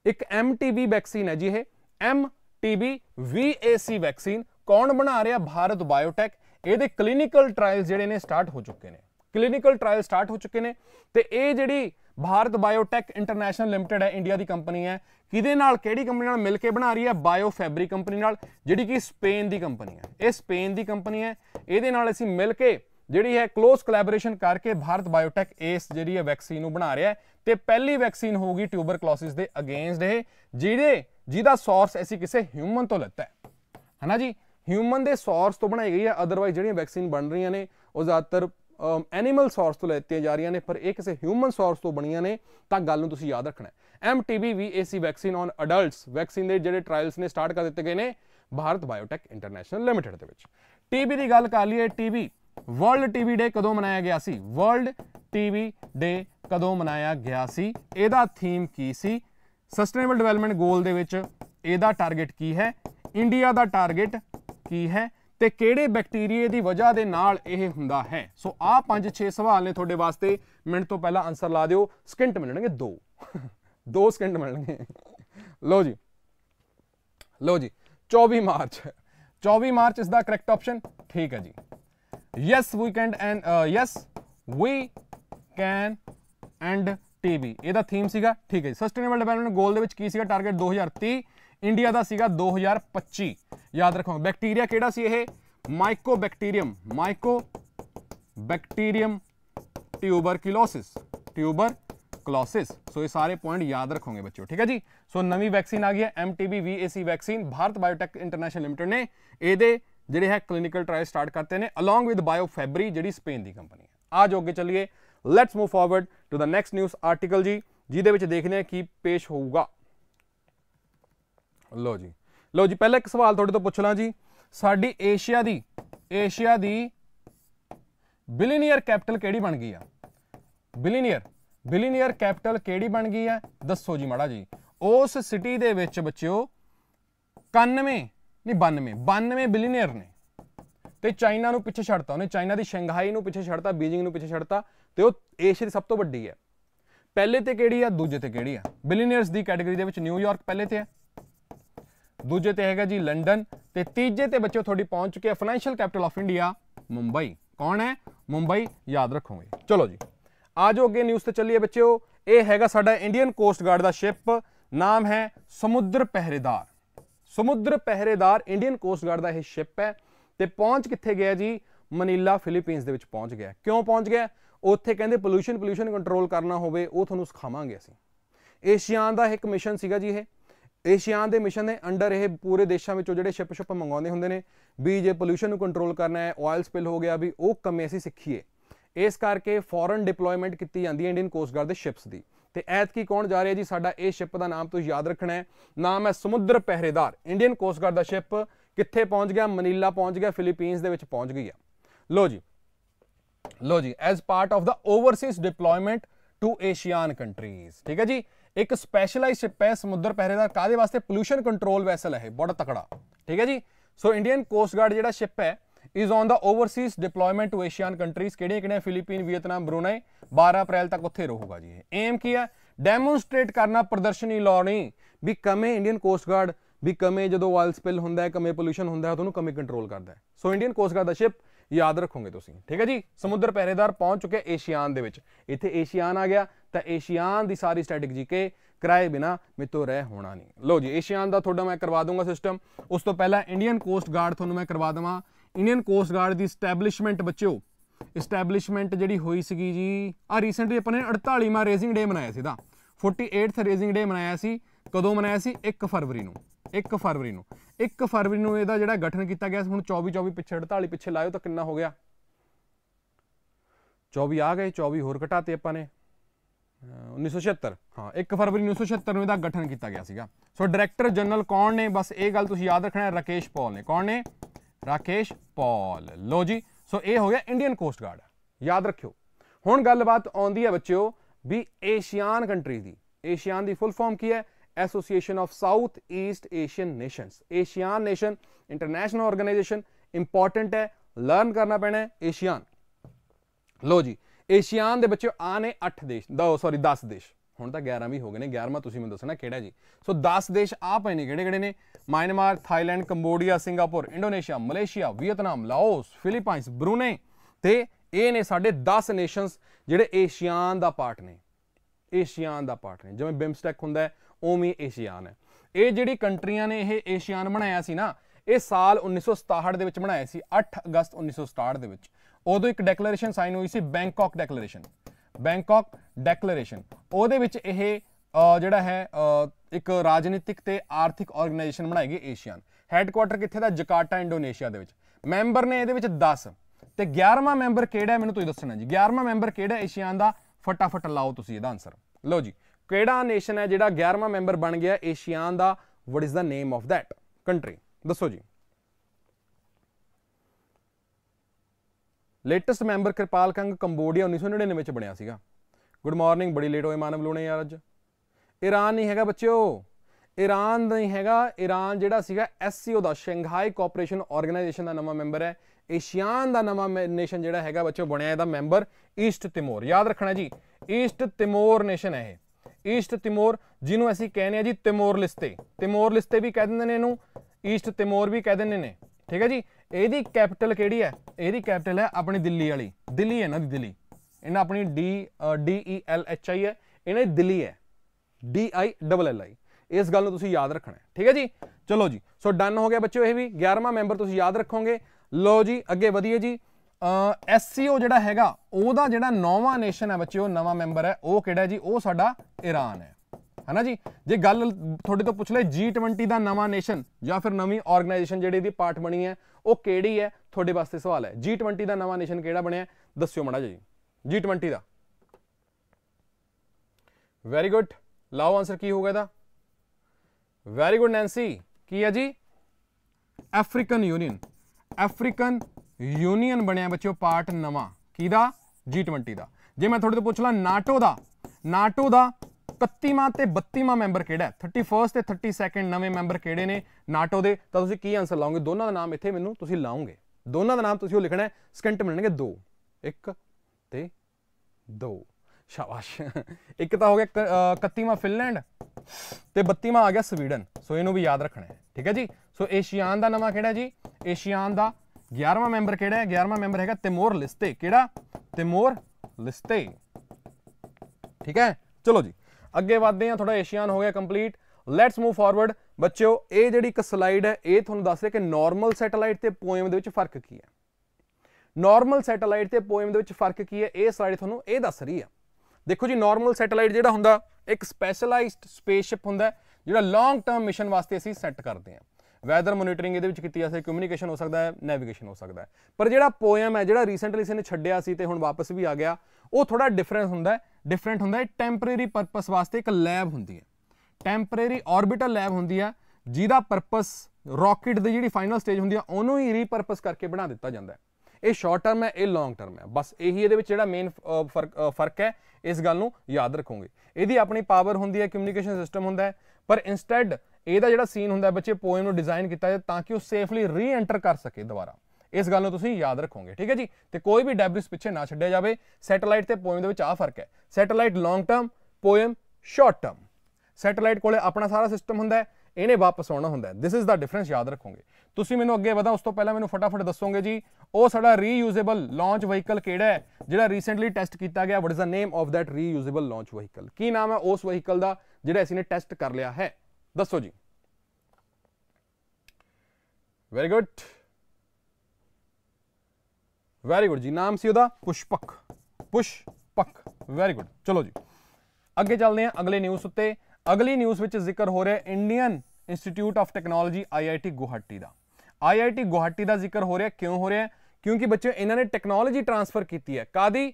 ਇੱਕ ਐਮਟੀਬੀ ਵੈਕਸੀਨ ਹੈ ਜੀ ਇਹ ਐਮਟੀਬੀ ਵੀਏਸੀ ਵੈਕਸੀਨ ਕੌਣ ਬਣਾ ਰਿਹਾ ਭਾਰਤ ਬਾਇਓਟੈਕ ਇਹਦੇ ਕਲੀਨਿਕਲ ਟ੍ਰਾਇਲਸ ਜਿਹੜੇ ਨੇ ਸਟਾਰਟ ਹੋ ਚੁੱਕੇ ਨੇ ਕਲੀਨਿਕਲ ਟ੍ਰਾਇਲ ਸਟਾਰਟ ਹੋ ਚੁੱਕੇ ਨੇ ਤੇ ਇਹ ਜਿਹੜੀ ਭਾਰਤ ਬਾਇਓਟੈਕ ਇੰਟਰਨੈਸ਼ਨਲ ਲਿਮਟਿਡ ਹੈ ਇੰਡੀਆ ਦੀ ਕੰਪਨੀ ਹੈ ਕਿਹਦੇ ਨਾਲ ਕਿਹੜੀ ਕੰਪਨੀ ਨਾਲ ਮਿਲ ਕੇ ਬਣਾ ਰਹੀ ਹੈ ਬਾਇਓ ਫੈਬਰੀ ਕੰਪਨੀ ਨਾਲ ਜਿਹੜੀ ਕਿ ਸਪੇਨ ਦੀ ਕੰਪਨੀ ਹੈ ਇਹ ਸਪੇਨ ਦੀ ਕੰਪਨੀ ਹੈ ਇਹਦੇ ਨਾਲ ਅਸੀਂ ਮਿਲ ਕੇ ਜਿਹੜੀ ਹੈ ক্লোਜ਼ ਕੋਲੈਬੋਰੇਸ਼ਨ ਕਰਕੇ ਭਾਰਤ ਬਾਇਓਟੈਕ ਇਸ ਜਿਹੜੀ ਹੈ ਵੈਕਸੀਨ ਨੂੰ ਬਣਾ ਰਿਹਾ ਹੈ ਤੇ ਪਹਿਲੀ ਵੈਕਸੀਨ ਹੋਊਗੀ ਟਿਊਬਰਕਲੋਸਿਸ ਦੇ ਅਗੇਂਸਟ ਇਹ ਜਿਹਦੇ ਜਿਹਦਾ ਸੋਰਸ ਅਸੀਂ ਕਿਸੇ ਹਿਊਮਨ ਤੋਂ ਲੈਤਾ ਹੈ ਹਨਾ ਜੀ ਹਿਊਮਨ ਦੇ ਸੋਰਸ ਤੋਂ ਬਣਾਈ ਗਈ ਹੈ ਅਦਰਵਾਈਜ਼ ਜਿਹੜੀਆਂ ਵੈਕਸੀਨ ਬਣ ਰਹੀਆਂ ਨੇ ਉਹ ਜ਼ਿਆਦਾਤਰ ਐਨੀਮਲ ਸੋਰਸ ਤੋਂ ਲੈਤੀਆਂ ਜਾ ਰਹੀਆਂ ਨੇ ਪਰ ਇਹ ਕਿਸੇ ਹਿਊਮਨ ਸੋਰਸ ਤੋਂ ਬਣੀਆਂ ਨੇ ਤਾਂ ਗੱਲ ਨੂੰ ਤੁਸੀਂ ਯਾਦ ਰੱਖਣਾ ਹੈ MTB VAC vaccine on adults vaccine ਦੇ ਜਿਹੜੇ ਟ੍ਰਾਇਲਸ ਨੇ ਸਟਾਰਟ ਕਰ ਦਿੱਤੇ ਗਏ ਨੇ ਭਾਰਤ ਬਾਇਓਟੈਕ ਇੰਟਰਨੈਸ਼ਨਲ ਲਿਮਿਟਿਡ ਦੇ ਵਿੱਚ ਟੀਬੀ ਦੀ ਗੱਲ ਕਰ ਲਈਏ ਟੀਬੀ ਵਰਲਡ ਟੀਵੀ ਡੇ ਕਦੋਂ ਮਨਾਇਆ ਗਿਆ ਸੀ ਵਰਲਡ ਟੀਵੀ ਡੇ ਕਦੋਂ ਮਨਾਇਆ ਗਿਆ ਸੀ ਇਹਦਾ ਥੀਮ ਕੀ ਸੀ ਸਸਟੇਨੇਬਲ ਡਿਵੈਲਪਮੈਂਟ ਗੋਲ ਦੇ ਵਿੱਚ ਇਹਦਾ ਟਾਰਗੇਟ ਕੀ ਹੈ ਇੰਡੀਆ ਦਾ ਟਾਰਗੇਟ ਕੀ ਹੈ ਤੇ ਕਿਹੜੇ ਬੈਕਟੀਰੀਏ ਦੀ ਵਜ੍ਹਾ ਦੇ ਨਾਲ ਇਹ ਹੁੰਦਾ ਹੈ ਸੋ ਆਹ 5-6 ਸਵਾਲ ਨੇ ਤੁਹਾਡੇ ਵਾਸਤੇ ਮਿੰਟ ਤੋਂ ਪਹਿਲਾਂ ਆਨਸਰ ਲਾ ਦਿਓ ਸਕਿੰਟ ਮਿਲਣਗੇ 2 2 ਸਕਿੰਟ ਮਿਲਣਗੇ ਲਓ ਜੀ ਲਓ ਜੀ 24 ਮਾਰਚ 24 ਮਾਰਚ ਇਸ ਦਾ ਕਰੈਕਟ ਆਪਸ਼ਨ ਠੀਕ ਹੈ ਜੀ yes we can and uh, yes we can and TB ਇਹਦਾ ਥੀਮ ਸੀਗਾ ਠੀਕ ਹੈ ਸਸਟੇਨੇਬਲ ਡਿਵੈਲਪਮੈਂਟ ਗੋਲ ਦੇ ਵਿੱਚ ਕੀ ਸੀਗਾ ਟਾਰਗੇਟ 2030 ਇੰਡੀਆ ਦਾ ਸੀਗਾ 2025 ਯਾਦ ਰੱਖੋ ਬੈਕਟੀਰੀਆ ਕਿਹੜਾ ਸੀ ਇਹ ਮਾਈਕੋਬੈਕਟੀਰੀਅਮ ਮਾਈਕੋਬੈਕਟੀਰੀਅਮ ਟਿਊਬਰਕਲੋਸਿਸ ਟਿਊਬਰ क्लोसिस सो ये सारे पॉइंट याद रखोगे बच्चों ठीक है जी सो so, नवी वैक्सीन आ गई है M T B V A C vaccine Bharat biotech international limited ने ए ਜਿਹੜੇ ਹੈ ਕਲੀਨਿਕਲ ਟ੍ਰਾਇਲ ਸਟਾਰਟ ਕਰਤੇ ਨੇ ਅਲੋਂਗ ਵਿਦ ਬਾਇਓ ਫੈਬਰੀ ਜਿਹੜੀ ਸਪੇਨ ਦੀ ਕੰਪਨੀ ਹੈ ਆਜ ਅੱਗੇ ਚੱਲੀਏ let's move forward to the next news article ਜੀ ਜਿਹਦੇ ਵਿੱਚ ਦੇਖਦੇ ਆ ਕੀ ਪੇਸ਼ ਹੋਊਗਾ ਲੋ ਜੀ ਲੋ ਜੀ ਪਹਿਲਾ ਇੱਕ ਸਵਾਲ ਤੁਹਾਡੇ ਤੋਂ ਪੁੱਛ ਲਾਂ ਜੀ ਸਾਡੀ ਏਸ਼ੀਆ ਦੀ ਏਸ਼ੀਆ ਦੀ ਬਿਲੀਨੀਅਰ ਕੈਪੀਟਲ ਕਿਹੜੀ ਬਣ ਗਈ ਆ ਬਿਲੀਨੀਅਰ ਬਿਲੀਨੀਅਰ ਕੈਪੀਟਲ ਕਿਹੜੀ ਬਣ ਗਈ ਆ ਦੱਸੋ ਜੀ ਮਾੜਾ ਜੀ ਉਸ ਸਿਟੀ ਦੇ ਵਿੱਚ ਬੱਚਿਓ 91 ਨਹੀਂ 92 92 ਬਿਲੀਨੀਅਰ ਨੇ ਤੇ ਚਾਈਨਾ ਨੂੰ ਪਿੱਛੇ ਛੱਡਤਾ ਉਹਨੇ ਚਾਈਨਾ ਦੀ ਸ਼ੰਘਾਈ ਨੂੰ ਪਿੱਛੇ ਛੱਡਤਾ ਬੀਜਿੰਗ ਨੂੰ ਪਿੱਛੇ ਛੱਡਤਾ ਤੇ ਉਹ ਏਸ਼ੀਆ ਦੀ ਸਭ ਤੋਂ ਵੱਡੀ ਹੈ ਪਹਿਲੇ ਤੇ ਕਿਹੜੀ ਆ ਦੂਜੇ ਤੇ ਕਿਹੜੀ ਆ ਬਿਲੀਨੀਅਰਸ ਦੀ ਕੈਟਾਗਰੀ ਦੇ ਵਿੱਚ ਨਿਊਯਾਰਕ ਪਹਿਲੇ ਤੇ ਹੈ ਦੂਜੇ ਤੇ ਹੈਗਾ ਜੀ ਲੰਡਨ ਤੇ ਤੀਜੇ ਤੇ ਬੱਚਿਓ ਤੁਹਾਡੀ ਪਹੁੰਚ ਚੁੱਕੇ ਹੈ financial capital of India Mumbai ਕੌਣ ਹੈ ਮੁੰਬਈ ਯਾਦ ਰੱਖੋਗੇ ਚਲੋ ਜੀ ਆਜੋ ਅੱਗੇ ਨਿਊਜ਼ ਤੇ ਚੱਲੀਏ ਬੱਚਿਓ ਇਹ ਹੈਗਾ ਸਾਡਾ ਇੰਡੀਅਨ ਕੋਸਟ ਗਾਰਡ ਦਾ ਸ਼ਿਪ ਨਾਮ ਹੈ ਸਮੁੰਦਰ ਪਹਿਰੇਦਾਰ ਸਮੁੰਦਰ ਪਹਿਰੇਦਾਰ ਇੰਡੀਅਨ ਕੋਸਟ ਗਾਰਡ ਦਾ ਇਹ ਸ਼ਿਪ ਹੈ ਤੇ ਪਹੁੰਚ ਕਿੱਥੇ ਗਿਆ ਜੀ ਮਨੀਲਾ ਫਿਲੀਪੀਨਸ ਦੇ ਵਿੱਚ ਪਹੁੰਚ ਗਿਆ ਕਿਉਂ ਪਹੁੰਚ ਗਿਆ ਉੱਥੇ ਕਹਿੰਦੇ ਪੋਲੂਸ਼ਨ ਪੋਲੂਸ਼ਨ ਕੰਟਰੋਲ ਕਰਨਾ ਹੋਵੇ ਉਹ ਤੁਹਾਨੂੰ ਸਿਖਾਵਾਂਗੇ ਅਸੀਂ ਏਸ਼ੀਆਨ ਦਾ ਇੱਕ ਮਿਸ਼ਨ ਸੀਗਾ ਜੀ ਇਹ ਏਸ਼ੀਆਨ ਦੇ ਮਿਸ਼ਨ ਦੇ ਅੰਡਰ ਇਹ ਪੂਰੇ ਦੇਸ਼ਾਂ ਵਿੱਚੋਂ ਜਿਹੜੇ ਸ਼ਿਪ ਸ਼ਿਪ ਮੰਗਾਉਂਦੇ ਹੁੰਦੇ ਨੇ ਵੀ ਜੇ ਪੋਲੂਸ਼ਨ ਨੂੰ ਕੰਟਰੋਲ ਕਰਨਾ ਹੈ ਆਇਲ ਸਪਿਲ ਹੋ ਗਿਆ ਵੀ ਉਹ ਕਮੇ ਅਸੀਂ ਸਿੱਖੀਏ ਇਸ ਕਰਕੇ ਫੋਰਨ ਡਿਪਲੋਇਮੈਂਟ ਕੀਤੀ ਜਾਂਦੀ ਹੈ ਇੰਡੀਅਨ ਕੋਸਟ ਗਾਰਡ ਦੇ ਸ਼ਿਪਸ ਦੀ ਤੇ ਐਤਕੀ ਕੌਣ ਜਾ ਰਿਹਾ ਜੀ ਸਾਡਾ ਇਹ ਸ਼ਿਪ ਦਾ ਨਾਮ ਤੁਸੀਂ ਯਾਦ ਰੱਖਣਾ ਹੈ ਨਾਮ ਹੈ ਸਮੁੰਦਰ ਪਹਿਰੇਦਾਰ ਇੰਡੀਅਨ ਕੋਸਟ ਗਾਰਡ ਦਾ ਸ਼ਿਪ ਕਿੱਥੇ ਪਹੁੰਚ ਗਿਆ ਮਨੀਲਾ ਪਹੁੰਚ ਗਿਆ ਫਿਲੀਪੀਨਸ ਦੇ ਵਿੱਚ ਪਹੁੰਚ ਗਈ ਆ ਲੋ ਜੀ ਲੋ ਜੀ as part of the overseas deployment to ASEAN countries ਠੀਕ ਹੈ ਜੀ ਇੱਕ ਸਪੈਸ਼ਲਾਈਜ਼ਡ ਸ਼ਿਪ ਹੈ ਸਮੁੰਦਰ ਪਹਿਰੇਦਾਰ ਕਾਦੇ ਵਾਸਤੇ ਪੋਲੂਸ਼ਨ ਕੰਟਰੋਲ ਵੈਸਲ ਹੈ ਬੜਾ ਤਕੜਾ ਠੀਕ ਹੈ ਜੀ ਸੋ ਇੰਡੀਅਨ ਕੋਸਟ ਗਾਰਡ ਜਿਹੜਾ ਸ਼ਿਪ ਹੈ is on the overseas deployment to Asian countries ਕਿਹੜੀਆਂ ਕਿਹੜੀਆਂ ਫਿਲੀਪੀਨ ਵੀਅਤਨਾਮ ਬਰੂਨਾਈ 12 ਅਪ੍ਰੈਲ ਤੱਕ ਉੱਥੇ ਰਹੂਗਾ ਜੀ ਇਹ ਏਮ ਕੀ ਹੈ ਡੈਮੋਨਸਟ੍ਰੇਟ ਕਰਨਾ ਪ੍ਰਦਰਸ਼ਨੀ ਲਾਉਣੀ ਵੀ ਕਮੇ ਇੰਡੀਅਨ ਕੋਸਟ ਗਾਰਡ ਵੀ ਕਮੇ ਜਦੋਂ ਆਇਲ ਸਪਿਲ ਹੁੰਦਾ ਹੈ ਕਮੇ ਪੋਲੂਸ਼ਨ ਹੁੰਦਾ ਹੈ ਉਹਨੂੰ ਕਮੇ ਕੰਟਰੋਲ ਕਰਦਾ ਹੈ ਸੋ ਇੰਡੀਅਨ ਕੋਸਟ ਗਾਰਡ ਦਾ ਸ਼ਿਪ ਯਾਦ ਰੱਖੋਗੇ ਤੁਸੀਂ ਠੀਕ ਹੈ ਜੀ ਸਮੁੰਦਰ ਪਹਿਰੇਦਾਰ ਪਹੁੰਚ ਚੁੱਕੇ ਏਸ਼ੀਆਨ ਦੇ ਵਿੱਚ ਇੱਥੇ ਏਸ਼ੀਆਨ ਆ ਗਿਆ ਤਾਂ ਏਸ਼ੀਆਨ ਦੀ ਸਾਰੀ ਸਟ੍ਰੈਟੇਜੀ ਕੇ ਕਿਰਾਏ ਬਿਨਾ ਮਿੱਤੋ ਰਹਿ ਹੋਣਾ ਨਹੀਂ ਲੋ ਜੀ ਏਸ਼ੀਆਨ ਦਾ ਤੁਹਾਡਾ ਮੈਂ ਕਰਵਾ ਦੂੰਗਾ ਸਿਸਟਮ ਉਸ ਤੋਂ ਪਹਿਲਾਂ ਇੰਡੀਅਨ ਕੋਸਟ ਗਾਰਡ ਤੁਹਾਨੂੰ ਮੈਂ ਕਰਵਾ ਦਵਾਂ ਇੰਡੀਅਨ ਕੋਸਟ ਗਾਰਡ ਦੀ ਸਟੈਬਲਿਸ਼ਮੈਂਟ ਬੱਚਿਓ ਸਟੈਬਲਿਸ਼ਮੈਂਟ ਜਿਹੜੀ ਹੋਈ ਸੀਗੀ ਜੀ ਆ ਰੀਸੈਂਟਲੀ ਆਪਾਂ ਨੇ 48ਵਾਂ ਰੇਜ਼ਿੰਗ ਡੇ ਮਨਾਇਆ ਸੀ ਦਾ 48th ਰੇਜ਼ਿੰਗ ਡੇ ਮਨਾਇਆ ਸੀ ਕਦੋਂ ਮਨਾਇਆ ਸੀ 1 ਫਰਵਰੀ ਨੂੰ 1 ਫਰਵਰੀ ਨੂੰ 1 ਫਰਵਰੀ ਨੂੰ ਇਹਦਾ ਜਿਹੜਾ ਗਠਨ ਕੀਤਾ ਗਿਆ ਸੀ ਹੁਣ 24 24 ਪਿੱਛੇ 48 ਪਿੱਛੇ ਲਾਇਓ ਤਾਂ ਕਿੰਨਾ ਹੋ ਗਿਆ 24 ਆ ਗਏ 24 ਹੋਰ ਘਟਾਤੇ ਆਪਾਂ ਨੇ 1976 ਹਾਂ 1 ਫਰਵਰੀ 1976 ਨੂੰ ਇਹਦਾ ਗਠਨ ਕੀਤਾ ਗਿਆ ਸੀਗਾ ਸੋ ਡਾਇਰੈਕਟਰ ਜਨਰਲ ਕੌਣ ਨੇ ਬਸ ਇਹ ਗੱਲ ਤੁਸੀਂ ਯਾਦ ਰੱਖਣਾ ਹੈ ਰਕੇਸ਼ ਪੌਲ ਨੇ ਕੌਣ ਨੇ ਰਾਕੇਸ਼ ਪਾਲ ਲੋ ਜੀ ਸੋ ਇਹ ਹੋ ਗਿਆ ਇੰਡੀਅਨ ਕੋਸਟ ਗਾਰਡ ਯਾਦ ਰੱਖਿਓ ਹੁਣ ਗੱਲਬਾਤ ਆਉਂਦੀ ਹੈ ਬੱਚਿਓ ਵੀ ਏਸ਼ੀਆਨ ਕੰਟਰੀ ਦੀ ਏਸ਼ੀਆਨ ਦੀ ਫੁੱਲ ਫਾਰਮ ਕੀ ਹੈ association of South East Asian nations ASEAN nation international organisation important ਹੈ ਲਰਨ ਕਰਨਾ ਪੈਣਾ ਹੈ ਏਸ਼ੀਆਨ ਲੋ ਜੀ ਏਸ਼ੀਆਨ ਦੇ ਬੱਚਿਓ ਆ ਨੇ 8 ਦੇਸ਼ ਦੋ ਸੌਰੀ 10 ਦੇਸ਼ ਹੁਣ ਤਾਂ 11 ਵੀ ਹੋ ਗਏ ਨੇ 11ਵਾਂ ਤੁਸੀਂ ਮੈਨੂੰ ਦੱਸਣਾ ਕਿਹੜਾ ਜੀ ਸੋ 10 ਦੇਸ਼ ਆ ਪਏ ਨੇ ਕਿਹੜੇ ਕਿਹੜੇ ਨੇ Myanmar Thailand Cambodia Singapore Indonesia Malaysia Vietnam Laos Philippines Brunei ਤੇ ਇਹ ਨੇ ਸਾਡੇ 10 ਨੇਸ਼ਨਸ ਜਿਹੜੇ ਏਸ਼ੀਆਨ ਦਾ ਪਾਰਟ ਨੇ ਏਸ਼ੀਆਨ ਦਾ ਪਾਰਟ ਨੇ ਜਿਵੇਂ ਬਿਮਸਟੈਕ ਹੁੰਦਾ ਹੈ ਉਵੇਂ ਏਸ਼ੀਆਨ ਹੈ ਇਹ ਜਿਹੜੀ ਕੰਟਰੀਆਂ ਨੇ ਇਹ ਏਸ਼ੀਆਨ ਬਣਾਇਆ ਸੀ ਨਾ ਇਹ ਸਾਲ 1967 ਦੇ ਵਿੱਚ ਬਣਾਇਆ ਸੀ 8 ਅਗਸਤ 1967 ਦੇ ਵਿੱਚ ਉਦੋਂ ਇੱਕ ਡੈਕਲੇਰੇਸ਼ਨ ਸਾਈਨ ਹੋਈ ਸੀ ਬੈਂਕਾਕ ਡੈਕਲੇਰੇਸ਼ਨ ਬੈਂਕਾਕ ਡੈਕਲੇਰੇਸ਼ਨ ਉਹਦੇ ਵਿੱਚ ਇਹ ਜਿਹੜਾ ਹੈ ਇੱਕ ਰਾਜਨੀਤਿਕ ਤੇ ਆਰਥਿਕ ਆਰਗੇਨਾਈਜੇਸ਼ਨ ਬਣਾਈ ਗਈ ਏਸ਼ੀਆਨ ਹੈੱਡਕੁਆਟਰ ਕਿੱਥੇ ਦਾ ਜਕਾਰਟਾ ਇੰਡੋਨੇਸ਼ੀਆ ਦੇ ਵਿੱਚ ਮੈਂਬਰ ਨੇ ਇਹਦੇ ਵਿੱਚ 10 ਤੇ 11ਵਾਂ ਮੈਂਬਰ ਕਿਹੜਾ ਹੈ ਮੈਨੂੰ ਤੁਸੀਂ ਦੱਸਣਾ ਜੀ 11ਵਾਂ ਮੈਂਬਰ ਕਿਹੜਾ ਏਸ਼ੀਆਨ ਦਾ ਫਟਾਫਟ ਲਾਓ ਤੁਸੀਂ ਇਹਦਾ ਆਨਸਰ ਲਓ ਜੀ ਕਿਹੜਾ ਨੇਸ਼ਨ ਹੈ ਜਿਹੜਾ 11ਵਾਂ ਮੈਂਬਰ ਬਣ ਗਿਆ ਏਸ਼ੀਆਨ ਦਾ what is the name of that country ਦੱਸੋ ਜੀ latest member Kirpal Kang Cambodia 1999 ਵਿੱਚ ਬਣਿਆ ਸੀਗਾ ਗੁੱਡ ਮਾਰਨਿੰਗ ਬੜੀ ਲੇਟ ਹੋਏ ਮਾਨਵ ਲੋਣੇ ਯਾਰ ਅੱਜ ਈਰਾਨ ਨਹੀਂ ਹੈਗਾ ਬੱਚਿਓ ਈਰਾਨ ਨਹੀਂ ਹੈਗਾ ਈਰਾਨ ਜਿਹੜਾ ਸੀਗਾ ਐਸਸੀਓ ਦਾ ਸ਼ੰਘਾਈ ਕੋਆਪਰੇਸ਼ਨ ਆਰਗੇਨਾਈਜੇਸ਼ਨ ਦਾ ਨਵਾਂ ਮੈਂਬਰ ਹੈ ਏਸ਼ੀਆਨ ਦਾ ਨਵਾਂ ਨੇਸ਼ਨ ਜਿਹੜਾ ਹੈਗਾ ਬੱਚਿਓ ਬਣਿਆ ਇਹਦਾ ਮੈਂਬਰ ਈਸਟ ਤਿਮੋਰ ਯਾਦ ਰੱਖਣਾ ਜੀ ਈਸਟ ਤਿਮੋਰ ਨੇਸ਼ਨ ਹੈ ਇਹ ਈਸਟ ਤਿਮੋਰ ਜਿਹਨੂੰ ਅਸੀਂ ਕਹਿੰਦੇ ਆ ਜੀ ਤਿਮੋਰ ਲਿਸਤੇ ਤਿਮੋਰ ਲਿਸਤੇ ਵੀ ਕਹਿ ਦਿੰਦੇ ਨੇ ਇਹਨੂੰ ਈਸਟ ਤਿਮੋਰ ਵੀ ਕਹਿ ਦਿੰਦੇ ਨੇ ਠੀਕ ਹੈ ਜੀ ਇਹਦੀ ਕੈਪੀਟਲ ਕਿਹੜੀ ਹੈ ਇਹਦੀ ਕੈਪੀਟਲ ਹੈ ਆਪਣੀ ਦਿੱਲੀ ਵਾਲੀ ਦਿੱਲੀ ਹੈ ਨਾ ਦੀ ਦਿੱਲੀ ਇਹਨਾਂ ਆਪਣੀ D D E L H I ਹੈ ਇਹਨਾਂ ਦੀ ਦਿੱਲੀ ਹੈ D I double L I ਇਸ ਗੱਲ ਨੂੰ ਤੁਸੀਂ ਯਾਦ ਰੱਖਣਾ ਹੈ ਠੀਕ ਹੈ ਜੀ ਚਲੋ ਜੀ ਸੋ ਡਨ ਹੋ ਗਿਆ ਬੱਚਿਓ ਇਹ ਵੀ 11ਵਾਂ ਮੈਂਬਰ ਤੁਸੀਂ ਯਾਦ ਰੱਖੋਗੇ ਲੋ ਜੀ ਅੱਗੇ ਵਧੀਏ ਜੀ ਐਸ ਓ ਜਿਹੜਾ ਹੈਗਾ ਉਹਦਾ ਜਿਹੜਾ ਨੌਵਾਂ ਨੇਸ਼ਨ ਹੈ ਬੱਚਿਓ ਨਵਾਂ ਮੈਂਬਰ ਹੈ ਉਹ ਕਿਹੜਾ ਜੀ ਉਹ ਸਾਡਾ ਈਰਾਨ ਹੈ ਨਾ ਜੀ ਜੇ ਗੱਲ ਤੁਹਾਡੇ ਤੋਂ ਪੁੱਛ ਲੈ G20 ਦਾ ਨਵਾਂ ਨੇਸ਼ਨ ਜਾਂ ਫਿਰ ਨਵੀਂ ਆਰਗੇਨਾਈਜੇਸ਼ਨ ਜਿਹੜੀ ਦੀ ਪਾਰਟ ਬਣੀ ਹੈ ਉਹ ਕਿਹੜੀ ਹੈ ਤੁਹਾਡੇ ਵਾਸਤੇ ਸਵਾਲ ਹੈ G20 ਦਾ ਨਵਾਂ ਨੇਸ਼ਨ ਕਿਹੜਾ ਬਣਿਆ ਦੱਸਿਓ ਮੜਾ ਜੀ G20 ਦਾ ਵੈਰੀ ਗੁੱਡ ਲਾਓ ਆਨਸਰ ਕੀ ਹੋਗਾ ਇਹਦਾ ਵੈਰੀ ਗੁੱਡ ਨੈਂਸੀ ਕੀ ਹੈ ਜੀ ਅਫਰੀਕਨ ਯੂਨੀਅਨ ਅਫਰੀਕਨ ਯੂਨੀਅਨ ਬਣਿਆ ਬੱਚਿਓ ਪਾਰਟ ਨਵਾਂ ਕਿਹਦਾ G20 ਦਾ ਜੇ ਮੈਂ ਤੁਹਾਡੇ ਤੋਂ ਪੁੱਛ ਲਾਂ ਨਾਟੋ ਦਾ ਨਾਟੋ ਦਾ 31ਵਾਂ ਤੇ 32ਵਾਂ ਮੈਂਬਰ ਕਿਹੜਾ ਹੈ 31st ਤੇ 32nd ਨਵੇਂ ਮੈਂਬਰ ਕਿਹੜੇ ਨੇ ਨਾਟੋ ਦੇ ਤਾਂ ਤੁਸੀਂ ਕੀ ਆਨਸਰ ਲਾਓਗੇ ਦੋਨਾਂ ਦਾ ਨਾਮ ਇੱਥੇ ਮੈਨੂੰ ਤੁਸੀਂ ਲਾਓਗੇ ਦੋਨਾਂ ਦਾ ਨਾਮ ਤੁਸੀਂ ਉਹ ਲਿਖਣਾ ਹੈ ਸਕਿੰਟ ਮਿਲਣਗੇ ਦੋ ਇੱਕ ਤੇ ਦੋ ਸ਼ਾਬਾਸ਼ ਇੱਕ ਤਾਂ ਹੋ ਗਿਆ 31ਵਾਂ ਫਿਨਲੈਂਡ ਤੇ 32ਵਾਂ ਆ ਗਿਆ ਸਵੀਡਨ ਸੋ ਇਹਨੂੰ ਵੀ ਯਾਦ ਰੱਖਣਾ ਹੈ ਠੀਕ ਹੈ ਜੀ ਸੋ ਏਸ਼ੀਆਨ ਦਾ ਨਵਾਂ ਕਿਹੜਾ ਜੀ ਏਸ਼ੀਆਨ ਦਾ 11ਵਾਂ ਮੈਂਬਰ ਕਿਹੜਾ ਹੈ 11ਵਾਂ ਮੈਂਬਰ ਹੈਗਾ ਤਿਮੋਰ ਲਿਸਤੇ ਕਿਹੜਾ ਤਿਮੋਰ ਲਿਸਤੇ ਠੀਕ ਹੈ ਚਲੋ ਜੀ ਅੱਗੇ ਵਧਦੇ ਹਾਂ ਥੋੜਾ ਏਸ਼ੀਆਨ ਹੋ ਗਿਆ ਕੰਪਲੀਟ ਲੈਟਸ ਮੂਵ ਫਾਰਵਰਡ ਬੱਚਿਓ ਇਹ ਜਿਹੜੀ ਇੱਕ ਸਲਾਈਡ ਹੈ ਇਹ ਤੁਹਾਨੂੰ ਦੱਸ ਰਿਹਾ ਕਿ ਨਾਰਮਲ ਸੈਟੇਲਾਈਟ ਤੇ ਪੋਇਮ ਦੇ ਵਿੱਚ ਫਰਕ ਕੀ ਹੈ ਨਾਰਮਲ ਸੈਟੇਲਾਈਟ ਤੇ ਪੋਇਮ ਦੇ ਵਿੱਚ ਫਰਕ ਕੀ ਹੈ ਇਹ ਸਲਾਈਡ ਤੁਹਾਨੂੰ ਇਹ ਦੱਸ ਰਹੀ ਆ ਦੇਖੋ ਜੀ ਨਾਰਮਲ ਸੈਟੇਲਾਈਟ ਜਿਹੜਾ ਹੁੰਦਾ ਇੱਕ ਸਪੈਸ਼ਲਾਈਜ਼ਡ ਸਪੇਸਸ਼ਿਪ ਹੁੰਦਾ ਜਿਹੜਾ ਲੌਂਗ ਟਰਮ ਮਿਸ਼ਨ ਵਾਸਤੇ ਅਸੀਂ ਸੈੱਟ ਕਰਦੇ ਹਾਂ ਵੈਦਰ ਮੋਨੀਟਰਿੰਗ ਇਹਦੇ ਵਿੱਚ ਕੀਤੀ ਜਾ ਸਕਦੀ ਕਮਿਊਨੀਕੇਸ਼ਨ ਹੋ ਸਕਦਾ ਹੈ ਨੈਵੀਗੇਸ਼ਨ ਹੋ ਸਕਦਾ ਹੈ ਪਰ ਜਿਹੜਾ ਪੋਇਮ ਹੈ ਜਿਹੜਾ ਰੀਸੈਂਟਲੀ ਇਸਨੇ ਛੱਡਿਆ ਸੀ ਤੇ ਹੁਣ ਵਾਪਸ ਵੀ ਆ ਗਿਆ ਉਹ ਥੋੜਾ ਡਿਫਰੈਂਸ ਹੁੰਦਾ ਹੈ ਡਿਫਰੈਂਟ ਹੁੰਦਾ ਹੈ ਟੈਂਪਰੇਰੀ ਪਰਪਸ ਵਾਸਤੇ ਇੱਕ ਲੈਬ ਹੁੰਦੀ ਹੈ ਟੈਂਪਰੇਰੀ ਆਰਬਿਟਲ ਲੈਬ ਹੁੰਦੀ ਹੈ ਜਿਹਦਾ ਪਰਪਸ ਰਾਕਟ ਦੀ ਜਿਹੜੀ ਫਾਈਨਲ ਸਟੇਜ ਹੁੰਦੀ ਆ ਉਹਨੂੰ ਹੀ ਰੀਪਰਪਸ ਕਰਕੇ ਬਣਾ ਦਿੱਤਾ ਜਾਂਦਾ ਹੈ ਇਹ ਸ਼ਾਰਟ ਟਰਮ ਹੈ ਇਹ ਲੌਂਗ ਟਰਮ ਹੈ ਬਸ ਇਹੀ ਇਹਦੇ ਵਿੱਚ ਜਿਹੜਾ ਮੇਨ ਫਰਕ ਹੈ ਇਸ ਗੱਲ ਨੂੰ ਯਾਦ ਰੱਖੋਗੇ ਇਹਦੀ ਆਪਣੀ ਪਾਵਰ ਹੁੰਦੀ ਹੈ ਕਮਿਊਨੀਕੇਸ਼ਨ ਸਿਸਟਮ ਹੁੰਦਾ ਹੈ ਪਰ ਇਨਸਟੈਡ ਇਹਦਾ ਜਿਹੜਾ ਸੀਨ ਹੁੰਦਾ ਬੱਚੇ ਪੋਇਮ ਨੂੰ ਡਿਜ਼ਾਈਨ ਕੀਤਾ ਜਾਏ ਤਾਂ ਕਿ ਉਹ ਸੇਫਲੀ ਰੀਐਂਟਰ ਕਰ ਸਕੇ ਦੁਬਾਰਾ ਇਸ ਗੱਲ ਨੂੰ ਤੁਸੀਂ ਯਾਦ ਰੱਖੋਗੇ ਠੀਕ ਹੈ ਜੀ ਤੇ ਕੋਈ ਵੀ ਡੈਬਰਿਸ ਪਿੱਛੇ ਨਾ ਛੱਡਿਆ ਜਾਵੇ ਸੈਟੇਲਾਈਟ ਤੇ ਪੋਇਮ ਦੇ ਵਿੱਚ ਆ ਫਰਕ ਹੈ ਸੈਟੇਲਾਈਟ ਲੌਂਗ ਟਰਮ ਪੋਇਮ ਸ਼ਾਰਟ ਟਰਮ ਸੈਟੇਲਾਈਟ ਕੋਲੇ ਆਪਣਾ ਸਾਰਾ ਸਿਸਟਮ ਹੁੰਦਾ ਹੈ ਇਹਨੇ ਵਾਪਸ ਆਉਣਾ ਹੁੰਦਾ ਥਿਸ ਇਜ਼ ਦਾ ਡਿਫਰੈਂਸ ਯਾਦ ਰੱਖੋਗੇ ਤੁਸੀਂ ਮੈਨੂੰ ਅੱਗੇ ਵਧਾ ਉਸ ਤੋਂ ਪਹਿਲਾਂ ਮੈਨੂੰ ਫਟਾਫਟ ਦੱਸੋਗੇ ਜੀ ਉਹ ਸਾਡਾ ਰੀਯੂਜ਼ੇਬਲ ਲਾਂਚ ਵਹੀਕਲ ਕਿਹੜਾ ਹੈ ਜਿਹੜਾ ਰੀਸੈਂਟਲੀ ਟੈਸਟ ਕੀਤਾ ਗਿਆ what is the name of that reusable launch vehicle ਕੀ ਨਾਮ ਹੈ ਉਸ ਵਹੀਕਲ ਦਾ ਜਿਹੜਾ ਅਸੀਂ ਨੇ ਟੈਸਟ ਕਰ ਲਿਆ ਹੈ ਦੱਸੋ ਜੀ ਵੈਰੀ ਗੁੱਡ ਵੈਰੀ ਗੁੱਡ ਜੀ ਨਾਮ ਸੀ ਉਹਦਾ ਪੁਸ਼ਪਕ ਪੁਸ਼ਪਕ ਵੈਰੀ ਗੁੱਡ ਚਲੋ ਜੀ ਅੱਗੇ ਚੱਲਦੇ ਹਾਂ ਅਗਲੇ ਨਿਊਜ਼ ਉੱਤੇ ਅਗਲੀ ਨਿਊਜ਼ ਵਿੱਚ ਜ਼ਿਕਰ ਹੋ ਰਿਹਾ Indian Institute of Technology IIT Guwahati ਦਾ ਆਈਆਈਟੀ ਗੁਹਾਟੀ ਦਾ ਜ਼ਿਕਰ ਹੋ ਰਿਹਾ ਕਿਉਂ ਹੋ ਰਿਹਾ ਕਿਉਂਕਿ ਬੱਚੇ ਇਹਨਾਂ ਨੇ ਟੈਕਨੋਲੋਜੀ ਟ੍ਰਾਂਸਫਰ ਕੀਤੀ ਹੈ ਕਾਦੀ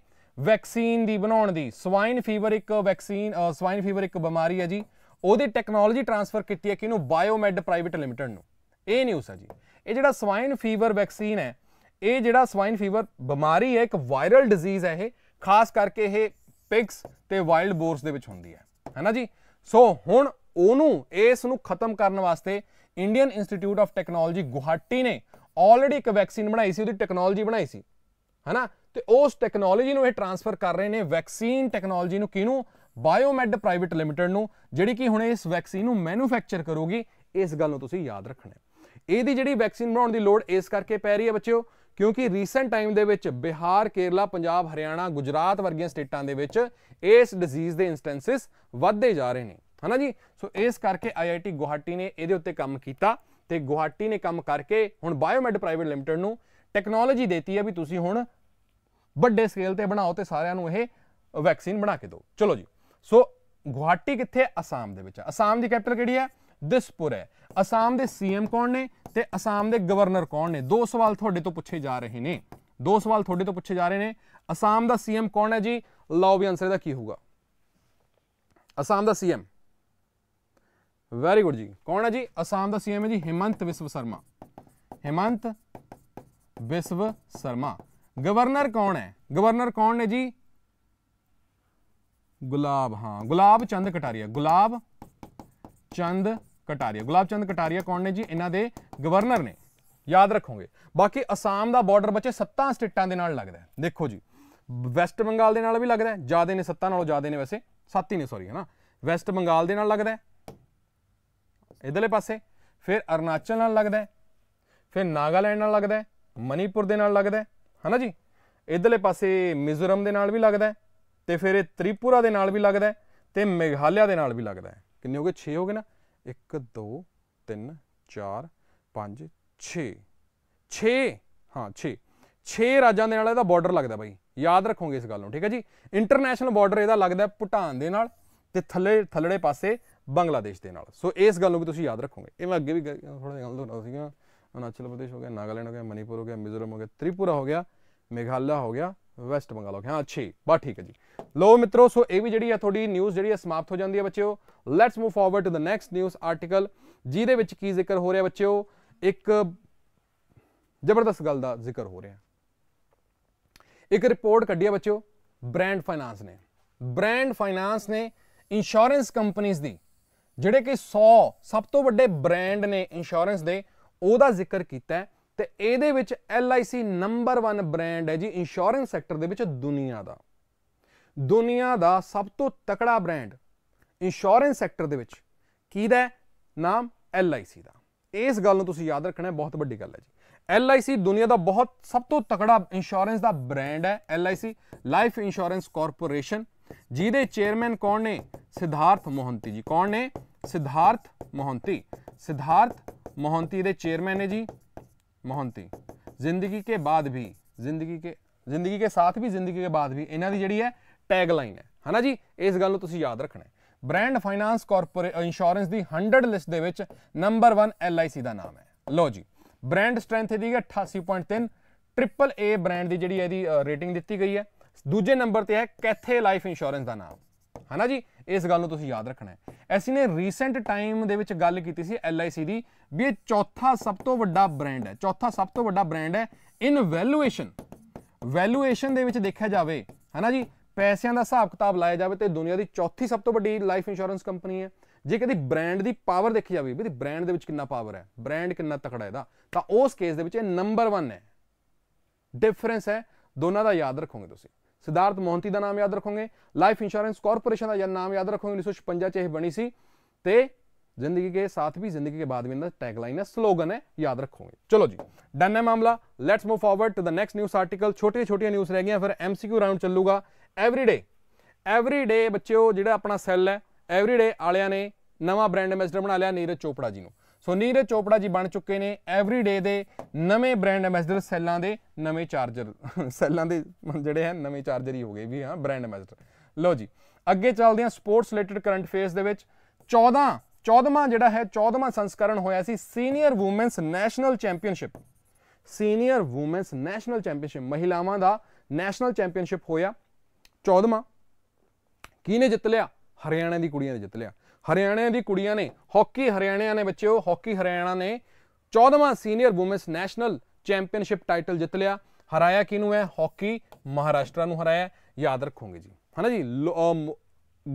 ਵੈਕਸੀਨ ਦੀ ਬਣਾਉਣ ਦੀ ਸਵਾਈਨ ਫੀਵਰ ਇੱਕ ਵੈਕਸੀਨ ਸਵਾਈਨ ਫੀਵਰ ਇੱਕ ਬਿਮਾਰੀ ਹੈ ਜੀ ਉਹਦੀ ਟੈਕਨੋਲੋਜੀ ਟ੍ਰਾਂਸਫਰ ਕੀਤੀ ਹੈ ਕਿਨੂੰ ਬਾਇਓਮੈਡ ਪ੍ਰਾਈਵੇਟ ਲਿਮਟਿਡ ਨੂੰ ਇਹ ਨਿਊਜ਼ ਹੈ ਜੀ ਇਹ ਜਿਹੜਾ ਸਵਾਈਨ ਫੀਵਰ ਵੈਕਸੀਨ ਹੈ ਇਹ ਜਿਹੜਾ ਸਵਾਈਨ ਫੀਵਰ ਬਿਮਾਰੀ ਹੈ ਇੱਕ ਵਾਇਰਲ ਡਿਜ਼ੀਜ਼ ਹੈ ਇਹ ਖਾਸ ਕਰਕੇ ਇਹ ਪਿਗਸ ਤੇ ਵਾਈਲਡ ਬੋਰਸ ਦੇ ਵਿੱਚ ਹੁੰਦੀ ਹੈ ਹੈਨਾ ਜੀ ਸੋ ਹੁਣ ਉਹਨੂੰ ਇਸ ਨੂੰ ਖਤਮ ਕਰਨ ਵਾਸਤੇ Indian Institute of Technology Guwahati ਨੇ ਆਲਰੇਡੀ ਇੱਕ ਵੈਕਸੀਨ ਬਣਾਈ ਸੀ ਉਹਦੀ ਟੈਕਨੋਲੋਜੀ ਬਣਾਈ ਸੀ ਹੈਨਾ ਤੇ ਉਸ ਟੈਕਨੋਲੋਜੀ ਨੂੰ ਇਹ ਟ੍ਰਾਂਸਫਰ ਕਰ ਰਹੇ ਨੇ ਵੈਕਸੀਨ ਟੈਕਨੋਲੋਜੀ ਨੂੰ ਕਿਹਨੂੰ ਬਾਇਓਮੈਡ ਪ੍ਰਾਈਵੇਟ ਲਿਮਟਿਡ ਨੂੰ ਜਿਹੜੀ ਕਿ ਹੁਣ ਇਸ ਵੈਕਸੀਨ ਨੂੰ ਮੈਨੂਫੈਕਚਰ ਕਰੂਗੀ ਇਸ ਗੱਲ ਨੂੰ ਤੁਸੀਂ ਯਾਦ ਰੱਖਣਾ ਇਹਦੀ ਜਿਹੜੀ ਵੈਕਸੀਨ ਬਣਾਉਣ ਦੀ ਲੋੜ ਇਸ ਕਰਕੇ ਪੈ ਰਹੀ ਹੈ ਬੱਚਿਓ ਕਿਉਂਕਿ ਰੀਸੈਂਟ ਟਾਈਮ ਦੇ ਵਿੱਚ ਬਿਹਾਰ ਕੇਰਲਾ ਪੰਜਾਬ ਹਰਿਆਣਾ ਗੁਜਰਾਤ ਵਰਗੀਆਂ ਸਟੇਟਾਂ ਦੇ ਵਿੱਚ ਇਸ ਡਿਜ਼ੀਜ਼ ਦੇ ਇਨਸਟੈਂਸਸ ਵੱਧਦੇ ਜਾ ਰਹੇ ਨੇ ਹਨਾ ਜੀ ਸੋ ਇਸ ਕਰਕੇ ਆਈਆਈਟੀ ਗੁਹਾਟੀ ਨੇ ਇਹਦੇ ਉੱਤੇ ਕੰਮ ਕੀਤਾ ਤੇ ਗੁਹਾਟੀ ਨੇ ਕੰਮ ਕਰਕੇ ਹੁਣ ਬਾਇਓਮੈਡ ਪ੍ਰਾਈਵੇਟ ਲਿਮਟਿਡ ਨੂੰ ਟੈਕਨੋਲੋਜੀ ਦਿੱਤੀ ਹੈ ਵੀ ਤੁਸੀਂ ਹੁਣ ਵੱਡੇ ਸਕੇਲ ਤੇ ਬਣਾਓ ਤੇ ਸਾਰਿਆਂ ਨੂੰ ਇਹ ਵੈਕਸੀਨ ਬਣਾ ਕੇ ਦਿਓ ਚਲੋ ਜੀ ਸੋ ਗੁਹਾਟੀ ਕਿੱਥੇ ਅਸਾਮ ਦੇ ਵਿੱਚ ਅਸਾਮ ਦੀ ਕੈਪੀਟਲ ਕਿਹੜੀ ਹੈ ਦਿਸਪੁਰ ਹੈ ਅਸਾਮ ਦੇ ਸੀਐਮ ਕੌਣ ਨੇ ਤੇ ਅਸਾਮ ਦੇ ਗਵਰਨਰ ਕੌਣ ਨੇ ਦੋ ਸਵਾਲ ਤੁਹਾਡੇ ਤੋਂ ਪੁੱਛੇ ਜਾ ਰਹੇ ਨੇ ਦੋ ਸਵਾਲ ਤੁਹਾਡੇ ਤੋਂ ਪੁੱਛੇ ਜਾ ਰਹੇ ਨੇ ਅਸਾਮ ਦਾ ਸੀਐਮ ਕੌਣ ਹੈ ਜੀ ਲਓ ਵੀ ਆਨਸਰ ਇਹਦਾ ਕੀ ਹੋਊਗਾ ਅਸਾਮ ਦਾ ਸੀਐਮ ਵੈਰੀ ਗੁੱਡ ਜੀ ਕੌਣ ਹੈ ਜੀ ਅਸਾਮ ਦਾ ਸੀਐਮ ਹੈ ਜੀ ਹਿਮੰਤ ਵਿਸ਼ਵ ਸ਼ਰਮਾ ਹਿਮੰਤ ਵਿਸ਼ਵ ਸ਼ਰਮਾ ਗਵਰਨਰ ਕੌਣ ਹੈ ਗਵਰਨਰ ਕੌਣ ਨੇ ਜੀ ਗੁਲਾਬ ਹਾਂ ਗੁਲਾਬ ਚੰਦ ਕਟਾਰੀਆ ਗੁਲਾਬ ਚੰਦ ਕਟਾਰੀਆ ਗੁਲਾਬ ਚੰਦ ਕਟਾਰੀਆ ਕੌਣ ਨੇ ਜੀ ਇਹਨਾਂ ਦੇ ਗਵਰਨਰ ਨੇ ਯਾਦ ਰੱਖੋਗੇ ਬਾਕੀ ਅਸਾਮ ਦਾ ਬਾਰਡਰ ਬੱਚੇ ਸੱਤਾਂ ਸਟੇਟਾਂ ਦੇ ਨਾਲ ਲੱਗਦਾ ਦੇਖੋ ਜੀ ਵੈਸਟ ਬੰਗਾਲ ਦੇ ਨਾਲ ਵੀ ਲੱਗਦਾ ਜਿਆਦਾ ਨੇ ਸੱਤਾਂ ਨਾਲੋਂ ਜਿਆਦਾ ਨੇ ਵੈਸੇ ਸੱਤ ਹੀ ਨੇ ਸੌਰੀ ਨਾ ਵੈਸਟ ਬੰਗਾਲ ਦੇ ਨਾਲ ਲੱਗਦਾ ਇਧਰਲੇ ਪਾਸੇ ਫਿਰ ਅਰਨਾਚਲ ਨਾਲ ਲੱਗਦਾ ਫਿਰ ਨਾਗਾਲੈਂਡ ਨਾਲ ਲੱਗਦਾ ਮਨੀਪੁਰ ਦੇ ਨਾਲ ਲੱਗਦਾ ਹਨਾ ਜੀ ਇਧਰਲੇ ਪਾਸੇ ਮਿਜ਼ੋਰਮ ਦੇ ਨਾਲ ਵੀ ਲੱਗਦਾ ਤੇ ਫਿਰ ਇਹ ਤ੍ਰਿਪੁਰਾ ਦੇ ਨਾਲ ਵੀ ਲੱਗਦਾ ਤੇ ਮੇਘਾਲਿਆ ਦੇ ਨਾਲ ਵੀ ਲੱਗਦਾ ਕਿੰਨੇ ਹੋ ਗਏ 6 ਹੋ ਗਏ ਨਾ 1 2 3 4 5 6 6 ਹਾਂ 6 6 ਰਾਜਾਂ ਦੇ ਨਾਲ ਇਹਦਾ ਬਾਰਡਰ ਲੱਗਦਾ ਬਾਈ ਯਾਦ ਰੱਖੋਗੇ ਇਸ ਗੱਲ ਨੂੰ ਠੀਕ ਹੈ ਜੀ ਇੰਟਰਨੈਸ਼ਨਲ ਬਾਰਡਰ ਇਹਦਾ ਲੱਗਦਾ ਭੂਟਾਨ ਦੇ ਨਾਲ ਤੇ ਥੱਲੇ ਥੱਲੜੇ ਪਾਸੇ ਬੰਗਲਾਦੇਸ਼ ਦੇ ਨਾਲ ਸੋ ਇਸ ਗੱਲ ਨੂੰ ਵੀ ਤੁਸੀਂ ਯਾਦ ਰੱਖੋਗੇ ਇਹ ਮੈਂ ਅੱਗੇ ਵੀ ਥੋੜਾ ਗੱਲ ਦੋਨਾ ਸੀਗਾ ਅਨਾਚਲ ਪ੍ਰਦੇਸ਼ ਹੋ ਗਿਆ ਨਾਗਾਲੈਂਡ ਹੋ ਗਿਆ ਮਨੀਪੁਰ ਹੋ ਗਿਆ ਮਿਜ਼ੋਰਮ ਹੋ ਗਿਆ ਤ੍ਰਿਪੁਰਾ ਹੋ ਗਿਆ ਮੇਘਾਲਿਆ ਹੋ ਗਿਆ ਵੈਸਟ ਬੰਗਾਲ ਹੋ ਗਿਆ ਹਾਂ ਅੱਛੀ ਬਾ ਠੀਕ ਹੈ ਜੀ ਲੋ ਮਿੱਤਰੋ ਸੋ ਇਹ ਵੀ ਜਿਹੜੀ ਆ ਤੁਹਾਡੀ ਨਿਊਜ਼ ਜਿਹੜੀ ਆ ਸਮਾਪਤ ਹੋ ਜਾਂਦੀ ਹੈ ਬੱਚਿਓ let's move forward to the next news article ਜਿਹਦੇ ਵਿੱਚ ਕੀ ਜ਼ਿਕਰ ਹੋ ਰਿਹਾ ਬੱਚਿਓ ਇੱਕ ਜ਼ਬਰਦਸਤ ਗੱਲ ਦਾ ਜ਼ਿਕਰ ਹੋ ਰਿਹਾ ਇੱਕ ਰਿਪੋਰਟ ਕੱਢੀ ਆ ਬੱਚਿਓ ਬ੍ਰਾਂਡ ਫਾਈਨਾਂਸ ਨੇ ਬ੍ਰਾਂਡ ਫਾਈਨਾਂਸ ਨੇ ਇੰਸ਼ੋਰੈਂਸ ਕੰਪਨੀਆਂ ਦੀ ਜਿਹੜੇ ਕਿ 100 ਸਭ ਤੋਂ ਵੱਡੇ ਬ੍ਰਾਂਡ ਨੇ ਇੰਸ਼ੋਰੈਂਸ ਦੇ ਉਹਦਾ ਜ਼ਿਕਰ ਕੀਤਾ ਹੈ ਤੇ ਇਹਦੇ ਵਿੱਚ LIC ਨੰਬਰ 1 ਬ੍ਰਾਂਡ ਹੈ ਜੀ ਇੰਸ਼ੋਰੈਂਸ ਸੈਕਟਰ ਦੇ ਵਿੱਚ ਦੁਨੀਆ ਦਾ ਦੁਨੀਆ ਦਾ ਸਭ ਤੋਂ ਤਕੜਾ ਬ੍ਰਾਂਡ ਇੰਸ਼ੋਰੈਂਸ ਸੈਕਟਰ ਦੇ ਵਿੱਚ ਦਾ ਨਾਮ LIC ਦਾ ਇਸ ਗੱਲ ਨੂੰ ਤੁਸੀਂ ਯਾਦ ਰੱਖਣਾ ਬਹੁਤ ਵੱਡੀ ਗੱਲ ਹੈ ਜੀ LIC ਦੁਨੀਆ ਦਾ ਬਹੁਤ ਸਭ ਤੋਂ ਤਕੜਾ ਇੰਸ਼ੋਰੈਂਸ ਦਾ ਬ੍ਰਾਂਡ ਹੈ LIC ਲਾਈਫ ਇੰਸ਼ੋਰੈਂਸ ਕਾਰਪੋਰੇਸ਼ਨ ਜਿਹਦੇ ਚੇਅਰਮੈਨ ਕੌਣ ਨੇ ਸਿਧਾਰਥ ਮੋਹੰਤੀ ਜੀ ਕੌਣ ਨੇ ਸਿਧਾਰਥ ਮੋਹੰਤੀ ਸਿਧਾਰਥ ਮੋਹੰਤੀ ਦੇ ਚੇਅਰਮੈਨ ਨੇ ਜੀ ਮਹੰਤੀ ਜ਼ਿੰਦਗੀ ਕੇ ਬਾਅਦ ਵੀ ਜ਼ਿੰਦਗੀ ਕੇ ਜ਼ਿੰਦਗੀ ਕੇ ਸਾਥ ਵੀ ਜ਼ਿੰਦਗੀ ਕੇ ਬਾਅਦ ਵੀ ਇਹਨਾਂ ਦੀ ਜਿਹੜੀ ਹੈ ਟੈਗ ਲਾਈਨ ਹੈ ਹਨਾ ਜੀ ਇਸ ਗੱਲ ਨੂੰ ਤੁਸੀਂ ਯਾਦ ਰੱਖਣਾ ਹੈ ਬ੍ਰਾਂਡ ਫਾਈਨਾਂਸ ਕਾਰਪੋਰੇ ਇੰਸ਼ੋਰੈਂਸ ਦੀ 100 ਲਿਸਟ ਦੇ ਵਿੱਚ ਨੰਬਰ 1 LIC ਦਾ ਨਾਮ ਹੈ ਲੋ ਜੀ ਬ੍ਰਾਂਡ ਸਟਰੈਂਥ ਇਹਦੀ ਹੈ 88.3 ਟ੍ਰਿਪਲ ਏ ਬ੍ਰਾਂਡ ਦੀ ਜਿਹੜੀ ਹੈ ਇਹਦੀ ਰੇਟਿੰਗ ਦਿੱਤੀ ਗਈ ਹੈ ਦੂਜੇ ਨੰਬਰ ਤੇ ਹੈ ਕੈਥੇ ਲਾਈਫ ਇੰਸ਼ੋਰੈਂਸ ਦਾ ਨਾਮ ਹਨਾ ਜੀ ਇਸ ਗੱਲ ਨੂੰ ਤੁਸੀਂ ਯਾਦ ਰੱਖਣਾ ਹੈ ਐਸੀ ਨੇ ਰੀਸੈਂਟ ਟਾਈਮ ਦੇ ਵਿੱਚ ਗੱਲ ਕੀਤੀ ਸੀ LIC ਦੀ ਵੀ ਇਹ ਚੌਥਾ ਸਭ ਤੋਂ ਵੱਡਾ ਬ੍ਰਾਂਡ ਹੈ ਚੌਥਾ ਸਭ ਤੋਂ ਵੱਡਾ ਬ੍ਰਾਂਡ ਹੈ ਇਨ ਵੈਲੂਏਸ਼ਨ ਵੈਲੂਏਸ਼ਨ ਦੇ ਵਿੱਚ ਦੇਖਿਆ ਜਾਵੇ ਹੈਨਾ ਜੀ ਪੈਸਿਆਂ ਦਾ ਹਿਸਾਬ ਕਿਤਾਬ ਲਾਇਆ ਜਾਵੇ ਤੇ ਦੁਨੀਆ ਦੀ ਚੌਥੀ ਸਭ ਤੋਂ ਵੱਡੀ ਲਾਈਫ ਇੰਸ਼ੋਰੈਂਸ ਕੰਪਨੀ ਹੈ ਜੇ ਕਦੀ ਬ੍ਰਾਂਡ ਦੀ ਪਾਵਰ ਦੇਖੀ ਜਾਵੇ ਵੀ ਬ੍ਰਾਂਡ ਦੇ ਵਿੱਚ ਕਿੰਨਾ ਪਾਵਰ ਹੈ ਬ੍ਰਾਂਡ ਕਿੰਨਾ ਤਕੜਾ ਇਹਦਾ ਤਾਂ ਉਸ ਕੇਸ ਦੇ ਵਿੱਚ ਇਹ ਨੰਬਰ 1 ਹੈ ਡਿਫਰੈਂਸ ਹੈ ਦੋਨਾਂ ਦਾ ਯਾਦ ਰੱਖੋਗੇ ਤੁਸੀਂ ਸਿਧਾਰਥ ਮੋਹੰਤੀ ਦਾ ਨਾਮ ਯਾਦ ਰੱਖੋਗੇ ਲਾਈਫ ਇੰਸ਼ੋਰੈਂਸ ਕਾਰਪੋਰੇਸ਼ਨ ਦਾ ਨਾਮ ਯਾਦ ਰੱਖੋਗੇ 1956 ਚ ਇਹ ਬਣੀ ਸੀ ਤੇ ਜ਼ਿੰਦਗੀ ਕੇ ਸਾਥ ਵੀ ਜ਼ਿੰਦਗੀ ਕੇ ਬਾਅਦ ਵੀ ਇਹਨਾਂ ਦਾ ਟੈਗਲਾਈਨ ਹੈ ਸਲੋਗਨ ਹੈ ਯਾਦ ਰੱਖੋਗੇ ਚਲੋ ਜੀ ਡਨ ਹੈ ਮਾਮਲਾ let's move forward to the next news article ਛੋਟੀਆਂ ਛੋਟੀਆਂ ਨਿਊਜ਼ ਰਹਿ ਗਈਆਂ ਫਿਰ ਐਮਸੀਕਿਊ ਰਾਉਂਡ ਚੱਲੂਗਾ ਐਵਰੀਡੇ ਐਵਰੀਡੇ ਬੱਚਿਓ ਜਿਹੜਾ ਆਪਣਾ ਸੈੱਲ ਹੈ ਐਵਰੀਡੇ ਵਾਲਿਆਂ ਨੇ ਨਵਾਂ ਬ੍ਰਾਂਡ ਐਮਬੈਸਡਰ ਬਣਾ ਲਿਆ ਨੀਰਜ ਚੋਪੜਾ ਜੀ ਨੂੰ ਸੋ ਨੀਰਜ ਚੋਪੜਾ ਜੀ ਬਣ ਚੁੱਕੇ ਨੇ ਐਵਰੀਡੇ ਦੇ ਨਵੇਂ ਬ੍ਰਾਂਡ ਐਮਬੈਸਡਰ ਸੈੱਲਾਂ ਦੇ ਨਵੇਂ ਚਾਰਜਰ ਸੈੱਲਾਂ ਦੇ ਜਿਹੜੇ ਹਨ ਨਵੇਂ ਚਾਰਜਰ ਹੀ ਹੋ ਗਏ ਵੀ ਹਾਂ ਬ੍ਰਾਂਡ ਐਮਬੈਸਡਰ ਲਓ ਜੀ ਅੱਗੇ ਚੱਲਦੇ ਹਾਂ ਸਪੋਰਟਸ ਰਿਲੇਟਡ ਕਰੰਟ ਫੇਸ ਦੇ ਵਿੱਚ 14 14ਵਾਂ ਜਿਹੜਾ ਹੈ 14ਵਾਂ ਸੰਸਕਰਣ ਹੋਇਆ ਸੀ senior women's national championship senior women's national championship ਮਹਿਲਾਵਾਂ ਦਾ ਨੈਸ਼ਨਲ ਚੈਂਪੀਅਨਸ਼ਿਪ ਹੋਇਆ 14ਵਾਂ ਕਿਹਨੇ ਜਿੱਤ ਲਿਆ ਹਰਿਆਣਾ ਦੀ ਕੁੜੀਆਂ ਨੇ ਜਿੱਤ ਲਿਆ ਹਰਿਆਣਾ ਦੀ ਕੁੜੀਆਂ ਨੇ ਹਾਕੀ ਹਰਿਆਣਾ ਨੇ ਬੱਚਿਓ ਹਾਕੀ ਹਰਿਆਣਾ ਨੇ 14ਵਾਂ senior women's national championship title ਜਿੱਤ ਲਿਆ ਹਰਾਇਆ ਕਿਨੂੰ ਹੈ ਹਾਕੀ ਮਹਾਰਾਸ਼ਟਰ ਨੂੰ ਹਰਾਇਆ ਯਾਦ ਰੱਖੋਗੇ ਜੀ ਹਨਾ ਜੀ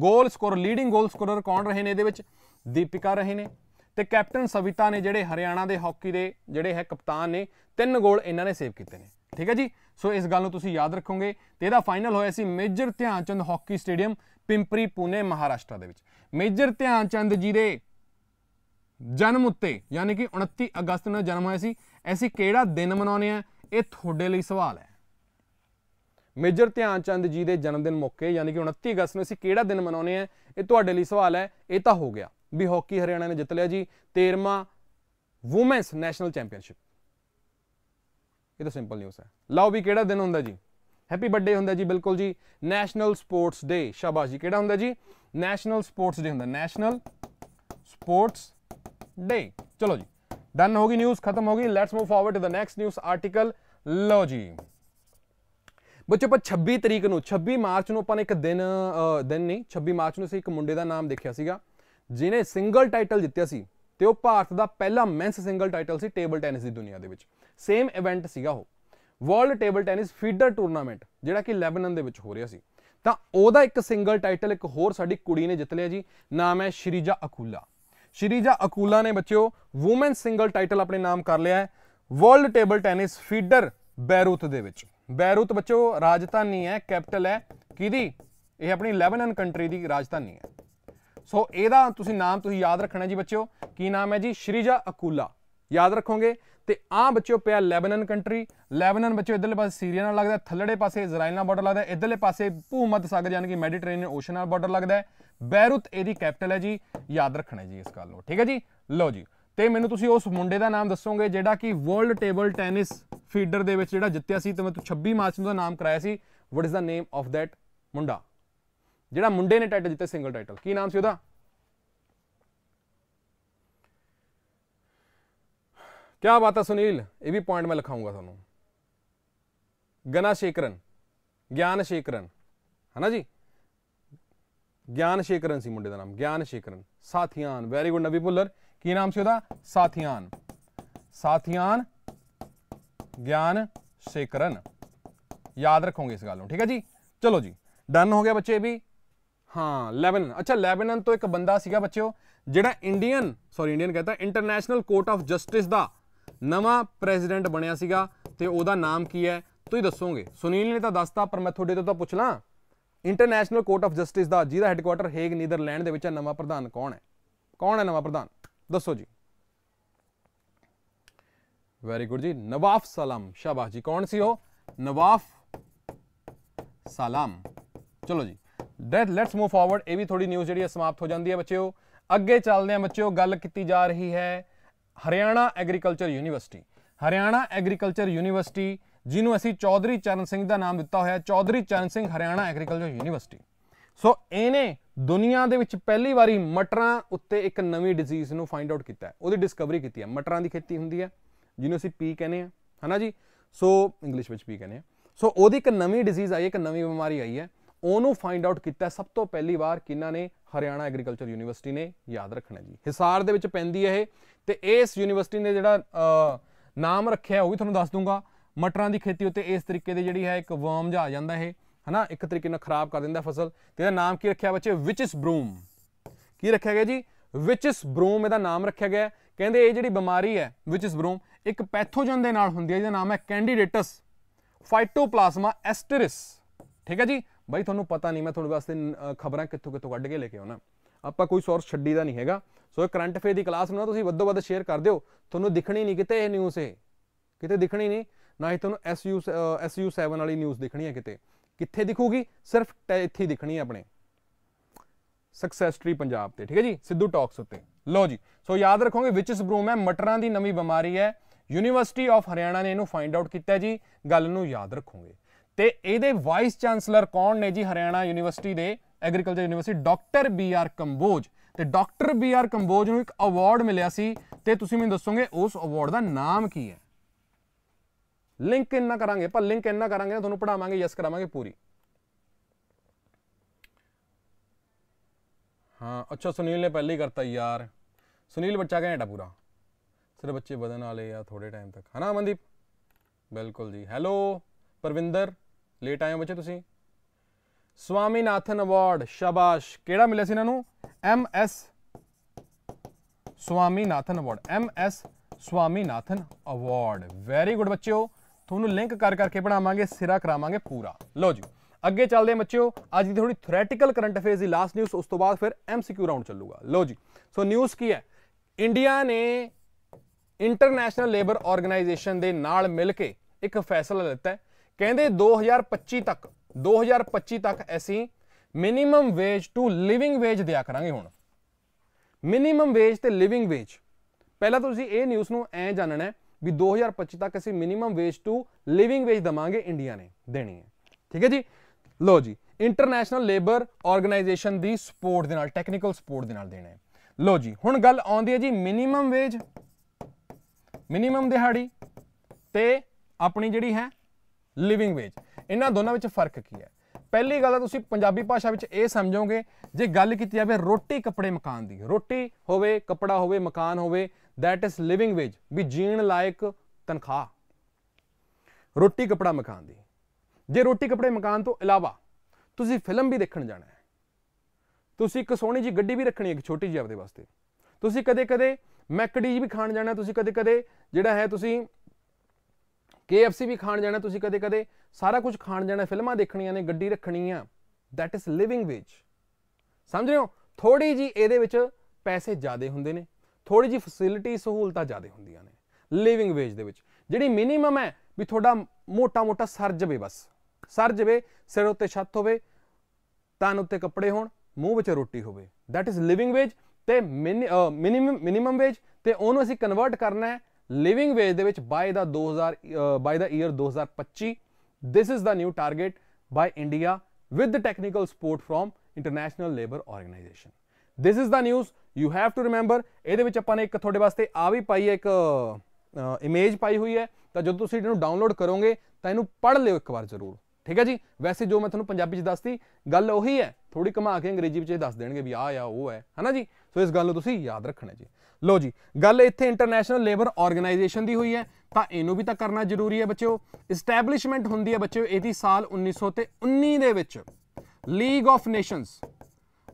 goal score leading goal scorer ਕੌਣ ਰਹੇ ਨੇ ਇਹਦੇ ਵਿੱਚ ਦੀਪਿਕਾ ਰਹੇ ਨੇ ਤੇ ਕੈਪਟਨ ਸਵਿਤਾ ਨੇ ਜਿਹੜੇ ਹਰਿਆਣਾ ਦੇ ਹਾਕੀ ਦੇ ਜਿਹੜੇ ਹੈ ਕਪਤਾਨ ਨੇ ਤਿੰਨ ਗੋਲ ਇਹਨਾਂ ਨੇ ਸੇਵ ਕੀਤੇ ਨੇ ਠੀਕ ਹੈ ਜੀ ਸੋ ਇਸ ਗੱਲ ਨੂੰ ਤੁਸੀਂ ਯਾਦ ਰੱਖੋਗੇ ਤੇ ਇਹਦਾ ਫਾਈਨਲ ਹੋਇਆ ਸੀ major Dhyan Chand hockey stadium Pimpri Pune Maharashtra ਦੇ ਵਿੱਚ ਮੇਜਰ ਧਿਆਨ ਚੰਦ ਜੀ ਦੇ ਜਨਮ ਉੱਤੇ ਯਾਨੀ ਕਿ 29 ਅਗਸਤ ਨੂੰ ਜਨਮ ਹੋਇਆ ਸੀ ਐਸੀ ਕਿਹੜਾ ਦਿਨ ਮਨਾਉਨੇ ਆ ਇਹ ਤੁਹਾਡੇ ਲਈ ਸਵਾਲ ਹੈ ਮੇਜਰ ਧਿਆਨ ਚੰਦ ਜੀ ਦੇ ਜਨਮ ਦਿਨ ਮੌਕੇ ਯਾਨੀ ਕਿ 29 ਅਗਸਤ ਨੂੰ ਅਸੀਂ ਕਿਹੜਾ ਦਿਨ ਮਨਾਉਨੇ ਆ ਇਹ ਤੁਹਾਡੇ ਲਈ ਸਵਾਲ ਹੈ ਇਹ ਤਾਂ ਹੋ ਗਿਆ ਵੀ ਹਾਕੀ ਹਰਿਆਣਾ ਨੇ ਜਿੱਤ ਲਿਆ ਜੀ 13ਵਾਂ ਔਮਨਸ ਨੈਸ਼ਨਲ ਚੈਂਪੀਅਨਸ਼ਿਪ ਇਹ ਤਾਂ ਸਿੰਪਲ ਨਿਊਜ਼ ਹੈ ਲਓ ਵੀ ਕਿਹੜਾ ਦਿਨ ਹੁੰਦਾ ਜੀ ਹੈਪੀ ਬਰਥਡੇ ਹੁੰਦਾ ਜੀ ਬਿਲਕੁਲ ਜੀ ਨੈਸ਼ਨਲ ਸਪੋਰਟਸ ਡੇ ਸ਼ਾਬਾਸ਼ ਜੀ ਕਿਹੜਾ ਹੁੰਦਾ ਜੀ ਨੈਸ਼ਨਲ ਸਪੋਰਟਸ ਡੇ ਹੁੰਦਾ ਨੈਸ਼ਨਲ ਸਪੋਰਟਸ ਡੇ ਚਲੋ ਜੀ ਡਨ ਹੋ ਗਈ ਨਿਊਜ਼ ਖਤਮ ਹੋ ਗਈ let's move forward to the next news article ਲਓ ਜੀ ਬੱਚੋ ਪਰ 26 ਤਰੀਕ ਨੂੰ 26 ਮਾਰਚ ਨੂੰ ਆਪਾਂ ਨੇ ਇੱਕ ਦਿਨ ਦਿਨ ਨਹੀਂ 26 ਮਾਰਚ ਨੂੰ ਸੀ ਇੱਕ ਮੁੰਡੇ ਦਾ ਨਾਮ ਦੇਖਿਆ ਸੀਗਾ ਜਿਨੇ ਸਿੰਗਲ ਟਾਈਟਲ ਜਿੱਤਿਆ ਸੀ ਤੇ ਉਹ ਭਾਰਤ ਦਾ ਪਹਿਲਾ ਮੈਂਸ ਸਿੰਗਲ ਟਾਈਟਲ ਸੀ ਟੇਬਲ ਟੈਨਿਸ ਦੀ ਦੁਨੀਆ ਦੇ ਵਿੱਚ ਸੇਮ ਇਵੈਂਟ ਸੀਗਾ ਉਹ world table tennis feeder tournament ਜਿਹੜਾ ਕਿ ਲੈਬਨਨ ਦੇ ਵਿੱਚ ਹੋ ਰਿਹਾ ਸੀ ਤਾਂ ਉਹਦਾ ਇੱਕ ਸਿੰਗਲ ਟਾਈਟਲ ਇੱਕ ਹੋਰ ਸਾਡੀ ਕੁੜੀ ਨੇ ਜਿੱਤ ਲਿਆ ਜੀ ਨਾਮ ਹੈ ਸ਼ਰੀਜਾ ਅਕੂਲਾ ਸ਼ਰੀਜਾ ਅਕੂਲਾ ਨੇ ਬੱਚਿਓ ਔਮਨ ਸਿੰਗਲ ਟਾਈਟਲ ਆਪਣੇ ਨਾਮ ਕਰ ਲਿਆ ਹੈ world table tennis feeder Beirut ਦੇ ਵਿੱਚ ਬੈਰੂਤ ਬੱਚਿਓ ਰਾਜਧਾਨੀ ਹੈ ਕੈਪੀਟਲ ਹੈ ਕਿਹਦੀ ਇਹ ਆਪਣੀ ਲੈਬਨਨ ਕੰਟਰੀ ਦੀ ਰਾਜਧਾਨੀ ਹੈ ਸੋ ਇਹਦਾ ਤੁਸੀਂ ਨਾਮ ਤੁਸੀਂ ਯਾਦ ਰੱਖਣਾ ਜੀ ਬੱਚਿਓ ਕੀ ਨਾਮ ਹੈ ਜੀ ਸ਼ਰੀਜਾ ਅਕੂਲਾ ਯਾਦ ਰੱਖੋਗੇ ਤੇ ਆ ਬੱਚਿਓ ਪਿਆ ਲੈਬਨਨ ਕੰਟਰੀ ਲੈਬਨਨ ਬੱਚਿਓ ਇਧਰਲੇ ਪਾਸੇ ਸੀਰੀਆ ਨਾਲ ਲੱਗਦਾ ਥੱਲੜੇ ਪਾਸੇ ਇਜ਼ਰਾਈਲ ਨਾਲ ਬਾਰਡਰ ਲੱਗਦਾ ਇਧਰਲੇ ਪਾਸੇ ਭੂਮੱਧ ਸਾਗਰ ਯਾਨੀ ਕਿ ਮੈਡੀਟਰੇਨੀਅਨ ਓਸ਼ਨ ਨਾਲ ਬਾਰਡਰ ਲੱਗਦਾ ਬੈਰੂਤ ਇਹਦੀ ਕੈਪੀਟਲ ਹੈ ਜੀ ਯਾਦ ਰੱਖਣਾ ਜੀ ਇਸ ਗੱਲ ਨੂੰ ਠੀਕ ਹੈ ਜੀ ਲਓ ਜੀ ਤੇ ਮੈਨੂੰ ਤੁਸੀਂ ਉਸ ਮੁੰਡੇ ਦਾ ਨਾਮ ਦੱਸੋਗੇ ਜਿਹੜਾ ਕਿ ਵਰਲਡ ਟੇਬਲ ਟੈਨਿਸ ਫੀਡਰ ਦੇ ਵਿੱਚ ਜਿਹੜਾ ਜਿੱਤਿਆ ਸੀ ਤੇ ਮੈਂ 26 ਮਾਰਚ ਨੂੰ ਦਾ ਨਾਮ ਕਰਾਇਆ ਸੀ what is the name of that ਮੁੰਡਾ ਜਿਹੜਾ ਮੁੰਡੇ ਨੇ ਟਾਈਟਲ ਜਿੱਤੇ ਸਿੰਗਲ ਟਾਈਟਲ ਕੀ ਨਾਮ ਸੀ ਉਹਦਾ ਕਿਆ ਬਾਤ ਹੈ ਸੁਨੀਲ ਇਹ ਵੀ ਪੁਆਇੰਟ ਮੈਂ ਲਿਖਾਉਂਗਾ ਤੁਹਾਨੂੰ ਗਨਾ ਸ਼ੇਕਰਨ ਗਿਆਨ ਸ਼ੇਕਰਨ ਹਨਾ ਜੀ ਗਿਆਨ ਸ਼ੇਕਰਨ ਸੀ ਮੁੰਡੇ ਦਾ ਨਾਮ ਗਿਆਨ ਸ਼ੇਕਰਨ ਸਾਥੀਆਨ ਵੈਰੀ ਗੁੱਡ ਨਵੀ ਪੁੱਲਰ ਕੀ ਨਾਮ ਸੀ ਉਹਦਾ ਸਾਥੀਆਨ ਸਾਥੀਆਨ ਗਿਆਨ ਸ਼ੇਕਰਨ याद रखोगे इस गल ठीक है जी चलो जी डन हो गया बच्चे भी हाँ लेबनन अच्छा लेबनन तो एक बंदा ਸੀਗਾ ਬੱਚਿਓ ਜਿਹੜਾ ਇੰਡੀਅਨ ਸੌਰੀ ਇੰਡੀਅਨ ਕਹਤਾ ਇੰਟਰਨੈਸ਼ਨਲ ਕੋਰਟ ਆਫ ਜਸਟਿਸ ਦਾ ਨਵਾਂ ਪ੍ਰੈਜ਼ੀਡੈਂਟ ਬਣਿਆ ਸੀਗਾ ਤੇ ਉਹਦਾ ਨਾਮ ਕੀ ਹੈ ਤੁਸੀਂ ਦੱਸੋਗੇ ਸੁਨੀਲ ਨੇ ਤਾਂ ਦੱਸਤਾ ਪਰ ਮੈਂ ਤੁਹਾਡੇ ਤੋਂ ਤਾਂ ਪੁੱਛ ਲਾਂ ਇੰਟਰਨੈਸ਼ਨਲ ਕੋਰਟ ਆਫ ਜਸਟਿਸ ਦਾ ਜਿਹਦਾ ਹੈੱਡਕੁਆਟਰ ਹੇਗ ਨੀਦਰਲੈਂਡ ਦੇ ਵਿੱਚ ਹੈ ਨਵਾਂ ਪ੍ਰਧਾਨ ਕੌਣ ਹੈ ਕੌਣ ਹੈ ਨਵਾਂ ਪ੍ਰਧਾਨ ਦੱਸੋ ਜੀ ਵੈਰੀ ਗੁੱਡ ਜੀ ਨਵਾਫ ਸਲਾਮ ਸ਼ਾਬਾਸ਼ ਜੀ ਕੌਣ ਸੀ ਉਹ ਨਵਾਫ ਸਲਾਮ ਚਲੋ ਜੀ ਦੈਟ ਲੈਟਸ ਮੂਵ ਫਾਰਵਰਡ ਇਹ ਵੀ ਥੋੜੀ ਨਿਊਜ਼ ਜਿਹੜੀ ਸਮਾਪਤ ਹੋ ਜਾਂਦੀ ਹੈ ਬੱਚਿਓ ਅੱਗੇ ਚੱਲਦੇ ਆ ਬੱਚਿਓ ਗੱਲ ਕੀਤੀ ਜਾ ਰਹੀ ਹੈ Haryana agriculture university Haryana agriculture university ਜਿਹਨੂੰ ਅਸੀਂ ਚੌਧਰੀ ਚਰਨ ਸਿੰਘ ਦਾ ਨਾਮ ਦਿੱਤਾ ਹੋਇਆ Chaudhary Charan Singh Haryana agriculture university so ਇਹਨੇ ਦੁਨੀਆ ਦੇ ਵਿੱਚ ਪਹਿਲੀ ਵਾਰੀ ਮਟਰਾਂ ਉੱਤੇ ਇੱਕ ਨਵੀਂ ਡਿਜ਼ੀਜ਼ ਨੂੰ ਫਾਈਂਡ ਆਊਟ ਕੀਤਾ ਉਹਦੀ ਡਿਸਕਵਰੀ ਕੀਤੀ ਹੈ ਮਟਰਾਂ ਦੀ ਖੇਤੀ ਹੁੰਦੀ ਹੈ ਜਿਹਨੂੰ ਅਸੀਂ ਪੀ ਕਹਿੰਦੇ ਆ ਹਨਾ ਜੀ ਸੋ ਇੰਗਲਿਸ਼ ਵਿੱਚ ਪੀ ਕਹਿੰਦੇ ਆ ਸੋ ਉਹਦੀ ਇੱਕ ਨਵੀਂ ਡਿਜ਼ੀਜ਼ ਆਈ ਹੈ ਇੱਕ ਨਵੀਂ ਬਿਮਾਰੀ ਆਈ ਹੈ ਉਹਨੂੰ ਫਾਈਂਡ ਆਊਟ ਕੀਤਾ ਸਭ ਤੋਂ ਪਹਿਲੀ ਵਾਰ ਕਿਨਾਂ ਨੇ ਹਰਿਆਣਾ ਐਗਰੀਕਲਚਰ ਯੂਨੀਵਰਸਿਟੀ ਨੇ ਯਾਦ ਰੱਖਣਾ ਜੀ ਹਿਸਾਰ ਦੇ ਵਿੱਚ ਪੈਂਦੀ ਹੈ ਇਹ ਤੇ ਇਸ ਯੂਨੀਵਰਸਿਟੀ ਨੇ ਜਿਹੜਾ ਨਾਮ ਰੱਖਿਆ ਉਹ ਵੀ ਤੁਹਾਨੂੰ ਦੱਸ ਦੂੰਗਾ ਮਟਰਾਂ ਦੀ ਖੇਤੀ ਉੱਤੇ ਇਸ ਤਰੀਕੇ ਦੇ ਜਿਹੜੀ ਹੈ ਇੱਕ ਵਰਮ ਜਾ ਆ ਜਾਂਦਾ ਇਹ ਹਨਾ ਇੱਕ ਤਰੀਕੇ ਨਾਲ ਖਰਾਬ ਕਰ ਦਿੰਦਾ ਫਸਲ ਤੇ ਇਹਦਾ ਨਾਮ ਕੀ ਰੱਖਿਆ ਬੱਚੇ ਵਿਚ ਇਸ ਬਰੂਮ ਕੀ ਰੱਖਿਆ ਗਿਆ ਜੀ ਵਿਚ ਇਸ ਬਰੂਮ ਇਹਦਾ ਨਾਮ ਰੱਖਿਆ ਗਿਆ ਕਹਿੰਦੇ ਇਹ ਜਿਹੜੀ ਬਿਮਾਰੀ ਹੈ ਵਿਚ ਇਸ ਬਰੂਮ ਇੱਕ ਪੈਥੋਜਨ ਦੇ ਨਾਲ ਹੁੰਦੀ ਹੈ ਜਿਹਦਾ ਨਾਮ ਹੈ ਕੈਂਡੀਡੇਟਸ ਫਾਈਟੋਪਲਾਸਮਾ ਐਸਟਰਿਸ ਠੀਕ ਹੈ ਜੀ ਬਾਈ ਤੁਹਾਨੂੰ ਪਤਾ ਨਹੀਂ ਮੈਂ ਤੁਹਾਡੇ ਵਾਸਤੇ ਖਬਰਾਂ ਕਿੱਥੋਂ ਕਿੱਥੋਂ ਕੱਢ ਕੇ ਲੈ ਕੇ ਆਉਣਾ ਆਪਾਂ ਕੋਈ ਸੋਰਸ ਛੱਡੀ ਦਾ ਨਹੀਂ ਹੈਗਾ ਸੋ ਇਹ ਕਰੰਟ ਅਫੇਅਰ ਦੀ ਕਲਾਸ ਨੂੰ ਨਾ ਤੁਸੀਂ ਵੱਧੋ ਵੱਧ ਸ਼ੇਅਰ ਕਰ ਦਿਓ ਤੁਹਾਨੂੰ ਦਿਖਣੀ ਨਹੀਂ ਕਿਤੇ ਇਹ ਨਿਊਜ਼ ਇਹ ਕਿਤੇ ਦਿਖਣੀ ਨਹੀਂ ਨਾ ਹੀ ਤੁਹਾਨੂੰ ਐਸਯੂ ਐਸਯੂ 7 ਵਾਲੀ ਨਿਊਜ਼ ਦਿਖਣੀ ਹੈ ਕਿਤੇ ਕਿੱਥੇ ਦਿਖੂਗੀ ਸਿਰਫ ਇੱਥੇ ਹੀ ਦਿਖਣੀ ਹੈ ਆਪਣੇ ਸਕਸੈਸ ਟਰੀ ਪੰਜਾਬ ਤੇ ਠੀਕ ਹੈ ਜੀ ਸਿੱਧੂ ਟਾਕਸ ਉੱਤੇ ਲੋ ਜੀ ਸੋ ਯਾਦ ਰੱਖੋਗੇ ਵਿਚ ਇਸ ਬਰੂਮ ਹੈ ਮਟਰਾਂ ਦੀ ਨਵੀਂ ਬਿਮਾਰੀ ਹੈ ਯੂਨੀਵਰਸਿਟੀ ਆਫ ਹਰਿਆਣਾ ਨੇ ਇਹਨੂੰ ਫਾਈਂਡ ਆਊਟ ਕੀਤਾ ਜੀ ਗੱਲ ਨੂੰ ਯਾਦ ਰੱਖੋਗੇ ਤੇ ਇਹਦੇ ਵਾਈਸ ਚਾਂਸਲਰ ਕੌਣ ਨੇ ਜੀ ਹਰਿਆਣਾ ਯੂਨੀਵਰਸਿਟੀ ਦੇ agriculture university doctor B R Kamboj ਤੇ ਡਾਕਟਰ ਬੀ ਆਰ ਕੰਬੋਜ ਨੂੰ ਇੱਕ ਅਵਾਰਡ ਮਿਲਿਆ ਸੀ ਤੇ ਤੁਸੀਂ ਮੈਨੂੰ ਦੱਸੋਗੇ ਉਸ ਅਵਾਰਡ ਦਾ ਨਾਮ ਕੀ ਹੈ ਲਿੰਕ ਇਨ ਨਾ ਕਰਾਂਗੇ ਪਰ ਲਿੰਕ ਇਨ ਨਾ ਕਰਾਂਗੇ ਨਾ ਤੁਹਾਨੂੰ ਪੜਾਵਾਂਗੇ ਯੈਸ ਕਰਾਵਾਂਗੇ ਪੂਰੀ ਹਾਂ ਅੱਛਾ ਸੁਨੀਲ ਨੇ ਪਹਿਲੇ ਹੀ ਕਰਤਾ ਯਾਰ ਸੁਨੀਲ ਬੱਚਾ ਘੈਂਟਾ ਪੂਰਾ ਸਿਰ ਬੱਚੇ ਵਧਣ ਵਾਲੇ ਆ ਥੋੜੇ ਟਾਈਮ ਤੱਕ ਹਨਾ ਅਮਨਦੀਪ ਬਿਲਕੁਲ ਜੀ ਹੈਲੋ ਪਰਵਿੰਦਰ ਲੇਟ ਆਏ ਹੋ ਬੱਚੇ ਤੁਸੀਂ ਨਾਥਨ ਅਵਾਰਡ ਸ਼ਾਬਾਸ਼ ਕਿਹੜਾ ਮਿਲਿਆ ਸੀ ਇਹਨਾਂ ਨੂੰ M S Nathan award M S Nathan award very good ਬੱਚਿਓ ਤੁਹਾਨੂੰ ਲਿੰਕ ਕਰ ਕਰਕੇ ਬਣਾਵਾਂਗੇ ਸਿਰਾ ਕਰਾਵਾਂਗੇ ਪੂਰਾ ਲਓ ਜੀ ਅੱਗੇ ਚੱਲਦੇ ਬੱਚਿਓ ਅੱਜ ਦੀ ਥੋੜੀ ਥਿਓਰੈਟੀਕਲ ਕਰੰਟ ਅਫੇਅਰਸ ਦੀ ਲਾਸਟ ਨਿਊਜ਼ ਉਸ ਤੋਂ ਬਾਅਦ ਫਿਰ ਐਮਸੀਕਿਊ ਰਾਉਂਡ ਚੱਲੂਗਾ ਲਓ ਜੀ ਸੋ ਨਿਊਜ਼ ਕੀ ਹੈ ਇੰਡੀਆ ਨੇ ਇੰਟਰਨੈਸ਼ਨਲ ਲੇਬਰ ਆਰਗੇਨਾਈਜੇਸ਼ਨ ਦੇ ਨਾਲ ਮਿਲ ਕੇ ਇੱਕ ਫੈਸਲਾ ਲਿੱਤਾ ਹੈ ਕਹਿੰਦੇ 2025 ਤੱਕ 2025 ਤੱਕ ਅਸੀਂ minimum wage to living wage ਦਿਆ ਕਰਾਂਗੇ ਹੁਣ ਮਿਨੀਮਮ ਵੇਜ ਤੇ ਲਿਵਿੰਗ ਵੇਜ ਪਹਿਲਾਂ ਤੁਸੀਂ ਇਹ ਨਿਊਜ਼ ਨੂੰ ਐ ਜਾਣਨਾ ਹੈ ਵੀ 2025 ਤੱਕ ਅਸੀਂ minimum wage to living wage ਦਵਾਂਗੇ ਇੰਡੀਆ ਨੇ ਦੇਣੀ ਹੈ ਠੀਕ ਹੈ ਜੀ ਲੋ ਜੀ ਇੰਟਰਨੈਸ਼ਨਲ ਲੇਬਰ ਆਰਗੇਨਾਈਜੇਸ਼ਨ ਦੀ ਸਪੋਰਟ ਦੇ ਨਾਲ ਟੈਕਨੀਕਲ ਸਪੋਰਟ ਦੇ ਨਾਲ ਦੇਣਾ ਹੈ ਲੋ ਜੀ ਹੁਣ ਗੱਲ ਆਉਂਦੀ ਹੈ ਜੀ ਮਿਨੀਮਮ ਵੇਜ ਮਿਨੀਮਮ ਦਿਹਾੜੀ ਤੇ ਆਪਣੀ ਜਿਹੜੀ ਹੈ ਲਿਵਿੰਗ ਵੇਜ ਇਹਨਾਂ ਦੋਨਾਂ ਵਿੱਚ ਫਰਕ ਕੀ ਹੈ ਪਹਿਲੀ ਗੱਲ ਤਾਂ ਤੁਸੀਂ ਪੰਜਾਬੀ ਭਾਸ਼ਾ ਵਿੱਚ ਇਹ ਸਮਝੋਗੇ ਜੇ ਗੱਲ ਕੀਤੀ ਜਾਵੇ ਰੋਟੀ ਕੱਪੜੇ ਮਕਾਨ ਦੀ ਰੋਟੀ ਹੋਵੇ ਕੱਪੜਾ ਹੋਵੇ ਮਕਾਨ ਹੋਵੇ ਥੈਟ ਇਜ਼ ਲਿਵਿੰਗ ਵੇਜ ਵੀ ਜੀਣ ਲਾਇਕ ਤਨਖਾਹ ਰੋਟੀ ਕੱਪੜਾ ਮਕਾਨ ਦੀ ਜੇ ਰੋਟੀ ਕੱਪੜੇ ਮਕਾਨ ਤੋਂ ਇਲਾਵਾ ਤੁਸੀਂ ਫਿਲਮ ਵੀ ਦੇਖਣ ਜਾਣਾ ਹੈ ਤੁਸੀਂ ਇੱਕ ਸੋਹਣੀ ਜੀ ਗੱਡੀ ਵੀ ਰੱਖਣੀ ਹੈ ਇੱਕ ਛੋਟੀ ਜੀ ਆਪਦੇ ਵਾਸਤੇ ਤੁਸੀਂ ਕਦੇ-ਕਦੇ ਮੈਕਡੀ ਵੀ ਖਾਣ ਜਾਣਾ ਤੁਸੀਂ ਕਦੇ-ਕਦੇ ਜਿਹੜਾ ਹੈ ਤੁਸੀਂ KFC ਵੀ ਖਾਣ ਜਾਣਾ ਤੁਸੀਂ ਕਦੇ-ਕਦੇ ਸਾਰਾ ਕੁਝ ਖਾਣ ਜਾਣਾ ਫਿਲਮਾਂ ਦੇਖਣੀਆਂ ਨੇ ਗੱਡੀ ਰੱਖਣੀ ਆ ਥੈਟ ਇਜ਼ ਲਿਵਿੰਗ ਵੇਜ ਸਮਝ ਰਹੇ ਹੋ ਥੋੜੀ ਜੀ ਇਹਦੇ ਵਿੱਚ ਪੈਸੇ ਜ਼ਿਆਦੇ ਹੁੰਦੇ ਨੇ ਥੋੜੀ ਜੀ ਫੈਸਿਲਿਟੀ ਸਹੂਲਤਾਂ ਜ਼ਿਆਦੇ ਹੁੰਦੀਆਂ ਨੇ ਲਿਵਿੰਗ ਵੇਜ ਦੇ ਵਿੱਚ ਜਿਹੜੀ ਮਿਨੀਮਮ ਹੈ ਵੀ ਤੁਹਾਡਾ ਮੋਟਾ-ਮੋਟਾ ਸਰ ਜਵੇ ਬਸ ਸਰ ਜਵੇ ਸਿਰ ਉੱਤੇ ਛੱਤ ਹੋਵੇ ਤਨ ਉੱਤੇ ਕੱਪੜੇ ਹੋਣ ਮੂੰਹ ਵਿੱਚ ਰੋਟੀ ਹੋਵੇ ਥੈਟ ਇਜ਼ ਲਿਵਿੰਗ ਵੇਜ ਤੇ ਮਿਨੀਮਮ ਮਿਨੀਮਮ ਵੇਜ ਤੇ ਉਹਨੂੰ ਅਸੀਂ ਕਨਵਰਟ ਕਰਨਾ ਹੈ ਲਿਵਿੰਗ ਵੇਜ ਦੇ ਵਿੱਚ by the 2000 by the year 2025 this is the new target by India with the technical support from international labor organization this is the news you have to remember ਇਹਦੇ ਵਿੱਚ ਆਪਾਂ ਨੇ ਇੱਕ ਤੁਹਾਡੇ ਵਾਸਤੇ ਆ ਵੀ ਪਾਈ ਹੈ ਇੱਕ ਇਮੇਜ ਪਾਈ ਹੋਈ ਹੈ ਤਾਂ ਜਦੋਂ ਤੁਸੀਂ ਇਹਨੂੰ ਡਾਊਨਲੋਡ ਕਰੋਗੇ ਤਾਂ ਇਹਨੂੰ ਪੜ੍ਹ ਲਿਓ ਇੱਕ ਵਾਰ ਜ਼ਰੂਰ ਠੀਕ ਹੈ ਜੀ ਵੈਸੇ ਜੋ ਮੈਂ ਤੁਹਾਨੂੰ ਪੰਜਾਬੀ 'ਚ ਦੱਸਤੀ ਗੱਲ ਉਹੀ ਹੈ ਥੋੜੀ ਘੁਮਾ ਕੇ ਅੰਗਰੇਜ਼ੀ ਵਿੱਚ ਦੱਸ ਦੇਣਗੇ ਵੀ ਆ ਆ ਉਹ ਹੈ ਹਨਾ ਜੀ ਸੋ ਇਸ ਗੱਲ ਨੂੰ ਤੁਸੀਂ ਯਾਦ ਰੱਖਣਾ ਜੀ ਲੋ ਜੀ ਗੱਲ ਇੱਥੇ ਇੰਟਰਨੈਸ਼ਨਲ ਲੇਬਰ ਆਰਗੇਨਾਈਜੇਸ਼ਨ ਦੀ ਹੋਈ ਹੈ ਤਾਂ ਇਹਨੂੰ ਵੀ ਤਾਂ ਕਰਨਾ ਜ਼ਰੂਰੀ ਹੈ ਬੱਚਿਓ ਐਸਟੈਬਲਿਸ਼ਮੈਂਟ ਹੁੰਦੀ ਹੈ ਬੱਚਿਓ ਇਹਦੀ ਸਾਲ 1919 ਦੇ ਵਿੱਚ league of nations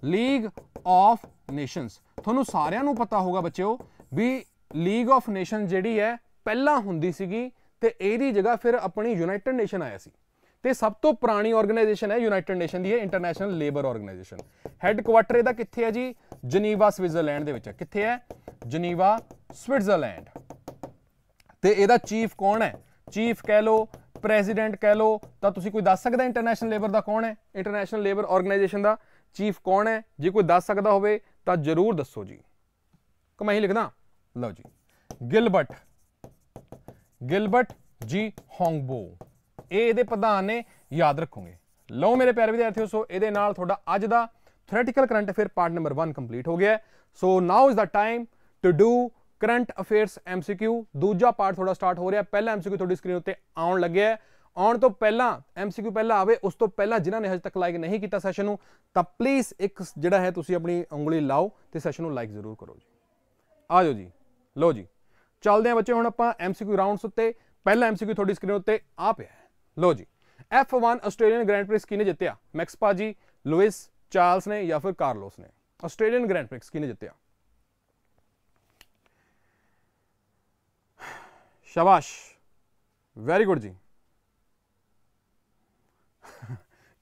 league of nations ਤੁਹਾਨੂੰ ਸਾਰਿਆਂ ਨੂੰ ਪਤਾ ਹੋਗਾ ਬੱਚਿਓ ਵੀ ਲੀਗ ਆਫ ਨੇਸ਼ਨ ਜਿਹੜੀ ਹੈ ਪਹਿਲਾਂ ਹੁੰਦੀ ਸੀਗੀ ਤੇ ਇਹਦੀ ਜਗ੍ਹਾ ਫਿਰ ਆਪਣੀ ਯੂਨਾਈਟਿਡ ਨੇਸ਼ਨ ਆਇਆ ਸੀ ਤੇ ਸਭ ਤੋਂ ਪੁਰਾਣੀ ਆਰਗੇਨਾਈਜੇਸ਼ਨ ਹੈ ਯੂਨਾਈਟਿਡ ਨੇਸ਼ਨ ਦੀ ਹੈ international labour organisation headquarter ਇਹਦਾ ਕਿੱਥੇ ਹੈ ਜੀ ਜਨੀਵਾ ਸਵਿਟਜ਼ਰਲੈਂਡ ਦੇ ਵਿੱਚ ਹੈ ਕਿੱਥੇ ਹੈ ਜਨੀਵਾ ਸਵਿਟਜ਼ਰਲੈਂਡ ਤੇ ਇਹਦਾ ਚੀਫ ਕੌਣ ਹੈ ਚੀਫ ਕਹਿ ਲੋ ਪ੍ਰੈਜ਼ੀਡੈਂਟ ਕਹਿ ਲੋ ਤਾਂ ਤੁਸੀਂ ਕੋਈ ਦੱਸ ਸਕਦਾ ਇੰਟਰਨੈਸ਼ਨਲ ਲੇਬਰ ਦਾ ਕੌਣ ਹੈ ਇੰਟਰਨੈਸ਼ਨਲ ਲੇਬਰ ਆਰਗੇਨਾਈਜੇਸ਼ਨ ਦਾ ਚੀਫ ਕੌਣ ਹੈ ਜੇ ਕੋਈ ਦੱਸ ਸਕਦਾ ਹੋਵੇ ਤਾਂ ਜਰੂਰ ਦੱਸੋ ਜੀ ਕਮਾਈ ਲਿਖਦਾ ਲਓ ਜੀ ਗਿਲਬਰਟ ਗਿਲਬਰਟ ਜੀ ਹੋਂਗਬੋ ਇਹ ਇਹਦੇ ਪ੍ਰਧਾਨ ਨੇ ਯਾਦ ਰੱਖੋਗੇ ਲਓ ਮੇਰੇ ਪਿਆਰੇ ਵਿਦਿਆਰਥੀਓ ਸੋ ਇਹਦੇ ਨਾਲ ਤੁਹਾਡਾ ਅੱਜ ਦਾ theoretical current affair part number 1 complete ਹੋ ਗਿਆ so now is the time to do current affairs MCQ ਦੂਜਾ ਪਾਰਟ ਥੋੜਾ ਸਟਾਰਟ ਹੋ ਰਿਹਾ ਪਹਿਲਾ MCQ ਤੁਹਾਡੀ ਸਕਰੀਨ ਉੱਤੇ ਆਉਣ ਲੱਗਿਆ ਆਉਣ ਤੋਂ ਪਹਿਲਾਂ MCQ ਪਹਿਲਾਂ ਆਵੇ ਉਸ ਤੋਂ ਪਹਿਲਾਂ ਜਿਨ੍ਹਾਂ ਨੇ ਹਜੇ ਤੱਕ ਲਾਈਕ ਨਹੀਂ ਕੀਤਾ ਸੈਸ਼ਨ ਨੂੰ ਤਾਂ ਪਲੀਜ਼ ਇੱਕ ਜਿਹੜਾ ਹੈ ਤੁਸੀਂ ਆਪਣੀ ਉਂਗਲੀ ਲਾਓ ਤੇ ਸੈਸ਼ਨ ਨੂੰ ਲਾਈਕ ਜ਼ਰੂਰ ਕਰੋ ਜੀ ਆਜੋ ਜੀ ਲਓ ਜੀ ਚੱਲਦੇ ਆ ਬੱਚੇ ਹੁਣ ਆਪਾਂ MCQ ਰਾਉਂਡਸ ਉੱਤੇ ਪਹਿਲਾ MCQ ਤੁਹਾਡੀ ਸਕਰੀਨ ਉੱਤੇ ਆ ਪਿਆ ਲਓ ਜੀ F1 ਆਸਟ੍ਰੇਲੀਅਨ ਗ੍ਰੈਂਡ ਪ੍ਰਿਕਸ ਕਿਨੇ ਜਿੱਤਿਆ ਮੈਕਸ ਪਾਜੀ ਲੂਇਸ ਚਾਰਲਸ ਨੇ ਜਾਂ ਫਿਰ ਕਾਰਲੋਸ ਨੇ ਆਸਟ੍ਰੇਲੀਅਨ ਗ੍ਰੈਂਡ ਪ੍ਰਿਕਸ ਕਿਹਨੇ ਜਿੱਤਿਆ ਸ਼ਾਬਾਸ਼ ਵੈਰੀ ਗੁੱਡ ਜੀ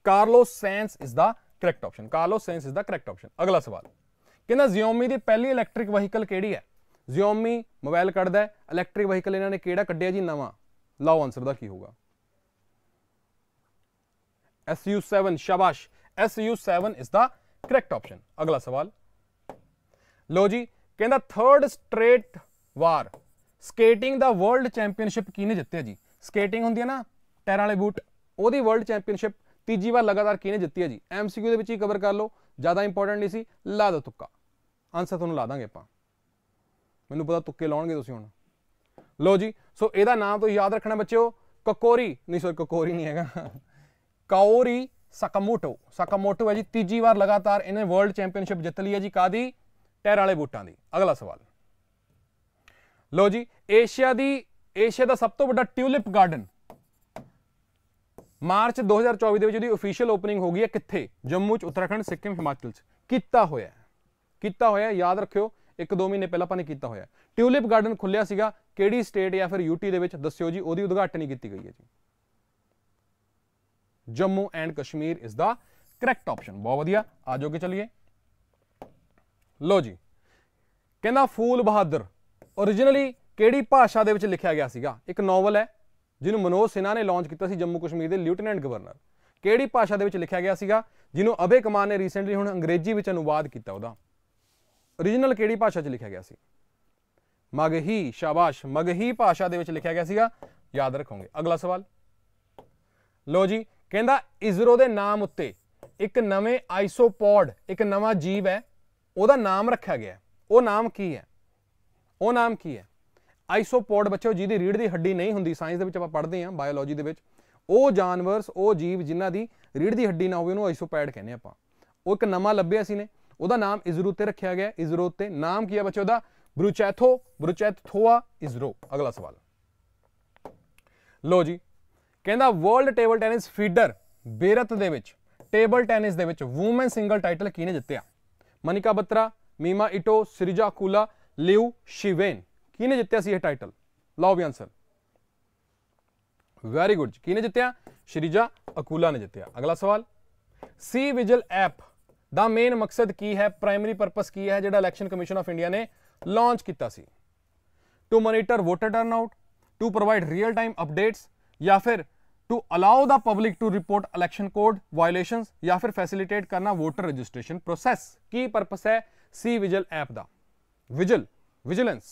Carlos Sainz is the correct option Carlos Sainz is the correct option ਅਗਲਾ ਸਵਾਲ ਕਿੰਨਾ ਜ਼ਿਓਮੀ ਦੀ ਪਹਿਲੀ ਇਲੈਕਟ੍ਰਿਕ ਵਹੀਕਲ ਕਿਹੜੀ ਹੈ ਜ਼ਿਓਮੀ ਮੋਬਾਈਲ ਕੱਢਦਾ ਹੈ ਇਲੈਕਟ੍ਰਿਕ ਵਹੀਕਲ ਇਹਨਾਂ ਨੇ ਕਿਹੜਾ ਕੱਢਿਆ ਜੀ ਨਵਾਂ ਲਾਓ ਆਨਸਰ ਦਾ ਕੀ ਹੋਊਗਾ SU7 ਸ਼ਾਬਾਸ਼ SU7 ਇਸ ਦਾ ਕਰੈਕਟ ਆਪਸ਼ਨ ਅਗਲਾ ਸਵਾਲ ਲੋ ਜੀ ਕਹਿੰਦਾ ਥਰਡ ਸਟ੍ਰੇਟ ਵਾਰ ਸਕੇਟਿੰਗ ਦਾ ਵਰਲਡ ਚੈਂਪੀਅਨਸ਼ਿਪ ਕਿਹਨੇ ਜਿੱਤਿਆ ਜੀ ਸਕੇਟਿੰਗ ਹੁੰਦੀ ਹੈ ਨਾ ਟਾਇਰਾਂ ਵਾਲੇ ਬੂਟ ਉਹਦੀ ਵਰਲਡ ਚੈਂਪੀਅਨਸ਼ਿਪ ਤੀਜੀ ਵਾਰ ਲਗਾਤਾਰ ਕਿਹਨੇ ਜਿੱਤੀ ਹੈ ਜੀ ਐਮਸੀਕਿਊ ਦੇ ਵਿੱਚ ਹੀ ਕਵਰ ਕਰ ਲਓ ਜ਼ਿਆਦਾ ਇੰਪੋਰਟੈਂਟ ਨਹੀਂ ਸੀ ਲਾ ਦੋ ਤੁੱਕਾ ਆਨਸਰ ਤੁਹਾਨੂੰ ਲਾ ਦਾਂਗੇ ਆਪਾਂ ਮੈਨੂੰ ਪਤਾ ਤੁੱਕੇ ਲਾਉਣਗੇ ਤੁਸੀਂ ਹੁਣ ਲੋ ਜੀ ਸੋ ਇਹਦਾ ਨਾਮ ਤੁਸੀਂ ਯਾਦ ਰੱਖਣਾ ਬੱਚਿਓ ਕਕੋਰੀ ਨਹੀਂ ਸੋਰੀ ਕਕੋਰੀ ਨਹੀਂ ਹੈਗਾ ਕਾਉਰੀ ਸਕਾਮੋਟੋ ਸਕਾਮੋਟੋ ਹੈ ਜੀ ਤੀਜੀ ਵਾਰ ਲਗਾਤਾਰ ਇਹਨੇ ਵਰਲਡ ਚੈਂਪੀਅਨਸ਼ਿਪ ਜਿੱਤ ਲਈ ਹੈ ਜੀ ਕਾਦੀ ਟਾਇਰ ਵਾਲੇ ਬੂਟਾਂ ਦੀ ਅਗਲਾ ਸਵਾਲ ਲੋ ਜੀ ਏਸ਼ੀਆ ਦੀ ਏਸ਼ੀਆ ਦਾ ਸਭ ਤੋਂ ਵੱਡਾ ਟਿਊਲਿਪ ਗਾਰਡਨ ਮਾਰਚ 2024 ਦੇ ਵਿੱਚ ਉਹਦੀ ਅਫੀਸ਼ੀਅਲ ਓਪਨਿੰਗ ਹੋ ਗਈ ਹੈ ਕਿੱਥੇ ਜੰਮੂ ਚ ਉੱਤਰਾਖੰਡ ਸਿੱਕਮ ਹਿਮਾਚਲ ਚ ਕੀਤਾ ਹੋਇਆ ਕੀਤਾ ਹੋਇਆ ਯਾਦ ਰੱਖਿਓ ਇੱਕ ਦੋ ਮਹੀਨੇ ਪਹਿਲਾਂ ਆਪਾਂ ਨੇ ਕੀਤਾ ਹੋਇਆ ਟਿਊਲਿਪ ਗਾਰਡਨ ਖੁੱਲਿਆ ਸੀਗਾ ਕਿਹੜੀ ਸਟੇਟ ਜਾਂ ਫਿਰ ਯੂਟੀ ਦੇ ਵਿੱਚ ਦੱਸਿਓ ਜੀ ਉਹਦੀ ਉਦਘਾਟਨੀ ਕੀਤੀ ਗਈ ਹੈ ਜੀ ਜੰਮੂ ਐਂਡ ਕਸ਼ਮੀਰ ਇਸ ਦਾ ਕਰੈਕਟ ਆਪਸ਼ਨ ਬਹੁਤ ਵਧੀਆ ਆ ਕਿ ਚਲਿਏ ਲੋ ਜੀ ਕਹਿੰਦਾ ਫੂਲ ਬਹਾਦਰ origignally ਕਿਹੜੀ ਭਾਸ਼ਾ ਦੇ ਵਿੱਚ ਲਿਖਿਆ ਗਿਆ ਸੀਗਾ ਇੱਕ ਨੋਵਲ ਹੈ ਜਿਹਨੂੰ ਮਨੋਜ ਸਿਨਾ ਨੇ ਲਾਂਚ ਕੀਤਾ ਸੀ ਜੰਮੂ ਕਸ਼ਮੀਰ ਦੇ ਲਿਊਟਨੈਂਟ ਗਵਰਨਰ ਕਿਹੜੀ ਭਾਸ਼ਾ ਦੇ ਵਿੱਚ ਲਿਖਿਆ ਗਿਆ ਸੀਗਾ ਜਿਹਨੂੰ ਅਬੇ ਕਮਾਨ ਨੇ ਰੀਸੈਂਟਲੀ ਹੁਣ ਅੰਗਰੇਜ਼ੀ ਵਿੱਚ ਅਨੁਵਾਦ ਕੀਤਾ ਉਹਦਾ origignal ਕਿਹੜੀ ਭਾਸ਼ਾ 'ਚ ਲਿਖਿਆ ਗਿਆ ਸੀ ਮਗਹੀ ਸ਼ਾਬਾਸ਼ ਮਗਹੀ ਭਾਸ਼ਾ ਦੇ ਵਿੱਚ ਲਿਖਿਆ ਗਿਆ ਸੀਗਾ ਯਾਦ ਰੱਖੋਗੇ ਅਗਲਾ ਸਵਾਲ ਲੋ ਜੀ ਕਹਿੰਦਾ ਇਜ਼ਰੋ ਦੇ ਨਾਮ ਉੱਤੇ ਇੱਕ ਨਵੇਂ ਆਈਸੋਪੋਡ ਇੱਕ ਨਵਾਂ ਜੀਵ ਹੈ ਉਹਦਾ ਨਾਮ ਰੱਖਿਆ ਗਿਆ ਉਹ ਨਾਮ ਕੀ ਹੈ ਉਹ ਨਾਮ ਕੀ ਹੈ ਆਈਸੋਪੋਡ ਬੱਚਿਓ ਜਿਹਦੀ ਰੀੜ ਦੀ ਹੱਡੀ ਨਹੀਂ ਹੁੰਦੀ ਸਾਇੰਸ ਦੇ ਵਿੱਚ ਆਪਾਂ ਪੜ੍ਹਦੇ ਆਂ ਬਾਇਓਲੋਜੀ ਦੇ ਵਿੱਚ ਉਹ ਜਾਨਵਰਸ ਉਹ ਜੀਵ ਜਿਨ੍ਹਾਂ ਦੀ ਰੀੜ ਦੀ ਹੱਡੀ ਨਾ ਹੋਵੇ ਉਹਨੂੰ ਆਈਸੋਪੈਡ ਕਹਿੰਦੇ ਆਪਾਂ ਉਹ ਇੱਕ ਨਵਾਂ ਲੱਭਿਆ ਸੀ ਨੇ ਉਹਦਾ ਨਾਮ ਇਜ਼ਰੋ ਤੇ ਰੱਖਿਆ ਗਿਆ ਇਜ਼ਰੋ ਤੇ ਨਾਮ ਕੀ ਹੈ ਬੱਚਿਓ ਦਾ ਬਰੂਚੈਥੋ ਬਰੂਚੈਥੋਆ ਇਜ਼ਰੋ ਅਗਲਾ ਸਵਾਲ ਲੋ ਜੀ ਕਹਿੰਦਾ world table tennis feeder Beirut ਦੇ ਵਿੱਚ ਟੇਬਲ ਟੈਨਿਸ ਦੇ ਵਿੱਚ ਔਮਨ ਸਿੰਗਲ ਟਾਈਟਲ ਕਿਹਨੇ ਜਿੱਤਿਆ ਮਨਿਕਾ ਬੱਤਰਾ ਮੀਮਾ ਇਟੋ ਸ੍ਰਿਜਾ ਕੂਲਾ ਲਿਊ ਸ਼ਿਵੇਨ ਕਿਹਨੇ ਜਿੱਤਿਆ ਸੀ ਇਹ ਟਾਈਟਲ ਲਓ ਵੀ ਆਨਸਰ ਵੈਰੀ ਗੁੱਡ ਕਿਹਨੇ ਜਿੱਤਿਆ ਸ਼੍ਰੀਜਾ ਅਕੂਲਾ ਨੇ ਜਿੱਤਿਆ ਅਗਲਾ ਸਵਾਲ ਸੀ ਵਿਜਲ ਐਪ ਦਾ ਮੇਨ ਮਕਸਦ ਕੀ ਹੈ ਪ੍ਰਾਇਮਰੀ ਪਰਪਸ ਕੀ ਹੈ ਜਿਹੜਾ ਇਲੈਕਸ਼ਨ ਕਮਿਸ਼ਨ ਆਫ ਇੰਡੀਆ ਨੇ ਲਾਂਚ ਕੀਤਾ ਸੀ to monitor voter turnout to provide real time updates या फिर to allow the public to report election code violation या फिर फैसिलिटेट करना वोटर रजिस्ट्रेशन प्रोसेस की पर्पस है सी विजल ऐप का विजल विजिलेंस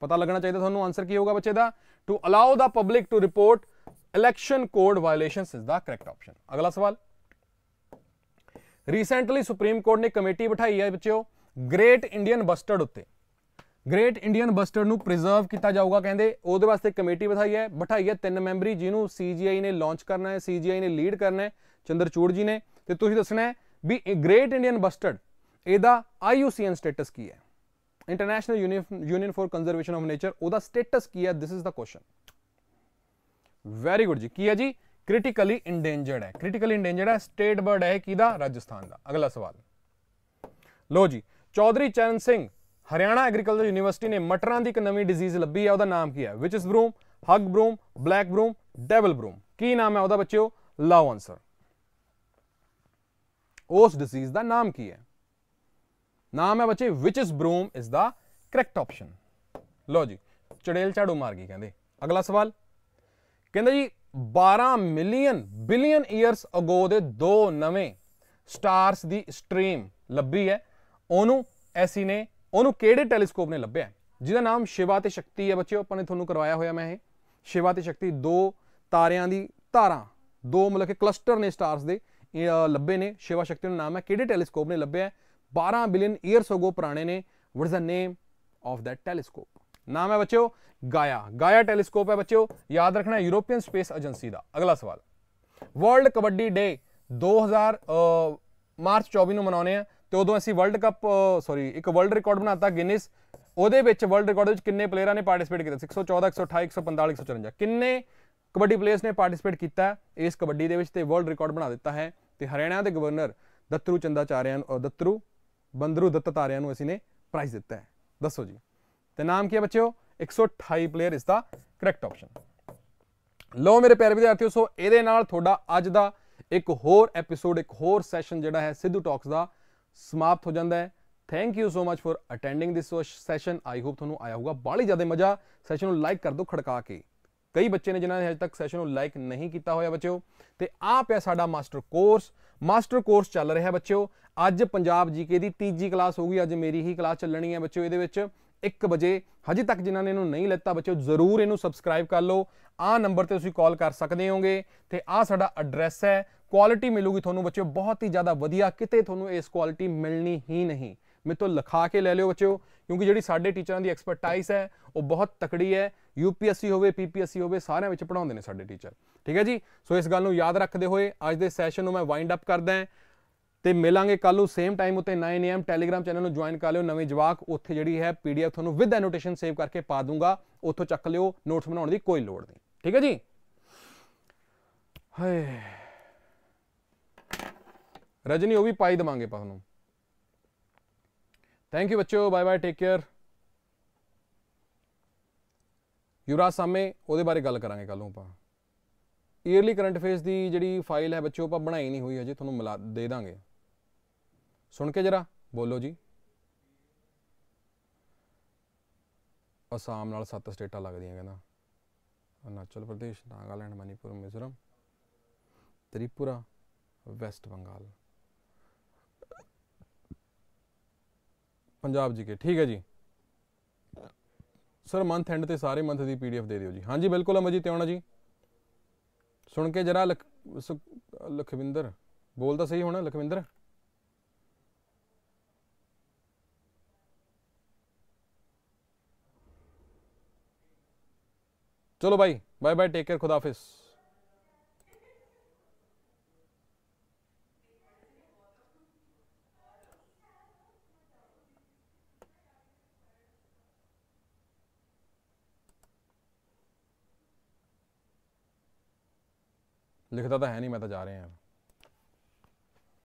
पता लगना चाहिए थोड़ा आंसर की होगा बच्चे का to allow the public to report election code violation is the correct option अगला सवाल रीसेंटली सुप्रीम कोर्ट ने कमेटी बिठाई है बच्चे ग्रेट इंडियन बस्टर्ड उत्ते ਗ੍ਰੇਟ ਇੰਡੀਅਨ ਬਸਟਰ ਨੂੰ ਪ੍ਰੀਜ਼ਰਵ ਕੀਤਾ ਜਾਊਗਾ ਕਹਿੰਦੇ ਉਹਦੇ ਵਾਸਤੇ ਕਮੇਟੀ ਬਿਠਾਈ ਹੈ ਬਿਠਾਈ ਹੈ ਤਿੰਨ ਮੈਂਬਰੀ ਜਿਹਨੂੰ ਸੀਜੀਆਈ ਨੇ ਲਾਂਚ ਕਰਨਾ ਹੈ ਸੀਜੀਆਈ ਨੇ ਲੀਡ ਕਰਨਾ ਹੈ ਚੰਦਰਚੂੜ ਜੀ ਨੇ ਤੇ ਤੁਸੀਂ ਦੱਸਣਾ ਹੈ ਵੀ ਗ੍ਰੇਟ ਇੰਡੀਅਨ ਬਸਟਰਡ ਇਹਦਾ ਆਈਯੂਸੀਐਨ ਸਟੇਟਸ ਕੀ ਹੈ international union for conservation of nature ਉਹਦਾ ਸਟੇਟਸ ਕੀ ਹੈ this is the question very good ਜੀ ਕੀ ਹੈ ਜੀ ਕ੍ਰਿਟੀਕਲੀ ਇੰਡੇਂਜਰਡ ਹੈ ਕ੍ਰਿਟੀਕਲੀ ਇੰਡੇਂਜਰਡ ਹੈ ਸਟੇਟ ਬਰਡ ਹੈ ਕਿਹਦਾ ਰਾਜਸਥਾਨ ਦਾ ਅਗਲਾ ਸਵਾਲ ਲੋ ਜੀ ਚੌਧਰੀ ਚਰਨ ਸਿੰਘ ਹਰਿਆਣਾ ਐਗਰੀਕਲਚਰ ਯੂਨੀਵਰਸਿਟੀ ਨੇ ਮਟਰਾਂ ਦੀ ਇੱਕ ਨਵੀਂ ਡਿਜ਼ੀਜ਼ ਲੱਭੀ ਹੈ ਉਹਦਾ ਨਾਮ ਕੀ ਹੈ ਵਿਚ ਇਸ ਬਰੂਮ ਹੱਗ ਬਰੂਮ ਬਲੈਕ ਬਰੂਮ ਡੈਵਲ ਬਰੂਮ ਕੀ ਨਾਮ ਹੈ ਉਹਦਾ ਬੱਚਿਓ ਲਾਓ ਆਨਸਰ ਉਸ ਡਿਜ਼ੀਜ਼ ਦਾ ਨਾਮ ਕੀ ਹੈ ਨਾਮ ਹੈ ਬੱਚੇ ਵਿਚ ਇਸ ਬਰੂਮ ਇਸ ਦਾ ਕਰੈਕਟ ਆਪਸ਼ਨ ਲੋ ਜੀ ਚੜੇਲ ਝਾੜੂ ਮਾਰ ਗਈ ਕਹਿੰਦੇ ਅਗਲਾ ਸਵਾਲ ਕਹਿੰਦਾ ਜੀ 12 ਮਿਲੀਅਨ ਬਿਲੀਅਨ ਇਅਰਸ ਅਗੋ ਦੇ ਦੋ ਨਵੇਂ ਸਟਾਰਸ ਦੀ ਸਟ੍ਰੀਮ ਲੱਭੀ ਹੈ ਉਹਨੂੰ ਐਸੀ ਨੇ ਉਹਨੂੰ ਕਿਹੜੇ ਟੈਲੀਸਕੋਪ ਨੇ ਲੱਭਿਆ ਜਿਹਦਾ ਨਾਮ ਸ਼ਿਵਾ ਤੇ ਸ਼ਕਤੀ ਹੈ ਬੱਚਿਓ ਆਪਾਂ ਨੇ ਤੁਹਾਨੂੰ ਕਰਵਾਇਆ ਹੋਇਆ ਮੈਂ ਇਹ ਸ਼ਿਵਾ ਤੇ ਸ਼ਕਤੀ ਦੋ ਤਾਰਿਆਂ ਦੀ ਧਾਰਾਂ ਦੋ ਮਤਲਬ ਕਿ ਕਲਸਟਰ ਨੇ ਸਟਾਰਸ ਦੇ ਲੱਭੇ ਨੇ ਸ਼ਿਵਾ ਸ਼ਕਤੀ ਦਾ ਨਾਮ ਹੈ ਕਿਹੜੇ ਟੈਲੀਸਕੋਪ ਨੇ ਲੱਭਿਆ 12 ਬਿਲੀਅਨ ਇਅਰਸ ਅਗੋ ਪੁਰਾਣੇ ਨੇ what is a name of that telescope ਨਾਮ ਹੈ ਬੱਚਿਓ ਗਾਇਆ ਗਾਇਆ ਟੈਲੀਸਕੋਪ ਹੈ ਬੱਚਿਓ ਯਾਦ ਰੱਖਣਾ ਯੂਰੋਪੀਅਨ ਸਪੇਸ ਏਜੰਸੀ ਦਾ ਅਗਲਾ ਸਵਾਲ ਵਰਲਡ ਕਬੱਡੀ ਡੇ 2000 ਮਾਰਚ 24 ਨੂੰ ਮਨਾਉਨੇ ਆ ਤੇ ਉਦੋਂ ਅਸੀਂ ਵਰਲਡ ਕੱਪ ਸੌਰੀ ਇੱਕ ਵਰਲਡ ਰਿਕਾਰਡ ਬਣਾਤਾ ਗਿਨੀਸ ਉਹਦੇ ਵਿੱਚ ਵਰਲਡ ਰਿਕਾਰਡ ਵਿੱਚ ਕਿੰਨੇ ਪਲੇਅਰਾਂ ਨੇ ਪਾਰਟਿਸਿਪੇਟ ਕੀਤਾ 614 128 145 154 ਕਿੰਨੇ ਕਬੱਡੀ ਪਲੇਅਰਸ ਨੇ ਪਾਰਟਿਸਿਪੇਟ ਕੀਤਾ ਇਸ ਕਬੱਡੀ ਦੇ ਵਿੱਚ ਤੇ ਵਰਲਡ ਰਿਕਾਰਡ ਬਣਾ ਦਿੱਤਾ ਹੈ ਤੇ ਹਰਿਆਣਾ ਦੇ ਗਵਰਨਰ ਦੱਤਰੂ ਚੰਦਾਚਾਰਿਆਂ ਨੂੰ ਦੱਤਰੂ ਬੰਦਰੂ ਤਾਰਿਆਂ ਨੂੰ ਅਸੀਂ ਨੇ ਪ੍ਰਾਈਜ਼ ਦਿੱਤਾ ਹੈ ਦੱਸੋ ਜੀ ਤੇ ਨਾਮ ਕੀ ਹੈ ਬੱਚਿਓ 128 ਪਲੇਅਰ ਇਸ ਦਾ ਕਰੈਕਟ ਆਪਸ਼ਨ ਲੋ ਮੇਰੇ ਪਿਆਰੇ ਵਿਦਿਆਰਥੀਓ ਸੋ ਇਹਦੇ ਨਾਲ ਤੁਹਾਡਾ ਅੱਜ ਦਾ ਇੱਕ ਹੋਰ ਐਪੀਸੋਡ ਇੱਕ ਹੋਰ ਸੈਸ਼ਨ ਜਿਹੜਾ ਹੈ ਸਿੱਧੂ ਟਾਕਸ ਦਾ ਸਮਾਪਤ ਹੋ ਜਾਂਦਾ ਹੈ thank you so much for attending this session I hope ਤੁਹਾਨੂੰ ਆਇਆ ਹੋਊਗਾ ਬਾਲੀ ਜ਼ਿਆਦਾ ਮਜ਼ਾ ਸੈਸ਼ਨ ਨੂੰ ਲਾਈਕ ਕਰ ਦਿਓ ਖੜਕਾ ਕੇ ਕਈ ਬੱਚੇ ਨੇ ਜਿਨ੍ਹਾਂ ਨੇ ਅਜੇ ਤੱਕ ਸੈਸ਼ਨ ਨੂੰ ਲਾਈਕ ਨਹੀਂ ਕੀਤਾ ਹੋਇਆ ਬੱਚਿਓ ਤੇ ਆ ਪਿਆ ਸਾਡਾ ਮਾਸਟਰ ਕੋਰਸ ਮਾਸਟਰ ਕੋਰਸ ਚੱਲ ਰਿਹਾ ਹੈ ਬੱਚਿਓ ਅੱਜ ਪੰਜਾਬ ਜੀਕੇ ਦੀ ਤੀਜੀ ਕਲਾਸ ਹੋਊਗੀ ਅੱਜ ਮੇਰੀ ਹੀ ਕਲਾਸ ਚੱਲਣੀ ਹੈ ਬੱਚਿਓ ਇਹਦੇ ਵਿੱਚ 1 ਵਜੇ ਹਜੇ ਤੱਕ ਜਿਨ੍ਹਾਂ ਨੇ ਇਹਨੂੰ ਨਹੀਂ ਲੈਤਾ ਬੱਚਿਓ ਜ਼ਰੂਰ ਇਹਨੂੰ ਸਬਸਕ੍ਰਾਈਬ ਕਰ ਲਓ ਆ ਨੰਬਰ ਤੇ ਤੁਸੀਂ ਕਾਲ ਕਰ ਸਕਦੇ ਹੋਗੇ ਤੇ ਆ ਸਾਡਾ ਐਡਰੈਸ ਹੈ ਕੁਆਲਿਟੀ ਮਿਲੂਗੀ ਤੁਹਾਨੂੰ ਬੱਚਿਓ ਬਹੁਤ ਹੀ ਜ਼ਿਆਦਾ ਵਧੀਆ ਕਿਤੇ ਤੁਹਾਨੂੰ ਇਸ ਕੁਆਲਿਟੀ ਮਿਲਣੀ ਹੀ ਨਹੀਂ ਮੈਂ ਤੋਂ ਲਿਖਾ ਕੇ ਲੈ ਲਿਓ ਬੱਚਿਓ ਕਿਉਂਕਿ ਜਿਹੜੀ ਸਾਡੇ ਟੀਚਰਾਂ ਦੀ ਐਕਸਪਰਟਾਈਜ਼ ਹੈ ਉਹ ਬਹੁਤ ਤਕੜੀ ਹੈ ਯੂਪੀਐਸਸੀ ਹੋਵੇ ਪੀਪੀਐਸਸੀ ਹੋਵੇ ਸਾਰਿਆਂ ਵਿੱਚ ਪੜਾਉਂਦੇ ਨੇ ਸਾਡੇ ਟੀਚਰ ਠੀਕ ਹੈ ਜੀ ਸੋ ਇਸ ਗੱਲ ਨੂੰ ਯਾਦ ਰੱਖਦੇ ਹੋਏ ਅੱਜ ਦੇ ਸੈਸ਼ਨ ਨੂੰ ਮੈਂ ਵਾਈਂਡ ਅਪ ਕਰਦਾ ਹਾਂ ਤੇ ਮਿਲਾਂਗੇ ਕੱਲ ਨੂੰ ਸੇਮ ਟਾਈਮ ਉਤੇ ਏਐਮ ਟੈਲੀਗ੍ਰam ਚੈਨਲ ਨੂੰ ਜੁਆਇਨ ਕਰ ਲਿਓ ਨਵੇਂ ਜਵਾਕ ਉੱਥੇ ਜਿਹੜੀ ਹੈ ਪੀਡੀਐਫ ਤੁਹਾਨੂੰ ਵਿਦ ਐਨੋਟੇਸ਼ਨ ਸੇਵ ਕਰਕੇ ਪਾ ਦੂੰਗਾ ਉੱਥੋਂ ਚੱਕ ਲਿਓ ਨੋਟਸ ਬਣਾਉਣ ਦੀ ਕੋਈ ਲੋੜ ਨਹੀਂ ਠੀਕ ਹੈ ਜੀ ਹਾਏ ਰਜਨੀ ਉਹ ਵੀ ਪਾਈ ਦਵਾਂਗੇ ਆਪਾਂ ਤੁਹਾਨੂੰ ਥੈਂਕ ਯੂ ਬੱਚਿਓ ਬਾਏ ਬਾਏ ਟੇਕ ਕੇਅਰ ਯੂਰਾ ਸਾਮੇ ਉਹਦੇ ਬਾਰੇ ਗੱਲ ਕਰਾਂਗੇ ਕੱਲੋਂ ਆਪਾਂ ਈਅਰਲੀ ਕਰੰਟ ਫੇਸ ਦੀ ਜਿਹੜੀ ਫਾਈਲ ਹੈ ਬੱਚਿਓ ਆਪਾਂ ਬਣਾਈ ਨਹੀਂ ਹੋਈ ਅਜੇ ਤੁਹਾਨੂੰ ਮਿਲਾ ਦੇ ਦਾਂਗੇ ਸੁਣ ਕੇ ਜਰਾ ਬੋਲੋ ਜੀ ਅਸਾਮ ਨਾਲ ਸੱਤ ਸਟੇਟਾਂ ਲੱਗਦੀਆਂ ਕਹਿੰਦਾ ਅਰਨਾਚਲ ਪ੍ਰਦੇਸ਼ ਨਾਗਾਲੈਂਡ ਮਨੀਪੁਰ ਮਿਜ਼ੋਰਮ ਤ੍ਰਿਪੁਰਾ ਵੈਸਟ ਬੰਗਾਲ ਪੰਜਾਬ ਜੀ ਕੇ ਠੀਕ ਹੈ ਜੀ ਸਰ ਮੰਥ ਐਂਡ ਤੇ ਸਾਰੇ ਮੰਥ ਦੀ ਪੀਡੀਐਫ ਦੇ ਦਿਓ ਜੀ ਹਾਂਜੀ ਬਿਲਕੁਲ ਅਮਜੀਤ ਆਉਣਾ ਜੀ ਸੁਣ ਕੇ ਜਰਾ ਲਖਵਿੰਦਰ ਬੋਲਦਾ ਸਹੀ ਹੋਣਾ ਲਖਵਿੰਦਰ ਚਲੋ ਭਾਈ ਬਾਏ ਬਾਏ ਟੇਕ ਕੇਅਰ ਖੁਦਾ ਹਾਫਿਜ਼ ਲਿਖਦਾ ਤਾਂ ਹੈ ਨਹੀਂ ਮੈਂ ਤਾਂ ਜਾ ਰਿਹਾ